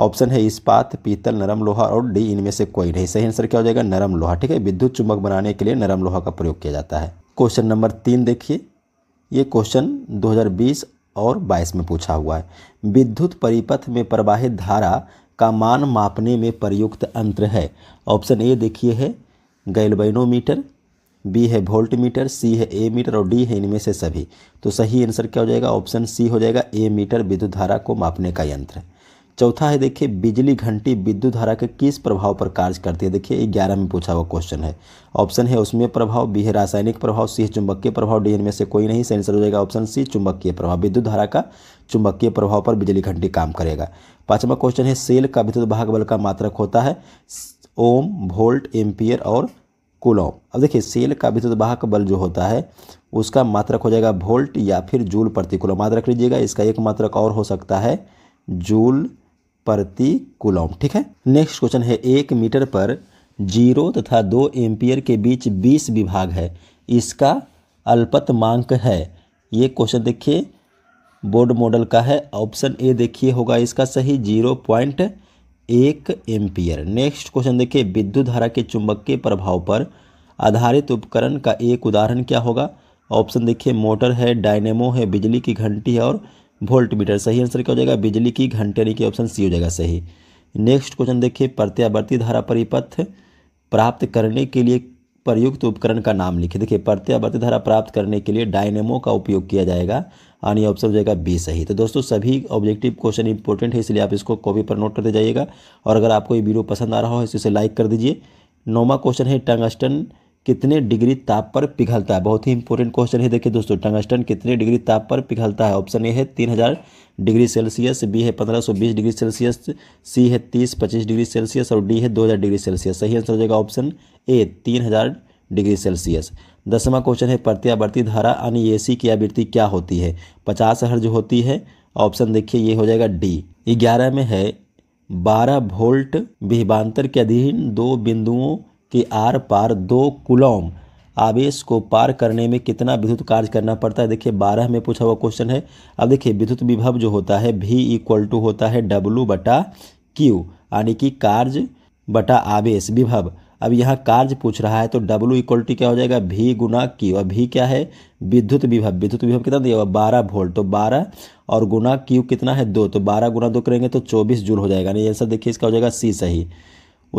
S1: ऑप्शन है इस्पात पीतल नरम लोहा और डी इनमें से कोई नहीं सही आंसर क्या हो जाएगा नरम लोहा ठीक है विद्युत चुंबक बनाने के लिए नरम लोहा का प्रयोग किया जाता है क्वेश्चन नंबर तीन देखिए ये क्वेश्चन 2020 और 22 में पूछा हुआ है विद्युत परिपथ में प्रवाहित धारा का मान मापने में प्रयुक्त अंतर है ऑप्शन ए देखिए है गैलबेनोमीटर बी है वोल्ट मीटर सी है ए मीटर और डी है इनमें से सभी तो सही आंसर क्या हो जाएगा ऑप्शन सी हो जाएगा ए मीटर विद्युत धारा को मापने का यंत्र चौथा है देखिए बिजली घंटी विद्युत धारा के किस प्रभाव पर कार्य करती है देखिए ग्यारह में पूछा हुआ क्वेश्चन है ऑप्शन है उसमें प्रभाव बी है रासायनिक प्रभाव सी है चुंबकीय प्रभाव डी में से कोई नहीं सेंसर आंसर हो जाएगा ऑप्शन सी चुंबकीय प्रभाव विद्युत धारा का चुंबकीय प्रभाव पर बिजली घंटी काम करेगा पांचवा क्वेश्चन है सेल का विद्युत भाग बल का मात्रक होता है ओम वोल्ट एम्पियर और कूलॉम अब देखिए सेल का विद्युत वाहक बल जो होता है उसका मात्रक हो जाएगा वोल्ट या फिर जूल प्रति कूलम याद रख लीजिएगा इसका एक मात्रक और हो सकता है जूल प्रति कुलम ठीक है नेक्स्ट क्वेश्चन है एक मीटर पर जीरो तथा दो एम्पियर के बीच बीस विभाग है इसका अल्पतमांक है ये क्वेश्चन देखिए बोर्ड मॉडल का है ऑप्शन ए देखिए होगा इसका सही जीरो पॉइंट एक एम्पियर नेक्स्ट क्वेश्चन देखिए विद्युत धारा के चुंबक के प्रभाव पर आधारित उपकरण का एक उदाहरण क्या होगा ऑप्शन देखिए मोटर है डायनेमो है बिजली की घंटी है और वोल्ट मीटर सही आंसर क्या हो जाएगा बिजली की घंटेरी की ऑप्शन सी हो जाएगा सही नेक्स्ट क्वेश्चन देखिए प्रत्यावर्ती धारा परिपथ प्राप्त करने के लिए प्रयुक्त उपकरण का नाम लिखे देखिए प्रत्यावर्ती धारा प्राप्त करने के लिए डायनेमो का उपयोग किया जाएगा यानी ऑप्शन हो जाएगा बी सही तो दोस्तों सभी ऑब्जेक्टिव क्वेश्चन इंपॉर्टेंट है इसलिए आप इसको कॉपी पर नोट करते जाइएगा और अगर आपको ये वीडियो पसंद आ रहा हो इसे लाइक कर दीजिए नौवा क्वेश्चन है टंगस्टन कितने डिग्री ताप पर पिघलता है बहुत ही इंपॉर्टेंट क्वेश्चन है देखिए दोस्तों टंगस्टन कितने डिग्री ताप पर पिघलता है ऑप्शन ए है तीन हज़ार डिग्री सेल्सियस बी है पंद्रह सौ बीस डिग्री सेल्सियस सी है तीस पच्चीस डिग्री सेल्सियस और डी है दो हज़ार डिग्री सेल्सियस सही आंसर हो जाएगा ऑप्शन ए तीन हज़ार डिग्री सेल्सियस दसवां क्वेश्चन है प्रत्यावर्ती धारा यानी ए की आवृत्ति क्या होती है पचास हर्ज होती है ऑप्शन देखिए ये हो जाएगा डी ग्यारह में है बारह वोल्ट विभांतर के अधीन दो बिंदुओं के आर पार दो कुलम आवेश को पार करने में कितना विद्युत कार्य करना पड़ता है देखिए बारह में पूछा हुआ क्वेश्चन है अब देखिए विद्युत विभव जो होता है भी इक्वल टू होता है डब्लू बटा क्यू यानी कि कार्य बटा आवेश विभव अब यहाँ कार्य पूछ रहा है तो डब्लू टू क्या हो जाएगा भी गुना क्यू और भी क्या है विद्युत विभव विद्युत विभव कितना दिया हुआ बारह वोल्ट तो बारह और गुना क्यू कितना है दो तो बारह गुना दो करेंगे तो चौबीस जूल हो जाएगा यानी आंसर देखिए इसका हो जाएगा सी सही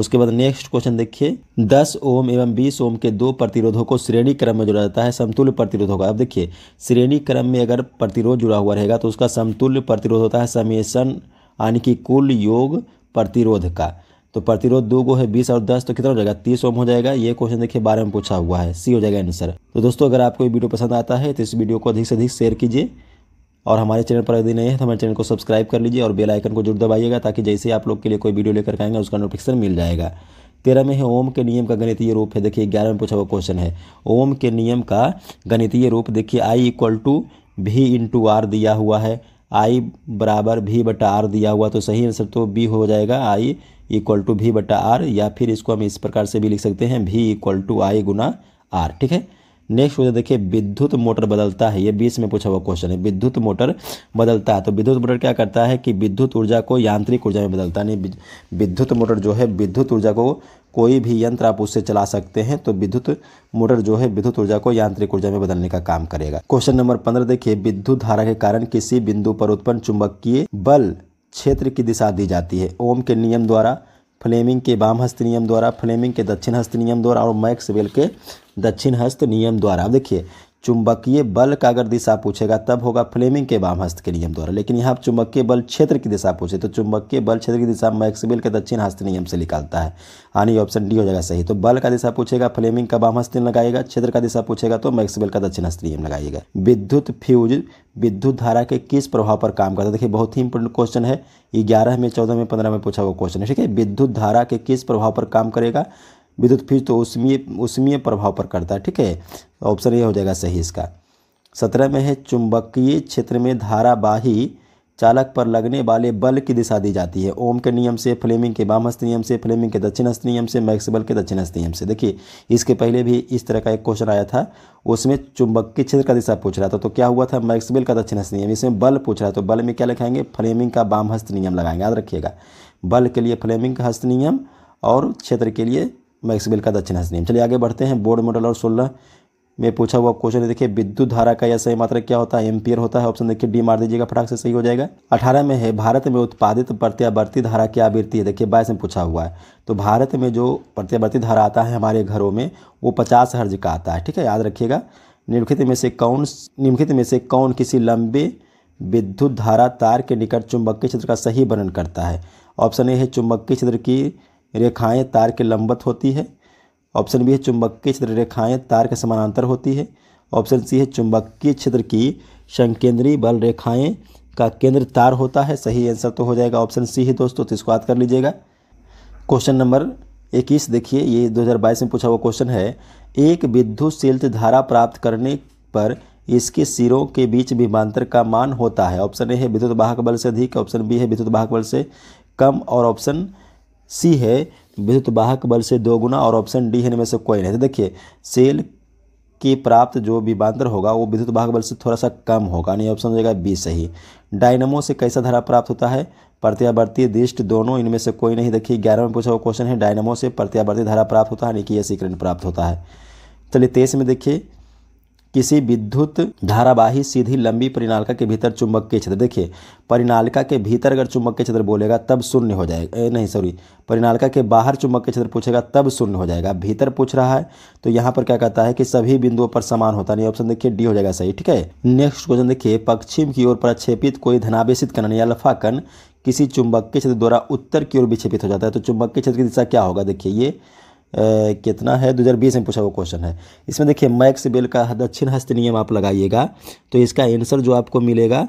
S1: उसके बाद नेक्स्ट क्वेश्चन देखिए दस ओम एवं बीस ओम के दो प्रतिरोधों को श्रेणी क्रम में जोड़ा जाता है समतुल्य प्रतिरोध होगा अब देखिए श्रेणी क्रम में अगर प्रतिरोध जुड़ा हुआ रहेगा तो उसका समतुल्य प्रतिरोध होता है समेसन यानी कि कुल योग प्रतिरोध का तो प्रतिरोध दो गो है बीस और दस तो कितना हो जाएगा तीस ओम हो जाएगा ये क्वेश्चन देखिए बारे में पूछा हुआ है सी हो जाएगा आंसर तो दोस्तों अगर आपको ये वीडियो पसंद आता है तो इस वीडियो को अधिक से अधिक शेयर कीजिए और हमारे चैनल पर यदि नए हैं तो हमारे चैनल को सब्सक्राइब कर लीजिए और बेल आइकन को जरूर दबाइएगा ताकि जैसे आप लोग के लिए कोई वीडियो लेकर आएंगे उसका नोटिफिकेशन मिल जाएगा तेरह में है ओम के नियम का गणितीय रूप है देखिए ग्यारह में पूछा हुआ क्वेश्चन है ओम के नियम का गणितीय रूप देखिए I equal to V into R दिया हुआ है आई बराबर भी बटा आर दिया हुआ तो सही आंसर तो बी हो जाएगा आई इक्वल टू भी बटा आर या फिर इसको हम इस प्रकार से भी लिख सकते हैं भी इक्वल टू आई गुना आर ठीक है नेक्स्ट क्वेश्चन देखिए विद्युत मोटर बदलता है ये बीस में पूछा हुआ क्वेश्चन है विद्युत मोटर बदलता है तो विद्युत मोटर क्या करता है कि विद्युत ऊर्जा को यांत्रिक ऊर्जा में बदलता है विद्युत मोटर जो है विद्युत ऊर्जा को कोई भी यंत्र आप उससे चला सकते हैं तो विद्युत मोटर जो है विद्युत ऊर्जा को यांत्रिक ऊर्जा में बदलने का काम करेगा क्वेश्चन नंबर पंद्रह देखिए विद्युत धारा के कारण किसी बिंदु पर उत्पन्न चुंबकीय बल क्षेत्र की दिशा दी जाती है ओम के नियम द्वारा फ्लेमिंग के वाम हस्त नियम द्वारा फ्लेमिंग के दक्षिण हस्त नियम द्वारा और मैक्सवेल के दक्षिण हस्त नियम द्वारा अब देखिए चुंबकीय बल का अगर दिशा पूछेगा तब होगा फ्लेमिंग के बाम हस्त के नियम द्वारा लेकिन यहाँ चुंबकीय बल क्षेत्र की दिशा पूछे तो चुंबकीय बल क्षेत्र की दिशा मैक्सिबिल के दक्षिण हस्त नियम से निकालता है यानी ऑप्शन डी हो जाएगा सही तो बल का दिशा पूछेगा फ्लेमिंग का वाम हस्त लगाएगा क्षेत्र का दिशा पूछेगा तो मैक्सिबिल का दक्षिण हस्त नियम लगाएगा विद्युत फ्यूज विद्युत धारा के किस प्रभाव पर काम करता है देखिए बहुत ही इंपॉर्टेंट क्वेश्चन है ग्यारह में चौदह में पंद्रह में पूछा हुआ क्वेश्चन है ठीक है विद्युत धारा के किस प्रभाव पर काम करेगा विद्युत फ्यूज तो उसमीय उसमीय प्रभाव पर करता है ठीक है ऑप्शन ये हो जाएगा सही इसका सत्रह में है चुंबकीय क्षेत्र में धारावाही चालक पर लगने वाले बल की दिशा दी जाती है ओम के नियम से फ्लेमिंग के बाम हस्त नियम से फ्लेमिंग के दक्षिण हस्त नियम से मैक्सबल के दक्षिण हस्त नियम से देखिए इसके पहले भी इस तरह का एक क्वेश्चन आया था उसमें के क्षेत्र का दिशा पूछ रहा था तो क्या हुआ था मैक्सबल का दक्षिण हस्त नियम इसमें बल पूछ रहा है तो बल में क्या लिखाएंगे फ्लेमिंग का बाम हस्त नियम लगाएंगे याद रखिएगा बल के लिए फ्लेमिंग का हस्त नियम और क्षेत्र के लिए मैक्सवेल का दक्षिण हस्नियम चलिए आगे बढ़ते हैं बोर्ड मॉडल और सोलह में पूछा हुआ क्वेश्चन देखिए विद्युत धारा का यह सही मात्रा क्या होता है एम्पियर होता है ऑप्शन देखिए डी मार दीजिएगा फटाक से सही हो जाएगा अठारह में है भारत में उत्पादित प्रत्यावर्ती धारा की आवृत्ति है देखिए बाईस में पूछा हुआ है तो भारत में जो प्रत्यावर्ती धारा आता है हमारे घरों में वो पचास हर्ज का आता है ठीक है याद रखिएगा निम्नलिखित में से कौन निम्नलिखित में से कौन किसी लंबे विद्युत धारा तार के निकट चुंबकीय क्षेत्र का सही वर्णन करता है ऑप्शन ए है चुंबकीय क्षेत्र की रेखाएं तार के लंबत होती है ऑप्शन बी है चुंबकीय क्षेत्र रेखाएं तार के समानांतर होती है ऑप्शन सी है चुंबकीय क्षेत्र की संकेंद्रीय बल रेखाएं का केंद्र तार होता है सही आंसर तो हो जाएगा ऑप्शन सी है दोस्तों तो इसको याद कर लीजिएगा क्वेश्चन नंबर इक्कीस देखिए ये 2022 में पूछा हुआ क्वेश्चन है एक विद्युत शिल्त धारा प्राप्त करने पर इसके सिरों के बीच विमांतर का मान होता है ऑप्शन ए है विद्युत वाहक बल से अधिक ऑप्शन बी है विद्युत वाहक बल से कम और ऑप्शन सी है विद्युत वाहक बल से दो गुना और ऑप्शन डी है इनमें से कोई नहीं तो देखिए सेल के प्राप्त जो विभांतर होगा वो विद्युत वाहक बल से थोड़ा सा कम होगा यानी ऑप्शन हो जाएगा बी सही डायनमो से कैसा धारा प्राप्त होता है प्रत्यावर्ती दृष्ट दोनों इनमें से कोई नहीं देखिए ग्यारह में पूछा हुआ क्वेश्चन है डायनमो से प्रत्यावर्ती धारा प्राप्त होता है यानी कि यह सीकरण प्राप्त होता है चलिए तेईस में देखिए किसी विद्युत धारावाही सीधी लंबी परिणालिका के भीतर चुंबक के क्षेत्र देखिए परिणालिका के भीतर अगर चुंबक के क्षेत्र बोलेगा तब शून्य हो जाएगा नहीं सॉरी परिणालिका के बाहर चुंबक के क्षेत्र पूछेगा तब शून्य हो जाएगा भीतर पूछ रहा है तो यहाँ पर क्या कहता है कि सभी बिंदुओं पर समान होता नहीं ऑप्शन देखिए डी हो जाएगा सही ठीक है नेक्स्ट क्वेश्चन देखिए पश्चिम की ओर प्रक्षेपित कोई धनावेशित कण या लफा कण किसी चुंबक के क्षेत्र द्वारा उत्तर की ओर विक्षेपित हो जाता है तो चुंबक के क्षेत्र की दिशा क्या होगा देखिए ये कितना है 2020 में पूछा हुआ क्वेश्चन है इसमें देखिए मैक्स बेल का दक्षिण हस्त नियम आप लगाइएगा तो इसका आंसर जो आपको मिलेगा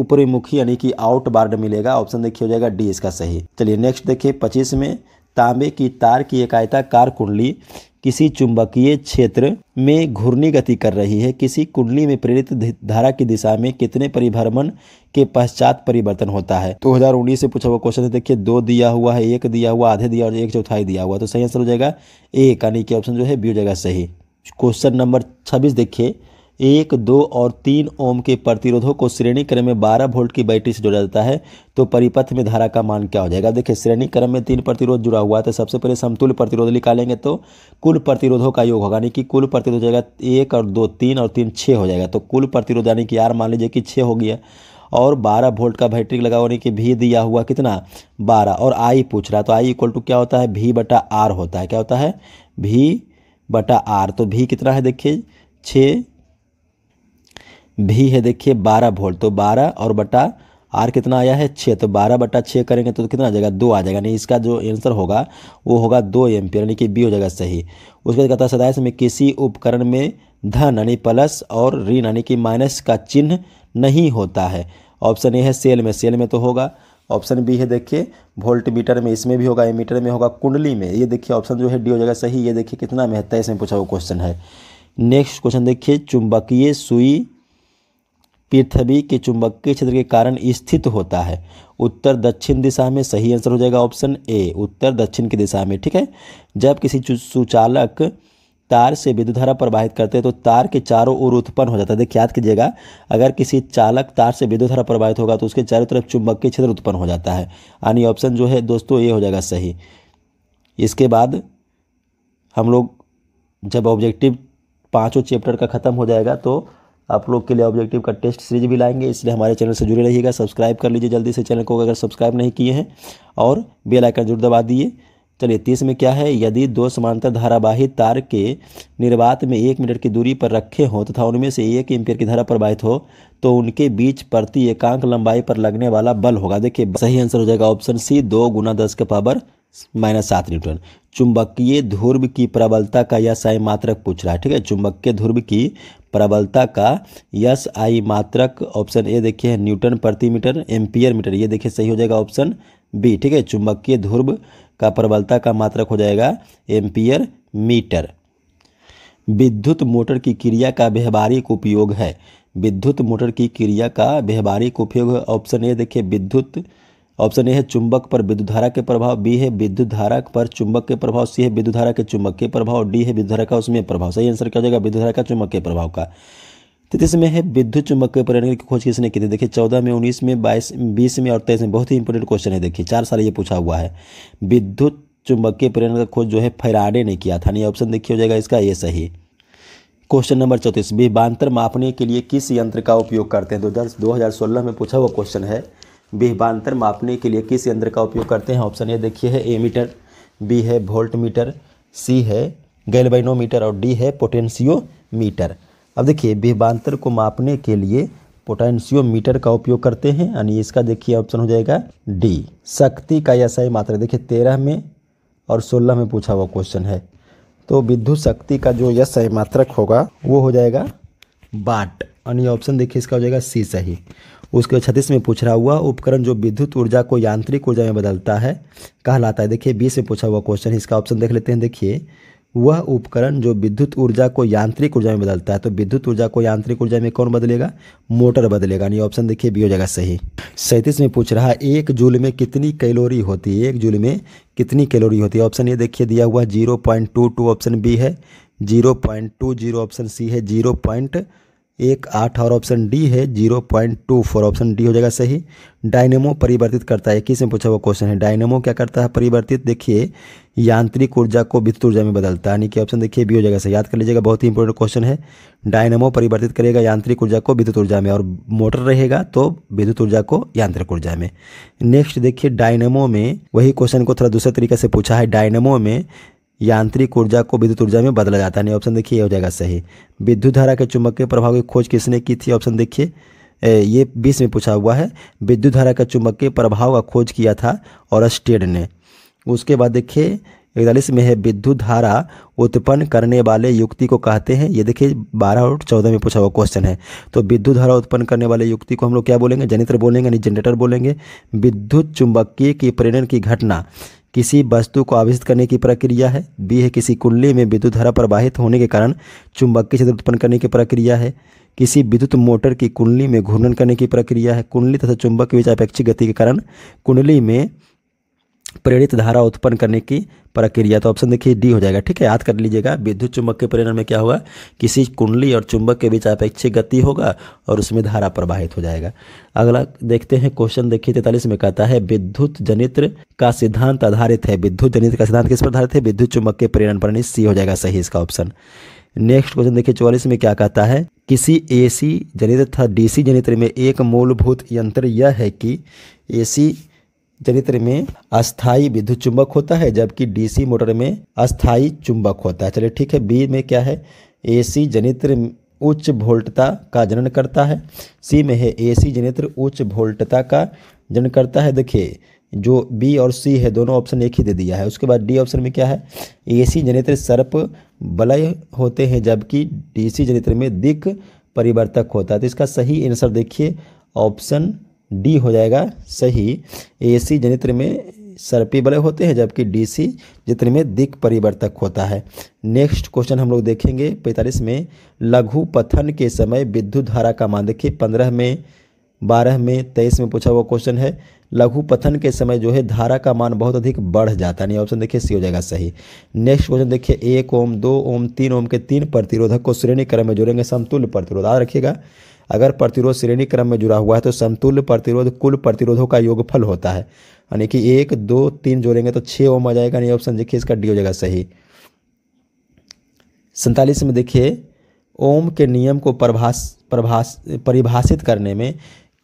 S1: ऊपरी मुखी यानी कि आउट बार्ड मिलेगा ऑप्शन देखिए हो जाएगा डी इसका सही चलिए नेक्स्ट देखिए पच्चीस में तांबे की तार की एक कार कुंडली किसी चुंबकीय क्षेत्र में घूर्णी गति कर रही है किसी कुंडली में प्रेरित धारा की दिशा में कितने परिभ्रमण के पश्चात परिवर्तन होता है तो दो हजार उन्नीस से पूछा हुआ क्वेश्चन है देखिए दो दिया हुआ है एक दिया हुआ आधे दिया और एक चौथाई दिया हुआ तो सही आंसर हो जाएगा ए यानी कि ऑप्शन जो है बी हो जाएगा सही क्वेश्चन नंबर छब्बीस देखिए एक दो और तीन ओम के प्रतिरोधों को श्रेणी क्रम में बारह वोल्ट की बैटरी से जोड़ा जाता है तो परिपथ में धारा का मान क्या हो जाएगा देखिए श्रेणी क्रम में तीन प्रतिरोध जुड़ा हुआ है तो सबसे पहले समतुल्य प्रतिरोध निकालेंगे तो कुल प्रतिरोधों का योग होगा यानी कि कुल प्रतिरोध हो जाएगा एक और दो तीन और तीन छः हो जाएगा तो कुल प्रतिरोध यानी कि यार मान लीजिए कि छः हो गया और 12 वोल्ट का बैटरी लगा होने की भी दिया हुआ कितना 12 और आई पूछ रहा तो आई इक्वल टू क्या होता है भी बटा आर होता है क्या होता है भी बटा आर तो भी कितना है देखिए छः भी है देखिए बारह वोल्ट तो बारह और बटा आर कितना आया है छः तो बारह बटा छः करेंगे तो कितना आ जाएगा दो आ जाएगा नहीं इसका जो आंसर होगा वो होगा दो पी यानी कि बी हो जाएगा सही उसके बाद कहता है सदाइश में किसी उपकरण में धन यानी प्लस और ऋण यानी कि माइनस का चिन्ह नहीं होता है ऑप्शन ए है सेल में सेल में तो होगा ऑप्शन बी है देखिए वोल्ट मीटर में इसमें भी होगा मीटर में होगा कुंडली में ये देखिए ऑप्शन जो है डी हो जाएगा सही ये देखिए कितना महत्व है इसमें पूछा हुआ क्वेश्चन है नेक्स्ट क्वेश्चन देखिए चुंबकीय सुई पृथ्वी के चुंबकीय क्षेत्र के कारण स्थित होता है उत्तर दक्षिण दिशा में सही आंसर हो जाएगा ऑप्शन ए उत्तर दक्षिण की दिशा में ठीक है जब किसी सुचालक तार से विद्युत धारा प्रवाहित करते हैं तो तार के चारों ओर उत्पन्न हो जाता है देखिए याद कीजिएगा अगर किसी चालक तार से विद्युत धारा प्रवाहित होगा तो उसके चारों तरफ चुंबकीय क्षेत्र उत्पन्न हो जाता है यानी ऑप्शन जो है दोस्तों ये हो जाएगा सही इसके बाद हम लोग जब ऑब्जेक्टिव पाँचों चैप्टर का ख़त्म हो जाएगा तो आप लोग के लिए ऑब्जेक्टिव का टेस्ट सीरीज भी लाएंगे इसलिए हमारे चैनल से जुड़े रहिएगा सब्सक्राइब कर लीजिए जल्दी से चैनल को अगर सब्सक्राइब नहीं किए हैं और बेल आइकन जरूर दबा दिए चलिए तीस में क्या है यदि दो समांतर धारावाही तार के निर्वात में एक मीटर की दूरी पर रखे हों तथा उनमें से एक एम्पियर की धारा प्रवाहित हो तो उनके बीच प्रति एकांक लंबाई पर लगने वाला बल होगा देखिए सही आंसर हो जाएगा ऑप्शन सी दो गुना दस के पावर माइनस सात न्यूटन चुंबकीय ध्रुव की प्रबलता का यस आई मात्रक पूछ रहा है ठीक है चुंबकीय ध्रुव की प्रबलता का यस आई मात्रक ऑप्शन ए देखिए है न्यूटन प्रति मीटर एम्पियर मीटर ये देखिए सही हो जाएगा ऑप्शन बी ठीक है चुंबकीय ध्रुव का प्रबलता का मात्रक हो जाएगा एम्पियर मीटर विद्युत मोटर की क्रिया का व्यवहारिक उपयोग है विद्युत मोटर की क्रिया का व्यवहारिक उपयोग ऑप्शन ए देखिए विद्युत ऑप्शन ए है चुंबक पर विद्युत धारा के प्रभाव बी है विद्युत धारा पर चुंबक के प्रभाव सी है विद्युत धारा के चुंबक के प्रभाव डी है विद्युत धारा का उसमें प्रभाव सही आंसर क्या हो जाएगा विद्युत धारा का चुंबक के प्रभाव का तेतीस में है विद्युत चुंबक के परिणाम की खोज किसने की थी देखिए चौदह में उन्नीस में बाईस बीस में और तेईस में बहुत ही इंपॉर्टेंट क्वेश्चन है देखिए चार साल ये पूछा हुआ है विद्युत चुंबक के प्रेरण का खोज जो है फैराडे ने किया था नहीं ऑप्शन देखिए हो जाएगा इसका ये सही क्वेश्चन नंबर चौतीस विभांतर मापने के लिए किस यंत्र का उपयोग करते हैं दो हज़ार सोलह में पूछा हुआ क्वेश्चन है विभांतर मापने के लिए किस यंत्र का उपयोग करते हैं ऑप्शन ये देखिए है ए मीटर बी है वोल्ट मीटर सी है मीटर और डी है पोटेंशियो मीटर अब देखिए विभांतर को मापने के लिए पोटेंशियो मीटर का उपयोग करते हैं यानी इसका देखिए ऑप्शन हो जाएगा डी शक्ति का सही मात्रा देखिए तेरह में और सोलह में पूछा हुआ क्वेश्चन है तो विद्युत शक्ति का जो सही मात्रक होगा वो हो जाएगा बाट यानी ऑप्शन देखिए इसका हो जाएगा सी सही उसके छत्तीस में पूछ रहा हुआ उपकरण जो विद्युत ऊर्जा को यांत्रिक ऊर्जा में बदलता है कहलाता है देखिए बीस में पूछा हुआ क्वेश्चन है इसका ऑप्शन देख लेते हैं देखिए वह उपकरण जो विद्युत ऊर्जा को यांत्रिक ऊर्जा में बदलता है तो विद्युत ऊर्जा को यांत्रिक ऊर्जा में कौन बदलेगा मोटर बदलेगा यानी ऑप्शन देखिए बी हो जाएगा सही सैंतीस में पूछ रहा है एक जूल में कितनी कैलोरी होती है एक जूल में कितनी कैलोरी होती है ऑप्शन ये देखिए दिया हुआ zero point two two option B है zero point two zero option C है जीरो पॉइंट एक आठ और ऑप्शन डी है zero point two four option D हो जाएगा सही डायनेमो परिवर्तित करता है किस में पूछा हुआ क्वेश्चन है डायनेमो क्या करता है परिवर्तित देखिए यांत्रिक ऊर्जा को विद्युत ऊर्जा में बदलता है यानी कि ऑप्शन देखिए बी हो जाएगा सही याद कर लीजिएगा बहुत ही इंपॉर्टेंट क्वेश्चन है डायनेमो परिवर्तित करेगा यांत्रिक ऊर्जा को विद्युत ऊर्जा में और मोटर रहेगा तो विद्युत ऊर्जा को यांत्रिक ऊर्जा में नेक्स्ट देखिए डायनेमो में वही क्वेश्चन को थोड़ा दूसरे तरीके से पूछा है डायनेमो में यांत्रिक ऊर्जा को विद्युत ऊर्जा में बदला जाता है ऑप्शन देखिए ये हो जाएगा सही विद्युत धारा के के प्रभाव की खोज किसने की थी ऑप्शन देखिए ये बीस में पूछा हुआ है विद्युत धारा का के प्रभाव का खोज किया था और स्टेड ने उसके बाद देखिए इकतालीस में है विद्युत धारा उत्पन्न करने वाले युक्ति को कहते हैं ये देखिए बारह और चौदह में पूछा हुआ क्वेश्चन है तो विद्युत धारा उत्पन्न करने वाले युक्ति को हम लोग क्या बोलेंगे जनित्र बोलेंगे यानी जनरेटर बोलेंगे विद्युत चुंबकीय की प्रेरण की घटना किसी वस्तु को आवेशित करने की प्रक्रिया है बी है किसी कुंडली में विद्युत धारा प्रवाहित होने के कारण चुंबकीय क्षेत्र उत्पन्न करने की प्रक्रिया है किसी विद्युत मोटर की कुंडली में घूर्णन करने की प्रक्रिया है कुंडली तथा चुंबक के बीच अपेक्षिक गति के कारण कुंडली में प्रेरित धारा उत्पन्न करने की प्रक्रिया तो ऑप्शन देखिए डी हो जाएगा ठीक है याद कर लीजिएगा विद्युत चुंबक के प्रेरण में क्या होगा किसी कुंडली और चुंबक के बीच अपेक्षित गति होगा और उसमें धारा प्रवाहित हो जाएगा अगला देखते हैं क्वेश्चन देखिए तैतालीस में कहता है विद्युत जनित्र का सिद्धांत आधारित है विद्युत जनित्र का सिद्धांत किस पर आधारित है विद्युत चुंबक के प्रेरण पर सी हो जाएगा सही इसका ऑप्शन नेक्स्ट क्वेश्चन देखिए चौवालीस में क्या कहता है किसी एसी जनित्र तथा डीसी जनित्र में एक मूलभूत यंत्र यह है कि एसी जनित्र में अस्थायी विद्युत चुंबक होता है जबकि डीसी मोटर में अस्थायी चुंबक होता है चलिए ठीक है बी में क्या है एसी जनित्र उच्च भोल्टता का जनन करता है सी में है एसी जनित्र उच्च भोल्टता का जनन करता है देखिए जो बी और सी है दोनों ऑप्शन एक ही दे दिया है उसके बाद डी ऑप्शन में क्या है एसी जनित्र सर्प बलय होते हैं जबकि डीसी जनित्र में दिक परिवर्तक होता है तो इसका सही आंसर देखिए ऑप्शन डी हो जाएगा सही ए सी जनित्र में सर्पी बलय होते हैं जबकि डी सी जित्र में दिक परिवर्तक होता है नेक्स्ट क्वेश्चन हम लोग देखेंगे पैंतालीस में लघु पथन के समय विद्युत धारा का मान देखिए पंद्रह में बारह में तेईस में पूछा हुआ क्वेश्चन है लघु पथन के समय जो है धारा का मान बहुत अधिक बढ़ जाता है ऑप्शन देखिए सी हो जाएगा सही नेक्स्ट क्वेश्चन देखिए एक ओम दो ओम तीन ओम के तीन प्रतिरोधक को श्रेणी क्रम में जोड़ेंगे समतुल्य प्रतिरोध याद रखिएगा अगर प्रतिरोध श्रेणी क्रम में जुड़ा हुआ है तो समतुल्य प्रतिरोध कुल प्रतिरोधों का योगफल होता है यानी कि एक दो तीन जोड़ेंगे तो छः ओम आ जाएगा नहीं ऑप्शन देखिए इसका डी हो जाएगा सही सैंतालीस में देखिए ओम के नियम को प्रभाष प्रभाष परिभाषित करने में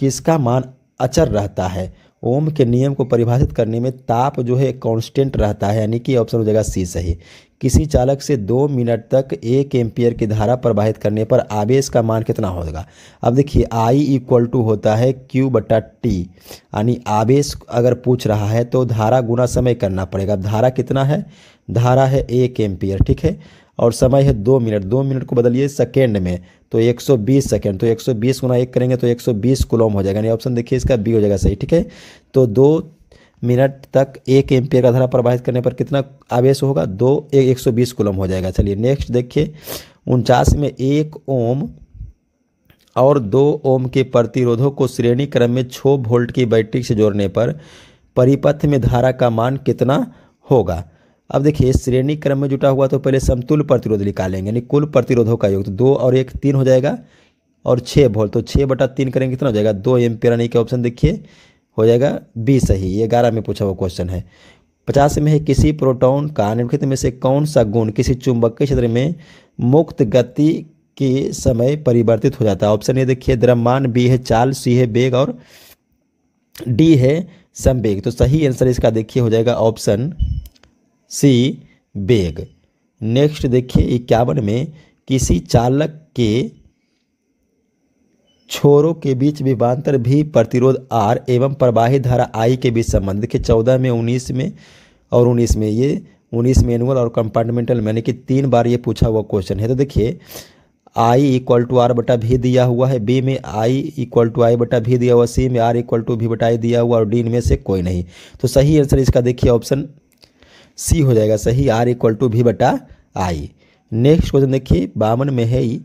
S1: किसका मान अचर रहता है ओम के नियम को परिभाषित करने में ताप जो है कांस्टेंट रहता है यानी कि ऑप्शन हो जाएगा सी सही किसी चालक से दो मिनट तक एक एम्पियर की धारा प्रवाहित करने पर आवेश का मान कितना होगा अब देखिए आई इक्वल टू होता है क्यू बटा टी यानी आवेश अगर पूछ रहा है तो धारा गुना समय करना पड़ेगा अब धारा कितना है धारा है एक एम्पियर ठीक है और समय है दो मिनट दो मिनट को बदलिए सेकेंड में तो 120 सेकंड तो 120 गुना एक करेंगे तो 120 कुलोम हो जाएगा यानी ऑप्शन देखिए इसका बी हो जाएगा सही ठीक है तो दो मिनट तक एक एम्पियर का धारा प्रवाहित करने पर कितना आवेश होगा दो एक सौ बीस कुलम हो जाएगा चलिए नेक्स्ट देखिए उनचास में एक ओम और दो ओम के प्रतिरोधों को श्रेणी क्रम में छः वोल्ट की बैटरी से जोड़ने पर परिपथ में धारा का मान कितना होगा अब देखिए श्रेणी क्रम में जुटा हुआ तो पहले समतुल प्रतिरोध निकालेंगे यानी कुल प्रतिरोधों का योग तो दो और एक तीन हो जाएगा और छः वोल्ट तो छः बटा तीन करेंगे कितना हो जाएगा दो एम्पियर यानी का ऑप्शन देखिए हो जाएगा बी सही ये ग्यारह में पूछा हुआ क्वेश्चन है पचास में है किसी प्रोटोन का निम्नलिखित में से कौन सा गुण किसी के क्षेत्र में मुक्त गति के समय परिवर्तित हो जाता है ऑप्शन ये देखिए द्रव्यमान बी है चाल सी है बेग और डी है संवेग तो सही आंसर इसका देखिए हो जाएगा ऑप्शन सी बेग नेक्स्ट देखिए इक्यावन में किसी चालक के छोरों के बीच विभांतर भी प्रतिरोध आर एवं प्रवाही धारा आई के बीच संबंध देखिए चौदह में उन्नीस में और उन्नीस में ये उन्नीस में एनुअल और कंपार्टमेंटल मैंने यानी कि तीन बार ये पूछा हुआ क्वेश्चन है तो देखिए आई इक्वल टू आर बटा भी दिया हुआ है बी में आई इक्वल टू आई बटा भी दिया हुआ सी में आर इक्वल टू भी बटा दिया हुआ और डी में से कोई नहीं तो सही आंसर इसका देखिए ऑप्शन सी हो जाएगा सही आर इक्वल टू भी बटा आई नेक्स्ट क्वेश्चन देखिए बावन में है ही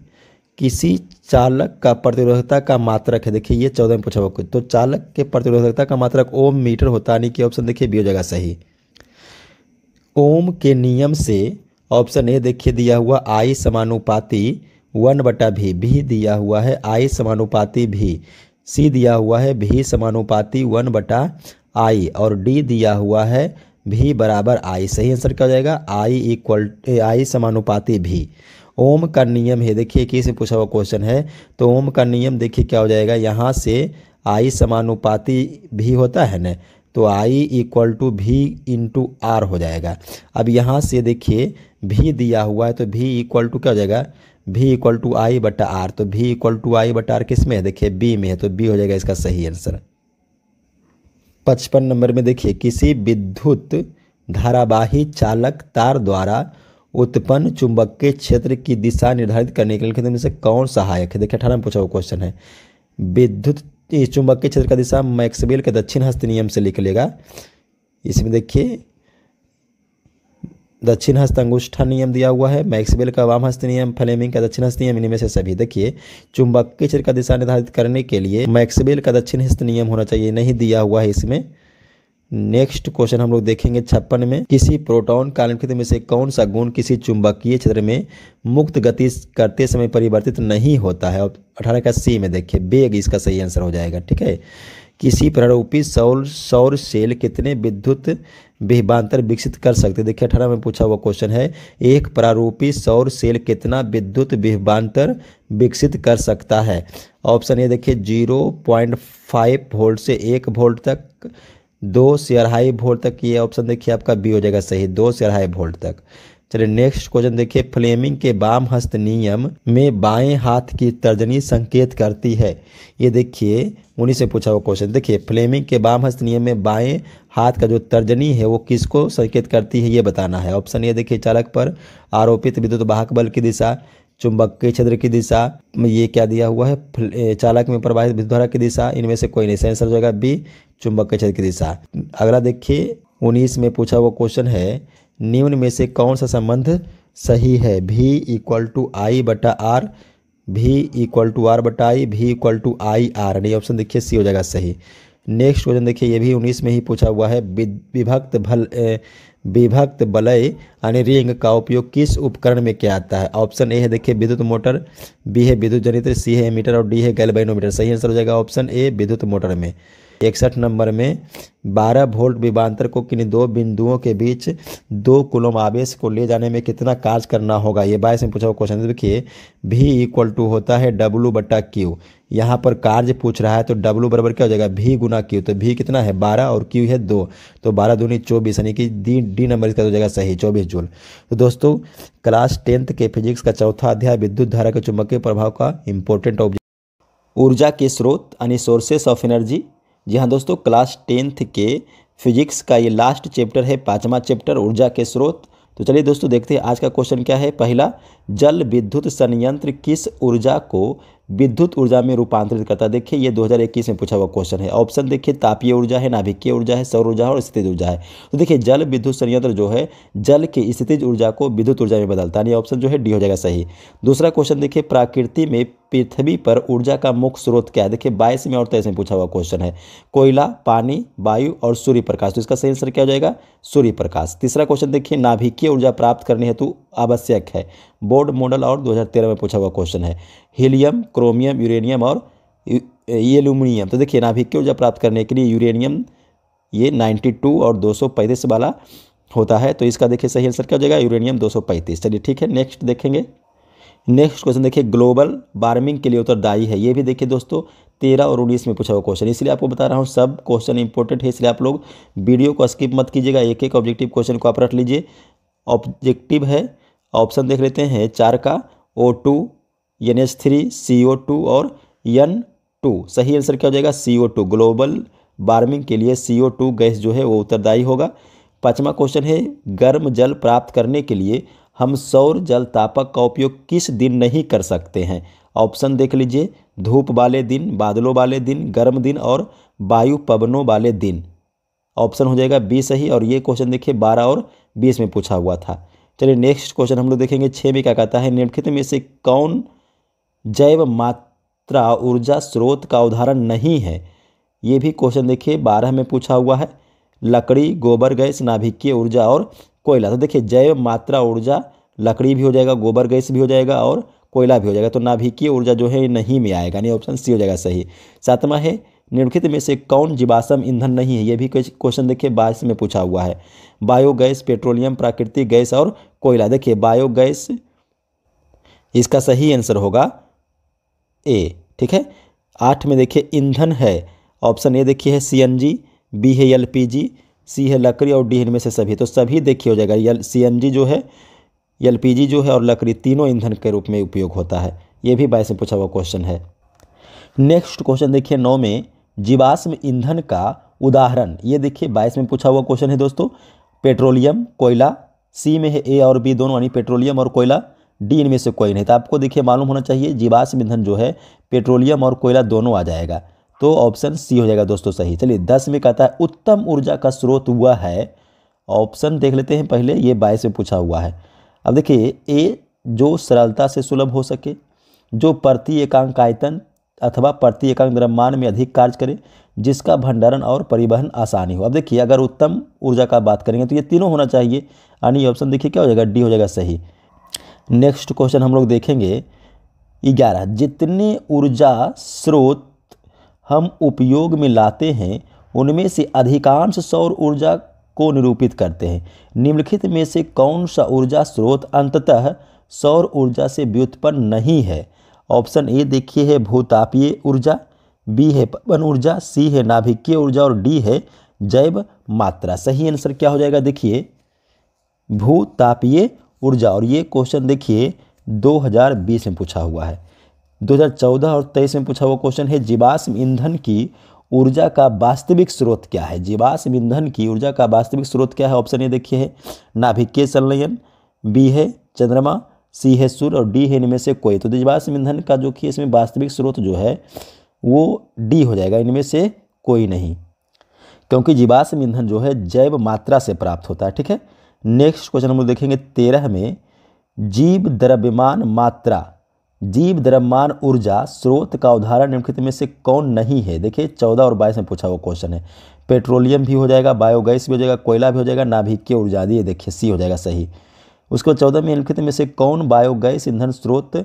S1: किसी चालक का प्रतिरोधकता का मात्रक है देखिए ये चौदह में पूछा तो चालक के प्रतिरोधकता का मात्रक ओम मीटर होता यानी कि ऑप्शन देखिए बी हो जाएगा सही ओम के नियम से ऑप्शन ए देखिए दिया हुआ आई समानुपाति वन बटा भी भी दिया हुआ है आई समानुपाति भी सी दिया हुआ है भी समानुपाति वन बटा आई और डी दिया हुआ है भी बराबर आई सही आंसर क्या हो जाएगा आई इक्वल आई समानुपाती भी ओम का नियम है देखिए किसी पूछा हुआ क्वेश्चन है तो ओम का नियम देखिए क्या हो जाएगा यहाँ से आई समानुपाती भी होता है ना तो I equal to V into R हो जाएगा अब यहाँ से देखिए भी दिया हुआ है तो भी इक्वल टू क्या हो जाएगा भी इक्वल टू आई बटा आर तो भी इक्वल टू आई बटा आर किस में है देखिए बी में है तो बी हो जाएगा इसका सही आंसर पचपन नंबर में देखिए किसी विद्युत धारावाही चालक तार द्वारा उत्पन्न चुंबकीय क्षेत्र की दिशा निर्धारित करने के लिए में से कौन सहायक है देखिए अठारह में पूछा हुआ क्वेश्चन है विद्युत चुंबकीय क्षेत्र का दिशा मैक्सवेल के दक्षिण हस्त नियम से लिख लेगा इसमें देखिए दक्षिण हस्त अंगुष्ठा नियम दिया हुआ है मैक्सवेल का वाम हस्त नियम फ्लेमिंग का दक्षिण हस्त नियम इनमें से सभी देखिए चुंबक के क्षेत्र का दिशा निर्धारित करने के लिए मैक्सवेल का दक्षिण हस्त नियम होना चाहिए नहीं दिया हुआ है इसमें नेक्स्ट क्वेश्चन हम लोग देखेंगे छप्पन में किसी प्रोटॉन कालनकृत में से कौन सा गुण किसी चुंबकीय क्षेत्र में मुक्त गति करते समय परिवर्तित नहीं होता है अठारह का सी में देखिए बेग इसका सही आंसर हो जाएगा ठीक है किसी प्ररूपी सौर सौर सेल कितने विद्युत बेहबांतर विकसित कर सकते देखिए अठारह में पूछा हुआ क्वेश्चन है एक प्रारूपी सौर सेल कितना विद्युत बेहबांतर विकसित कर सकता है ऑप्शन ये देखिए जीरो पॉइंट फाइव वोल्ट से एक वोल्ट तक दो से अढ़ाई वोल्ट तक ये ऑप्शन देखिए आपका बी हो जाएगा सही दो से अढ़ाई वोल्ट तक चलिए नेक्स्ट क्वेश्चन देखिए फ्लेमिंग के बाम हस्त नियम में बाएं हाथ की तर्जनी संकेत करती है ये देखिए उन्हीं से पूछा हुआ क्वेश्चन देखिए फ्लेमिंग के बाम हस्त नियम में बाएं हाथ का जो तर्जनी है वो किसको संकेत करती है ये बताना है ऑप्शन ये देखिए चालक पर आरोपित विद्युत वाहक बल की दिशा के क्षेत्र की दिशा में ये क्या दिया हुआ है चालक में प्रवाहित विद्युत धारा की दिशा इनमें से कोई नहीं सही आंसर हो जाएगा बी चुंबकीय क्षेत्र की दिशा अगला देखिए उन्नीस में पूछा हुआ क्वेश्चन है निम्न में से कौन सा संबंध सही है भी इक्वल टू आई बटा आर भी इक्वल टू आर बटा आई भी इक्वल टू आई आर यानी ऑप्शन देखिए सी हो जाएगा सही नेक्स्ट क्वेश्चन देखिए ये भी उन्नीस में ही पूछा हुआ है विभक्त भल विभक्त बलय यानी रिंग का उपयोग किस उपकरण में किया जाता है ऑप्शन ए है देखिए विद्युत मोटर बी है विद्युत जनित्र सी है मीटर और डी है गैलबाइनोमीटर सही आंसर हो जाएगा ऑप्शन ए विद्युत मोटर में इकसठ नंबर में 12 वोल्ट विभांतर को किन दो बिंदुओं के बीच दो कुलम आवेश को ले जाने में कितना कार्य करना होगा ये बाईस में पूछा हुआ क्वेश्चन देखिए भी इक्वल टू होता है W बटा क्यू यहाँ पर कार्य पूछ रहा है तो W बराबर क्या हो जाएगा भी गुना क्यू तो भी कितना है 12 और क्यू है दो तो बारह दूनी चौबीस यानी कि डी डी नंबर इसका हो जाएगा सही चौबीस जूल तो दोस्तों क्लास टेंथ के फिजिक्स का चौथा अध्याय विद्युत धारा के चुंबकीय प्रभाव का इंपॉर्टेंट ऑब्जेक्ट ऊर्जा के स्रोत यानी सोर्सेस ऑफ एनर्जी जी हाँ दोस्तों क्लास टेंथ के फिजिक्स का ये लास्ट चैप्टर है पाँचवा चैप्टर ऊर्जा के स्रोत तो चलिए दोस्तों देखते हैं आज का क्वेश्चन क्या है पहला जल विद्युत संयंत्र किस ऊर्जा को विद्युत ऊर्जा में रूपांतरित करता है देखिए ये 2021 में पूछा हुआ क्वेश्चन है ऑप्शन देखिए तापीय ऊर्जा है नाभिकीय ऊर्जा है सौर ऊर्जा और स्थितिज ऊर्जा है तो देखिए जल विद्युत संयंत्र जो है जल की स्थितिज ऊर्जा को विद्युत ऊर्जा में बदलता है ऑप्शन जो है डी हो जाएगा सही दूसरा क्वेश्चन देखिए प्राकृति में पृथ्वी पर ऊर्जा का मुख्य स्रोत क्या है देखिए बाईस में और तेईस में पूछा हुआ क्वेश्चन है कोयला पानी वायु और सूर्य प्रकाश तो इसका सही आंसर क्या हो जाएगा सूर्य प्रकाश तीसरा क्वेश्चन देखिए नाभिकीय ऊर्जा प्राप्त करने हेतु आवश्यक है बोर्ड मॉडल और 2013 में पूछा हुआ क्वेश्चन है हीलियम क्रोमियम यूरेनियम और एल्यूमिनियम तो देखिए नाभिक की ऊर्जा प्राप्त करने के लिए यूरेनियम ये 92 और दो वाला होता है तो इसका देखिए सही आंसर क्या हो जाएगा यूरेनियम 235 चलिए ठीक है नेक्स्ट देखेंगे नेक्स्ट क्वेश्चन देखिए ग्लोबल वार्मिंग के लिए उत्तरदायी है ये भी देखिए दोस्तों तेरह और उन्नीस में पूछा हुआ क्वेश्चन इसलिए आपको बता रहा हूँ सब क्वेश्चन इंपॉर्टेंट है इसलिए आप लोग वीडियो को स्किप मत कीजिएगा एक एक ऑब्जेक्टिव क्वेश्चन को आप रख लीजिए ऑब्जेक्टिव है ऑप्शन देख लेते हैं चार का O two N H three C O two और एन टू सही आंसर क्या हो जाएगा C O two global warming के लिए सी ओ टू गैस जो है वो उत्तरदायी होगा पाँचवा क्वेश्चन है गर्म जल प्राप्त करने के लिए हम सौर जल तापक का उपयोग किस दिन नहीं कर सकते हैं ऑप्शन देख लीजिए धूप वाले दिन बादलों वाले दिन गर्म दिन और वायु पवनों वाले दिन ऑप्शन हो जाएगा बी सही और ये क्वेश्चन देखिए बारह और बीस में पूछा हुआ था चलिए नेक्स्ट क्वेश्चन हम लोग देखेंगे छः में क्या कहता है निम्नलिखित में से कौन जैव मात्रा ऊर्जा स्रोत का उदाहरण नहीं है ये भी क्वेश्चन देखिए बारह में पूछा हुआ है लकड़ी गोबर गैस नाभिकीय ऊर्जा और कोयला तो देखिए जैव मात्रा ऊर्जा लकड़ी भी हो जाएगा गोबर गैस भी हो जाएगा और कोयला भी हो जाएगा तो नाभिकीय ऊर्जा जो है नहीं में आएगा नहीं ऑप्शन सी हो जाएगा सही सातवा है निम्नलिखित में से कौन जीवाश्म ईंधन नहीं है ये भी क्वेश्चन देखिए बाईस में पूछा हुआ है बायोगैस पेट्रोलियम प्राकृतिक गैस और कोयला देखिए बायोगैस इसका सही आंसर होगा ए ठीक है आठ में देखिए ईंधन है ऑप्शन ए देखिए है सी एन जी बी है एल पी जी सी है लकड़ी और डी इनमें से सभी तो सभी देखिए हो जाएगा सी एन जी जो है एल पी जी जो है और लकड़ी तीनों ईंधन के रूप में उपयोग होता है ये भी बाईस में पूछा हुआ क्वेश्चन है नेक्स्ट क्वेश्चन देखिए नौ में जीवाश्म ईंधन का उदाहरण ये देखिए बाईस में पूछा हुआ क्वेश्चन है दोस्तों पेट्रोलियम कोयला सी में है ए और बी दोनों यानी पेट्रोलियम और कोयला डी इनमें से कोई नहीं तो आपको देखिए मालूम होना चाहिए जीवाश्म ईंधन जो है पेट्रोलियम और कोयला दोनों आ जाएगा तो ऑप्शन सी हो जाएगा दोस्तों सही चलिए दस में कहता है उत्तम ऊर्जा का स्रोत हुआ है ऑप्शन देख लेते हैं पहले ये बाईस में पूछा हुआ है अब देखिए ए जो सरलता से सुलभ हो सके जो प्रति एकांक आयतन अथवा प्रति एकांक द्रव्यमान में अधिक कार्य करें जिसका भंडारण और परिवहन आसानी हो अब देखिए अगर उत्तम ऊर्जा का बात करेंगे तो ये तीनों होना चाहिए यानी ऑप्शन देखिए क्या हो जाएगा डी हो जाएगा सही नेक्स्ट क्वेश्चन हम लोग देखेंगे ग्यारह जितने ऊर्जा स्रोत हम उपयोग में लाते हैं उनमें से अधिकांश सौर ऊर्जा को निरूपित करते हैं निम्नलिखित में से कौन सा ऊर्जा स्रोत अंततः सौर ऊर्जा से व्युत्पन्न नहीं है ऑप्शन ए देखिए है भूतापीय ऊर्जा बी है पवन ऊर्जा सी है नाभिकीय ऊर्जा और डी है जैव मात्रा सही आंसर क्या हो जाएगा देखिए भूतापीय ऊर्जा और ये क्वेश्चन देखिए 2020 में पूछा हुआ है 2014 और 23 में पूछा हुआ क्वेश्चन है जीवाश्म ईंधन की ऊर्जा का वास्तविक स्रोत क्या है जीवाश्म ईंधन की ऊर्जा का वास्तविक स्रोत क्या है ऑप्शन ये देखिए है नाभिकीय संलयन बी है चंद्रमा सी है सूर्य और डी है इनमें से कोई तो द्विवास ईंधन का जो कि इसमें वास्तविक स्रोत जो है वो डी हो जाएगा इनमें से कोई नहीं क्योंकि जीवाश्म ईंधन जो है जैव मात्रा से प्राप्त होता है ठीक है नेक्स्ट क्वेश्चन हम लोग देखेंगे तेरह में जीव द्रव्यमान मात्रा जीव द्रव्यमान ऊर्जा स्रोत का उदाहरण निम्नलिखित में से कौन नहीं है देखिए चौदह और बाईस में पूछा हुआ क्वेश्चन है पेट्रोलियम भी हो जाएगा बायोगैस भी हो जाएगा कोयला भी हो जाएगा नाभिकीय ऊर्जा दिए देखिए सी हो जाएगा सही उसको चौदह में निम्नलिखित में से कौन बायोगैस ईंधन स्रोत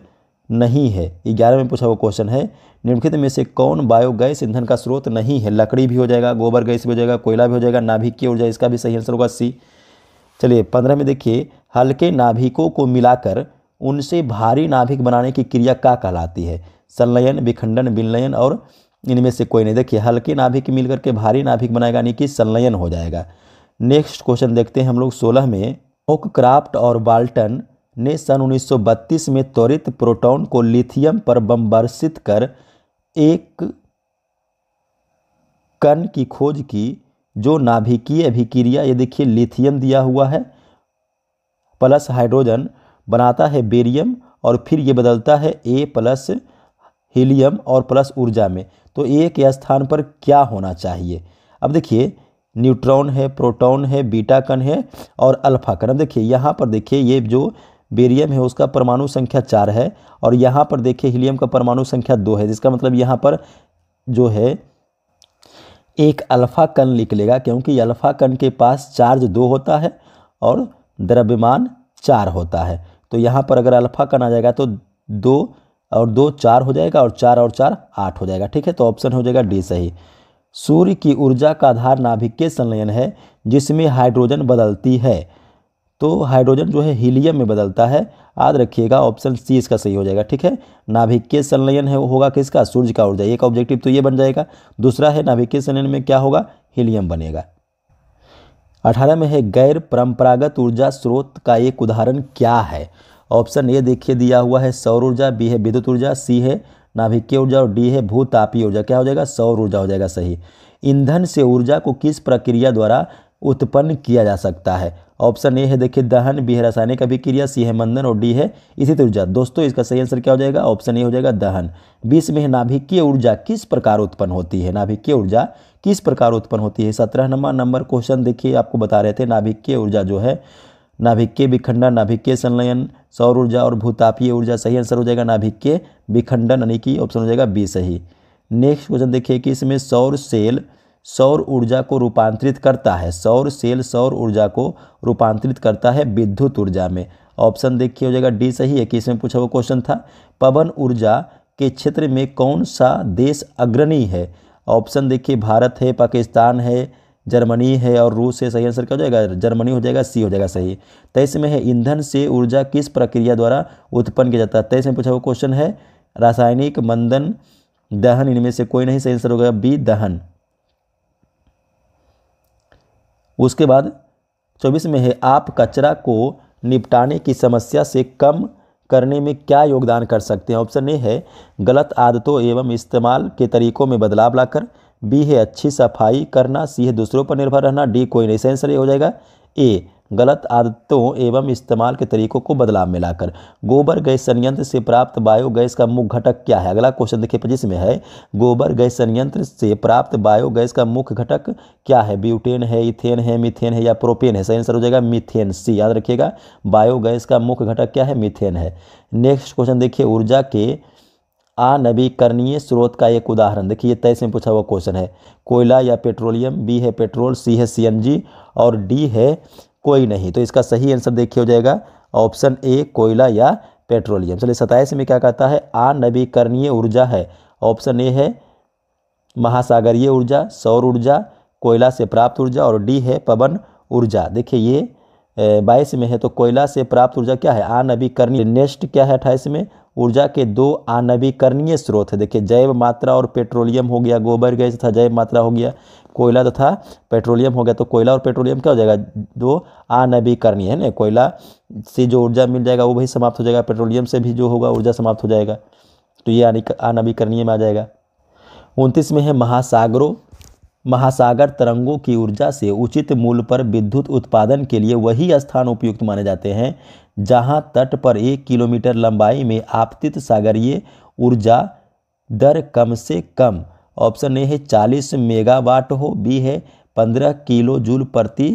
S1: नहीं है ग्यारह में पूछा हुआ क्वेश्चन है निम्नलिखित में से कौन बायोगैस ईंधन का स्रोत नहीं है लकड़ी भी हो जाएगा गोबर गैस भी हो जाएगा कोयला भी हो जाएगा नाभिकीय ऊर्जा इसका भी सही आंसर होगा सी चलिए पंद्रह में देखिए हल्के नाभिकों को मिलाकर उनसे भारी नाभिक बनाने की क्रिया का कहलाती है संलयन विखंडन विलयन और इनमें से कोई नहीं देखिए हल्के नाभिक मिल करके भारी नाभिक बनाएगा यानी कि संलयन हो जाएगा नेक्स्ट क्वेश्चन देखते हैं हम लोग सोलह में ओकक्राफ्ट और वाल्टन ने सन 1932 में त्वरित प्रोटॉन को लिथियम पर बम कर एक कण की खोज की जो नाभिकीय अभिक्रिया ये देखिए लिथियम दिया हुआ है प्लस हाइड्रोजन बनाता है बेरियम और फिर ये बदलता है ए प्लस हीलियम और प्लस ऊर्जा में तो ए के स्थान पर क्या होना चाहिए अब देखिए न्यूट्रॉन है प्रोटॉन है बीटा कण है और अल्फा कण अब देखिए यहाँ पर देखिए ये जो बेरियम है उसका परमाणु संख्या चार है और यहाँ पर देखिए हीलियम का परमाणु संख्या दो है जिसका मतलब यहाँ पर जो है एक अल्फ़ा कण निकलेगा क्योंकि अल्फ़ा कण के पास चार्ज दो होता है और द्रव्यमान चार होता है तो यहाँ पर अगर अल्फ़ा कण आ जाएगा तो दो और दो चार हो जाएगा और चार और चार आठ हो जाएगा ठीक है तो ऑप्शन हो जाएगा डी सही सूर्य की ऊर्जा का आधार के संलयन है जिसमें हाइड्रोजन बदलती है तो हाइड्रोजन जो है हीलियम में बदलता है याद रखिएगा ऑप्शन सी इसका सही हो जाएगा ठीक है नाभिकीय संलयन है होगा किसका सूर्य का ऊर्जा एक ऑब्जेक्टिव तो ये बन जाएगा दूसरा है नाभिकीय संलयन में क्या होगा हीलियम बनेगा अठारह में है गैर परंपरागत ऊर्जा स्रोत का एक उदाहरण क्या है ऑप्शन ए देखिए दिया हुआ है सौर ऊर्जा बी है विद्युत ऊर्जा सी है नाभिकीय ऊर्जा और डी है भूतापीय ऊर्जा क्या हो जाएगा सौर ऊर्जा हो जाएगा सही ईंधन से ऊर्जा को किस प्रक्रिया द्वारा उत्पन्न किया जा सकता है ऑप्शन ए है देखिए दहन बी है रासायनिक अभिक्रिया सी है मंदन और डी है स्थित ऊर्जा दोस्तों इसका सही आंसर क्या हो जाएगा ऑप्शन ए हो जाएगा दहन बीस में है नाभिकीय ऊर्जा किस प्रकार उत्पन्न होती है नाभिकीय ऊर्जा किस प्रकार उत्पन्न होती है सत्रह नंबर नंबर क्वेश्चन देखिए आपको बता रहे थे नाभिकीय ऊर्जा जो है नाभिक्य विखंडन नाभिक्य संलयन सौर ऊर्जा और भूतापीय ऊर्जा सही आंसर हो जाएगा नाभिक्य विखंडन यानी कि ऑप्शन हो जाएगा बी सही नेक्स्ट क्वेश्चन देखिए कि इसमें सौर सेल सौर ऊर्जा को रूपांतरित करता है सौर सेल सौर ऊर्जा को रूपांतरित करता है विद्युत ऊर्जा में ऑप्शन देखिए हो जाएगा डी सही है कि इसमें पूछा हुआ क्वेश्चन था पवन ऊर्जा के क्षेत्र में कौन सा देश अग्रणी है ऑप्शन देखिए भारत है पाकिस्तान है जर्मनी है और रूस से सही आंसर क्या हो जाएगा जर्मनी हो जाएगा सी हो जाएगा सही तेईस तो में है ईंधन से ऊर्जा किस प्रक्रिया द्वारा उत्पन्न किया जाता है तेईस तो में पूछा हुआ क्वेश्चन है रासायनिक मंदन दहन इनमें से कोई नहीं सही आंसर होगा बी दहन उसके बाद चौबीस में है आप कचरा को निपटाने की समस्या से कम करने में क्या योगदान कर सकते हैं ऑप्शन ए है गलत आदतों एवं इस्तेमाल के तरीकों में बदलाव लाकर बी है अच्छी सफाई करना सी है दूसरों पर निर्भर रहना डी कोई नहीं सही आंसर ये हो जाएगा ए गलत आदतों एवं इस्तेमाल के तरीकों को बदलाव में लाकर गोबर गैस संयंत्र से प्राप्त बायोगैस का मुख्य घटक क्या है अगला क्वेश्चन देखिए पच्चीस में है गोबर गैस संयंत्र से प्राप्त बायोगैस का मुख्य घटक क्या है ब्यूटेन है इथेन है मिथेन है या प्रोपेन है सही आंसर हो जाएगा मिथेन सी याद रखिएगा बायोगैस का मुख्य घटक क्या है मिथेन है नेक्स्ट क्वेश्चन देखिए ऊर्जा के अनवीकरणीय स्रोत का एक उदाहरण देखिए तेईस में पूछा हुआ क्वेश्चन है कोयला या पेट्रोलियम बी है पेट्रोल सी है सी और डी है कोई नहीं तो इसका सही आंसर देखिए हो जाएगा ऑप्शन ए कोयला या पेट्रोलियम चलिए सताइस में क्या कहता है अनवीकरणीय ऊर्जा है ऑप्शन ए है महासागरीय ऊर्जा सौर ऊर्जा कोयला से प्राप्त ऊर्जा और डी है पवन ऊर्जा देखिए ये बाईस में है तो कोयला से प्राप्त ऊर्जा क्या है अनवीकरणीय नेक्स्ट क्या है अट्ठाईस में ऊर्जा के दो अनवीकरणीय स्रोत है देखिए जैव मात्रा और पेट्रोलियम हो गया गोबर गैस तथा जैव मात्रा हो गया कोयला तथा पेट्रोलियम हो गया तो कोयला और पेट्रोलियम क्या हो जाएगा दो अनवीकरणीय है ना कोयला से जो ऊर्जा मिल जाएगा वो भी समाप्त हो जाएगा पेट्रोलियम से भी जो होगा ऊर्जा समाप्त हो जाएगा तो ये अनवीकरणीय में आ जाएगा उनतीस में है महासागरों महासागर तरंगों की ऊर्जा से उचित मूल्य पर विद्युत उत्पादन के लिए वही स्थान उपयुक्त माने जाते हैं जहां तट पर एक किलोमीटर लंबाई में आपतित सागरीय ऊर्जा दर कम से कम ऑप्शन ए है चालीस मेगावाट हो बी है पंद्रह किलो जूल प्रति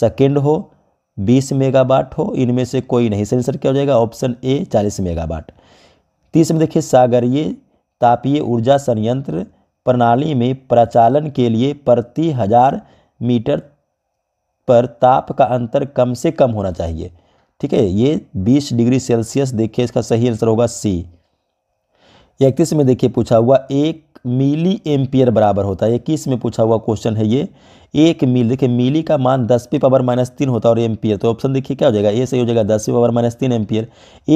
S1: सेकेंड हो बीस मेगावाट हो इनमें से कोई नहीं सेंसर क्या हो जाएगा ऑप्शन ए चालीस मेगावाट तीस में देखिए सागरीय तापीय ऊर्जा संयंत्र प्रणाली में प्रचालन के लिए प्रति हजार मीटर पर ताप का अंतर कम से कम होना चाहिए ठीक है ये 20 डिग्री सेल्सियस देखिए इसका सही आंसर होगा सी इकतीस में देखिए पूछा हुआ एक मिली एम्पियर बराबर होता है इक्कीस में पूछा हुआ क्वेश्चन है ये एक मील देखिए मिली का मान दस पे पावर माइनस तीन होता है और एम्पियर तो ऑप्शन देखिए क्या हो जाएगा ए सही हो जाएगा दस पे पावर माइनस तीन एम्पियर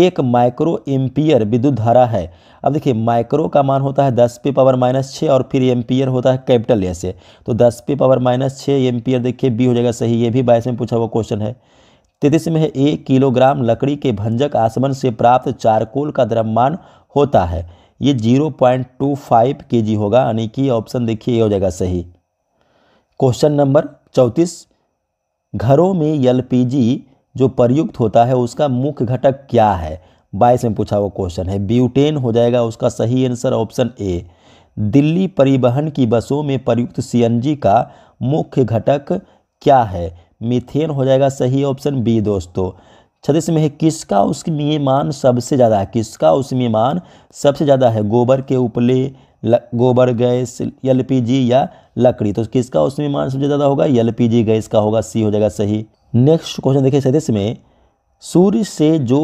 S1: एक माइक्रो एम्पियर विद्युत धारा है अब देखिए माइक्रो का मान होता है दस पे पावर माइनस छः और फिर एम्पियर होता है कैपिटल ए से तो दस पे पावर माइनस छः एम्पियर देखिए बी हो जाएगा सही ये भी बाईस में पूछा हुआ क्वेश्चन है तेतीस में है एक किलोग्राम लकड़ी के भंजक आसमन से प्राप्त चारकोल का द्रव्यमान होता है ये जीरो पॉइंट टू फाइव के जी होगा यानी कि ऑप्शन देखिए ये हो जाएगा सही क्वेश्चन नंबर चौंतीस घरों में एलपीजी जो प्रयुक्त होता है उसका मुख्य घटक क्या है बाईस में पूछा हुआ क्वेश्चन है ब्यूटेन हो जाएगा उसका सही आंसर ऑप्शन ए दिल्ली परिवहन की बसों में प्रयुक्त सीएनजी का मुख्य घटक क्या है मीथेन हो जाएगा सही ऑप्शन बी दोस्तों छत्तीस में है किसका उष्मीयमान सबसे ज़्यादा है किसका उष्मीयमान सबसे ज़्यादा है गोबर के उपले गोबर गैस एल या लकड़ी तो किसका मान सबसे ज़्यादा होगा एल गैस का होगा सी हो जाएगा सही नेक्स्ट क्वेश्चन देखिए सैंतीस में सूर्य से जो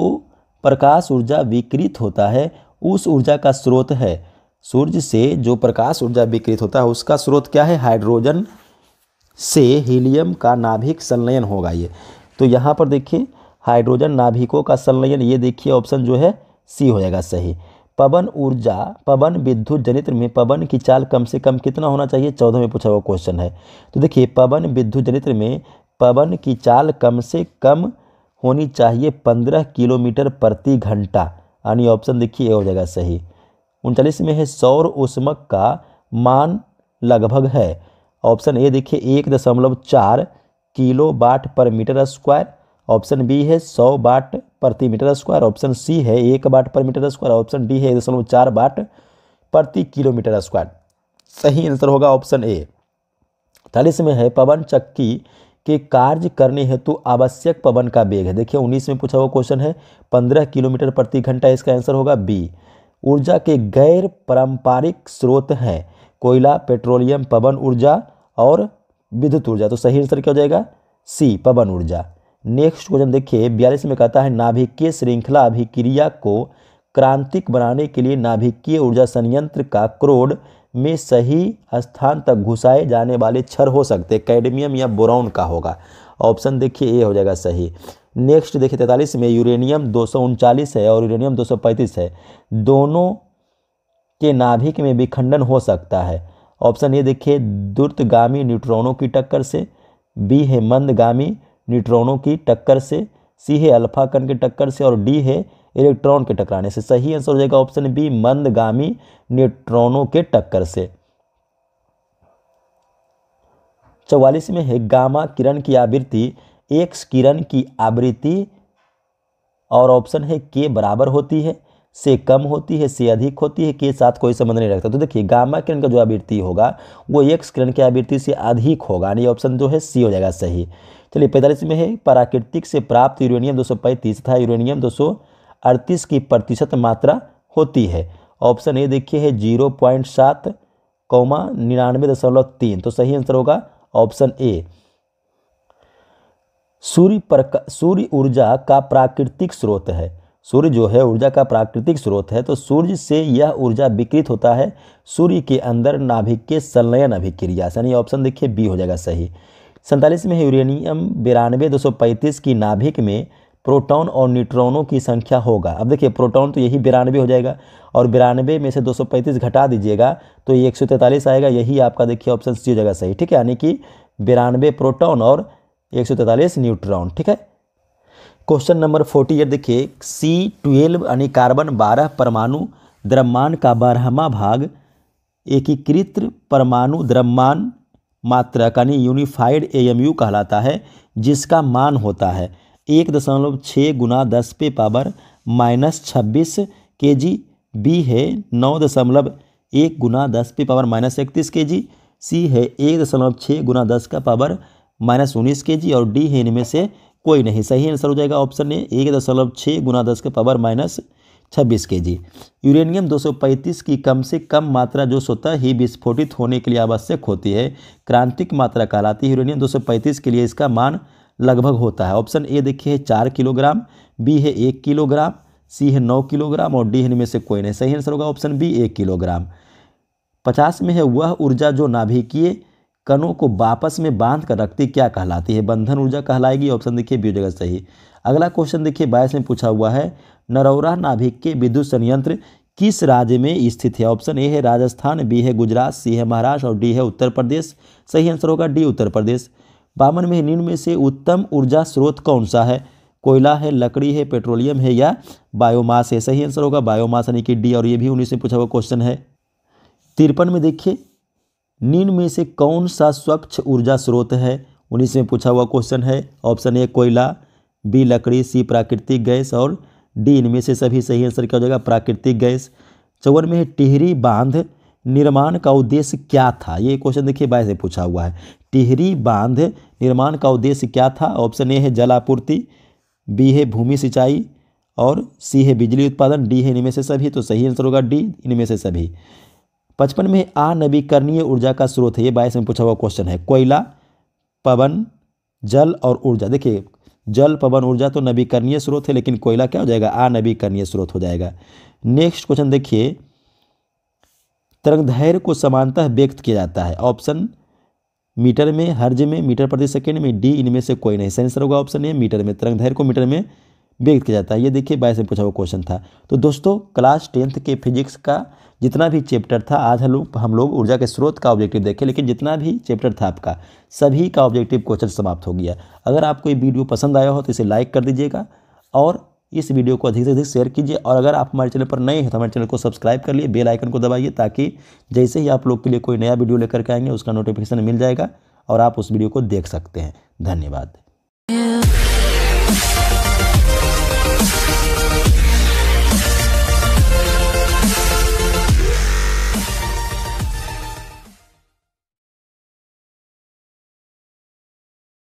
S1: प्रकाश ऊर्जा विकृत होता है उस ऊर्जा का स्रोत है सूर्य से जो प्रकाश ऊर्जा विकृत होता है उसका स्रोत क्या है हाइड्रोजन से हीलियम का नाभिक संलयन होगा ये तो यहाँ पर देखिए हाइड्रोजन नाभिकों का संलयन ये देखिए ऑप्शन जो है सी हो जाएगा सही पवन ऊर्जा पवन विद्युत जनित्र में पवन की चाल कम से कम कितना होना चाहिए चौदह में पूछा हुआ क्वेश्चन है तो देखिए पवन विद्युत जनित्र में पवन की चाल कम से कम होनी चाहिए पंद्रह किलोमीटर प्रति घंटा यानी ऑप्शन देखिए ये हो जाएगा सही उनचालीस में है सौर उष्मक का मान लगभग है ऑप्शन ए देखिए एक दशमलव चार किलो बाट पर मीटर स्क्वायर ऑप्शन बी है सौ बाट प्रति मीटर स्क्वायर ऑप्शन सी है एक बाट पर मीटर स्क्वायर ऑप्शन डी है एक दशमलव चार बाट प्रति किलोमीटर स्क्वायर सही आंसर होगा ऑप्शन ए चालीस में है पवन चक्की के कार्य करने हेतु आवश्यक पवन का वेग है देखिए उन्नीस में पूछा हुआ क्वेश्चन है पंद्रह किलोमीटर प्रति घंटा इसका आंसर होगा बी ऊर्जा के गैर पारंपरिक स्रोत हैं कोयला पेट्रोलियम पवन ऊर्जा और विद्युत ऊर्जा तो सही आंसर क्या हो जाएगा सी पवन ऊर्जा नेक्स्ट क्वेश्चन देखिए बयालीस में कहता है नाभिकीय श्रृंखला अभिक्रिया को क्रांतिक बनाने के लिए नाभिकीय ऊर्जा संयंत्र का क्रोड में सही स्थान तक घुसाए जाने वाले क्षर हो सकते कैडमियम या बोराउन का होगा ऑप्शन देखिए ए हो जाएगा सही नेक्स्ट देखिए तैंतालीस में यूरेनियम दो है और यूरेनियम दो है दोनों के नाभिक में विखंडन हो सकता है ऑप्शन ए देखिए द्रुतगामी न्यूट्रॉनों की टक्कर से बी है मंदगामी न्यूट्रॉनों की टक्कर से सी है अल्फा कण के टक्कर से और डी है इलेक्ट्रॉन के टकराने से सही आंसर हो जाएगा ऑप्शन बी मंदगामी न्यूट्रॉनों के टक्कर से चौवालीस में है गामा किरण की आवृत्ति एक्स किरण की आवृत्ति और ऑप्शन है के बराबर होती है से कम होती है से अधिक होती है के साथ कोई संबंध नहीं रखता तो देखिए गामा किरण का जो आवृत्ति होगा वो एक्स किरण की आवृत्ति से अधिक होगा यानी ऑप्शन जो है सी हो जाएगा सही चलिए पैंतालीस में है प्राकृतिक से प्राप्त यूरेनियम दो तथा यूरेनियम दो की प्रतिशत मात्रा होती है ऑप्शन ए देखिए है जीरो पॉइंट सात कौमा निन्यानवे दशमलव तीन तो सही आंसर होगा ऑप्शन ए सूर्य प्रका सूर्य ऊर्जा का प्राकृतिक स्रोत है सूर्य जो है ऊर्जा का प्राकृतिक स्रोत है तो सूर्य से यह ऊर्जा विकृत होता है सूर्य के अंदर नाभिक के संलयन अभिक्रिया यानी ऑप्शन देखिए बी हो जाएगा सही सैंतालीस में यूरेनियम बिरानवे दो सौ पैंतीस की नाभिक में प्रोटॉन और न्यूट्रॉनों की संख्या होगा अब देखिए प्रोटॉन तो यही बिरानवे हो जाएगा और बिरानवे में से 235 घटा दीजिएगा तो ये तैंतालीस आएगा यही आपका देखिए ऑप्शन सी हो जाएगा सही ठीक है यानी कि बिरानवे प्रोटॉन और तैंतालीस न्यूट्रॉन ठीक है क्वेश्चन नंबर फोर्टी एट देखिए सी ट्वेल्व यानी कार्बन बारह परमाणु द्रव्यमान का बारहवा भाग एकीकृत परमाणु द्रव्यमान मात्रक यानी यूनिफाइड एएमयू कहलाता है जिसका मान होता है एक दशमलव छः गुना दस पे पावर माइनस छब्बीस के जी बी है नौ दशमलव एक गुना दस पे पावर माइनस इकतीस के जी सी है एक दशमलव छः गुना दस का पावर माइनस उन्नीस के जी और डी है इनमें से कोई नहीं सही आंसर हो जाएगा ऑप्शन ए एक दशमलव छः गुना दस के पावर माइनस छब्बीस के जी यूरेनियम 235 की कम से कम मात्रा जो स्वतः ही विस्फोटित होने के लिए आवश्यक होती है क्रांतिक मात्रा कहलाती है यूरेनियम 235 के लिए इसका मान लगभग होता है ऑप्शन ए देखिए है चार किलोग्राम बी है एक किलोग्राम सी है नौ किलोग्राम और डी है इनमें से कोई नहीं सही आंसर होगा ऑप्शन बी एक किलोग्राम पचास में है वह ऊर्जा जो नाभिकीय कणों को वापस में बांध कर रखती क्या कहलाती है बंधन ऊर्जा कहलाएगी ऑप्शन देखिए बी जगह सही अगला क्वेश्चन देखिए बाईस में पूछा हुआ है नरौरा नाभिक के विद्युत संयंत्र किस राज्य में स्थित है ऑप्शन ए है राजस्थान बी है गुजरात सी है महाराष्ट्र और डी है उत्तर प्रदेश सही आंसर होगा डी उत्तर प्रदेश बावन में निम्न में से उत्तम ऊर्जा स्रोत कौन सा है कोयला है लकड़ी है पेट्रोलियम है या बायोमास है सही आंसर होगा बायोमास यानी कि डी और ये भी उन्नीस में पूछा हुआ क्वेश्चन है तिरपन में देखिए निम्न में से कौन सा स्वच्छ ऊर्जा स्रोत है उन्नीस में पूछा हुआ क्वेश्चन है ऑप्शन ए कोयला बी लकड़ी सी प्राकृतिक गैस और डी इनमें से सभी सही आंसर क्या हो जाएगा प्राकृतिक गैस चौवन में है टिहरी बांध निर्माण का उद्देश्य क्या था ये क्वेश्चन देखिए बाय से पूछा हुआ है टिहरी बांध निर्माण का उद्देश्य क्या था ऑप्शन ए है जलापूर्ति बी है भूमि सिंचाई और सी है बिजली उत्पादन डी है इनमें से सभी तो सही आंसर होगा डी इनमें से सभी पचपन में आ नवीकरणीय ऊर्जा का स्रोत है ये बाईस में पूछा हुआ क्वेश्चन है कोयला पवन जल और ऊर्जा देखिए जल पवन ऊर्जा तो नवीकरणीय स्रोत है लेकिन कोयला क्या हो जाएगा आ नवीकरणीय स्रोत हो जाएगा नेक्स्ट क्वेश्चन देखिए तरंगधैर्य को समानतः व्यक्त किया जाता है ऑप्शन मीटर में हर्ज में मीटर प्रति सेकेंड में डी इनमें से कोई नहीं सेंसर होगा ऑप्शन ए मीटर में तरंग धैर्य को मीटर में व्यक्त किया जाता है ये देखिए बाईस में पूछा हुआ क्वेश्चन था तो दोस्तों क्लास टेंथ के फिजिक्स का जितना भी चैप्टर था आज हम लोग हम लोग ऊर्जा के स्रोत का ऑब्जेक्टिव देखें लेकिन जितना भी चैप्टर था आपका सभी का ऑब्जेक्टिव क्वेश्चन समाप्त हो गया अगर आपको ये वीडियो पसंद आया हो तो इसे लाइक कर दीजिएगा और इस वीडियो को अधिक से अधिक शेयर कीजिए और अगर आप हमारे चैनल पर नए हैं तो हमारे चैनल को सब्सक्राइब कर लिए बेल आइकन को दबाइए ताकि जैसे ही आप लोग के लिए कोई नया वीडियो लेकर के आएंगे उसका नोटिफिकेशन मिल जाएगा और आप उस वीडियो को देख सकते हैं धन्यवाद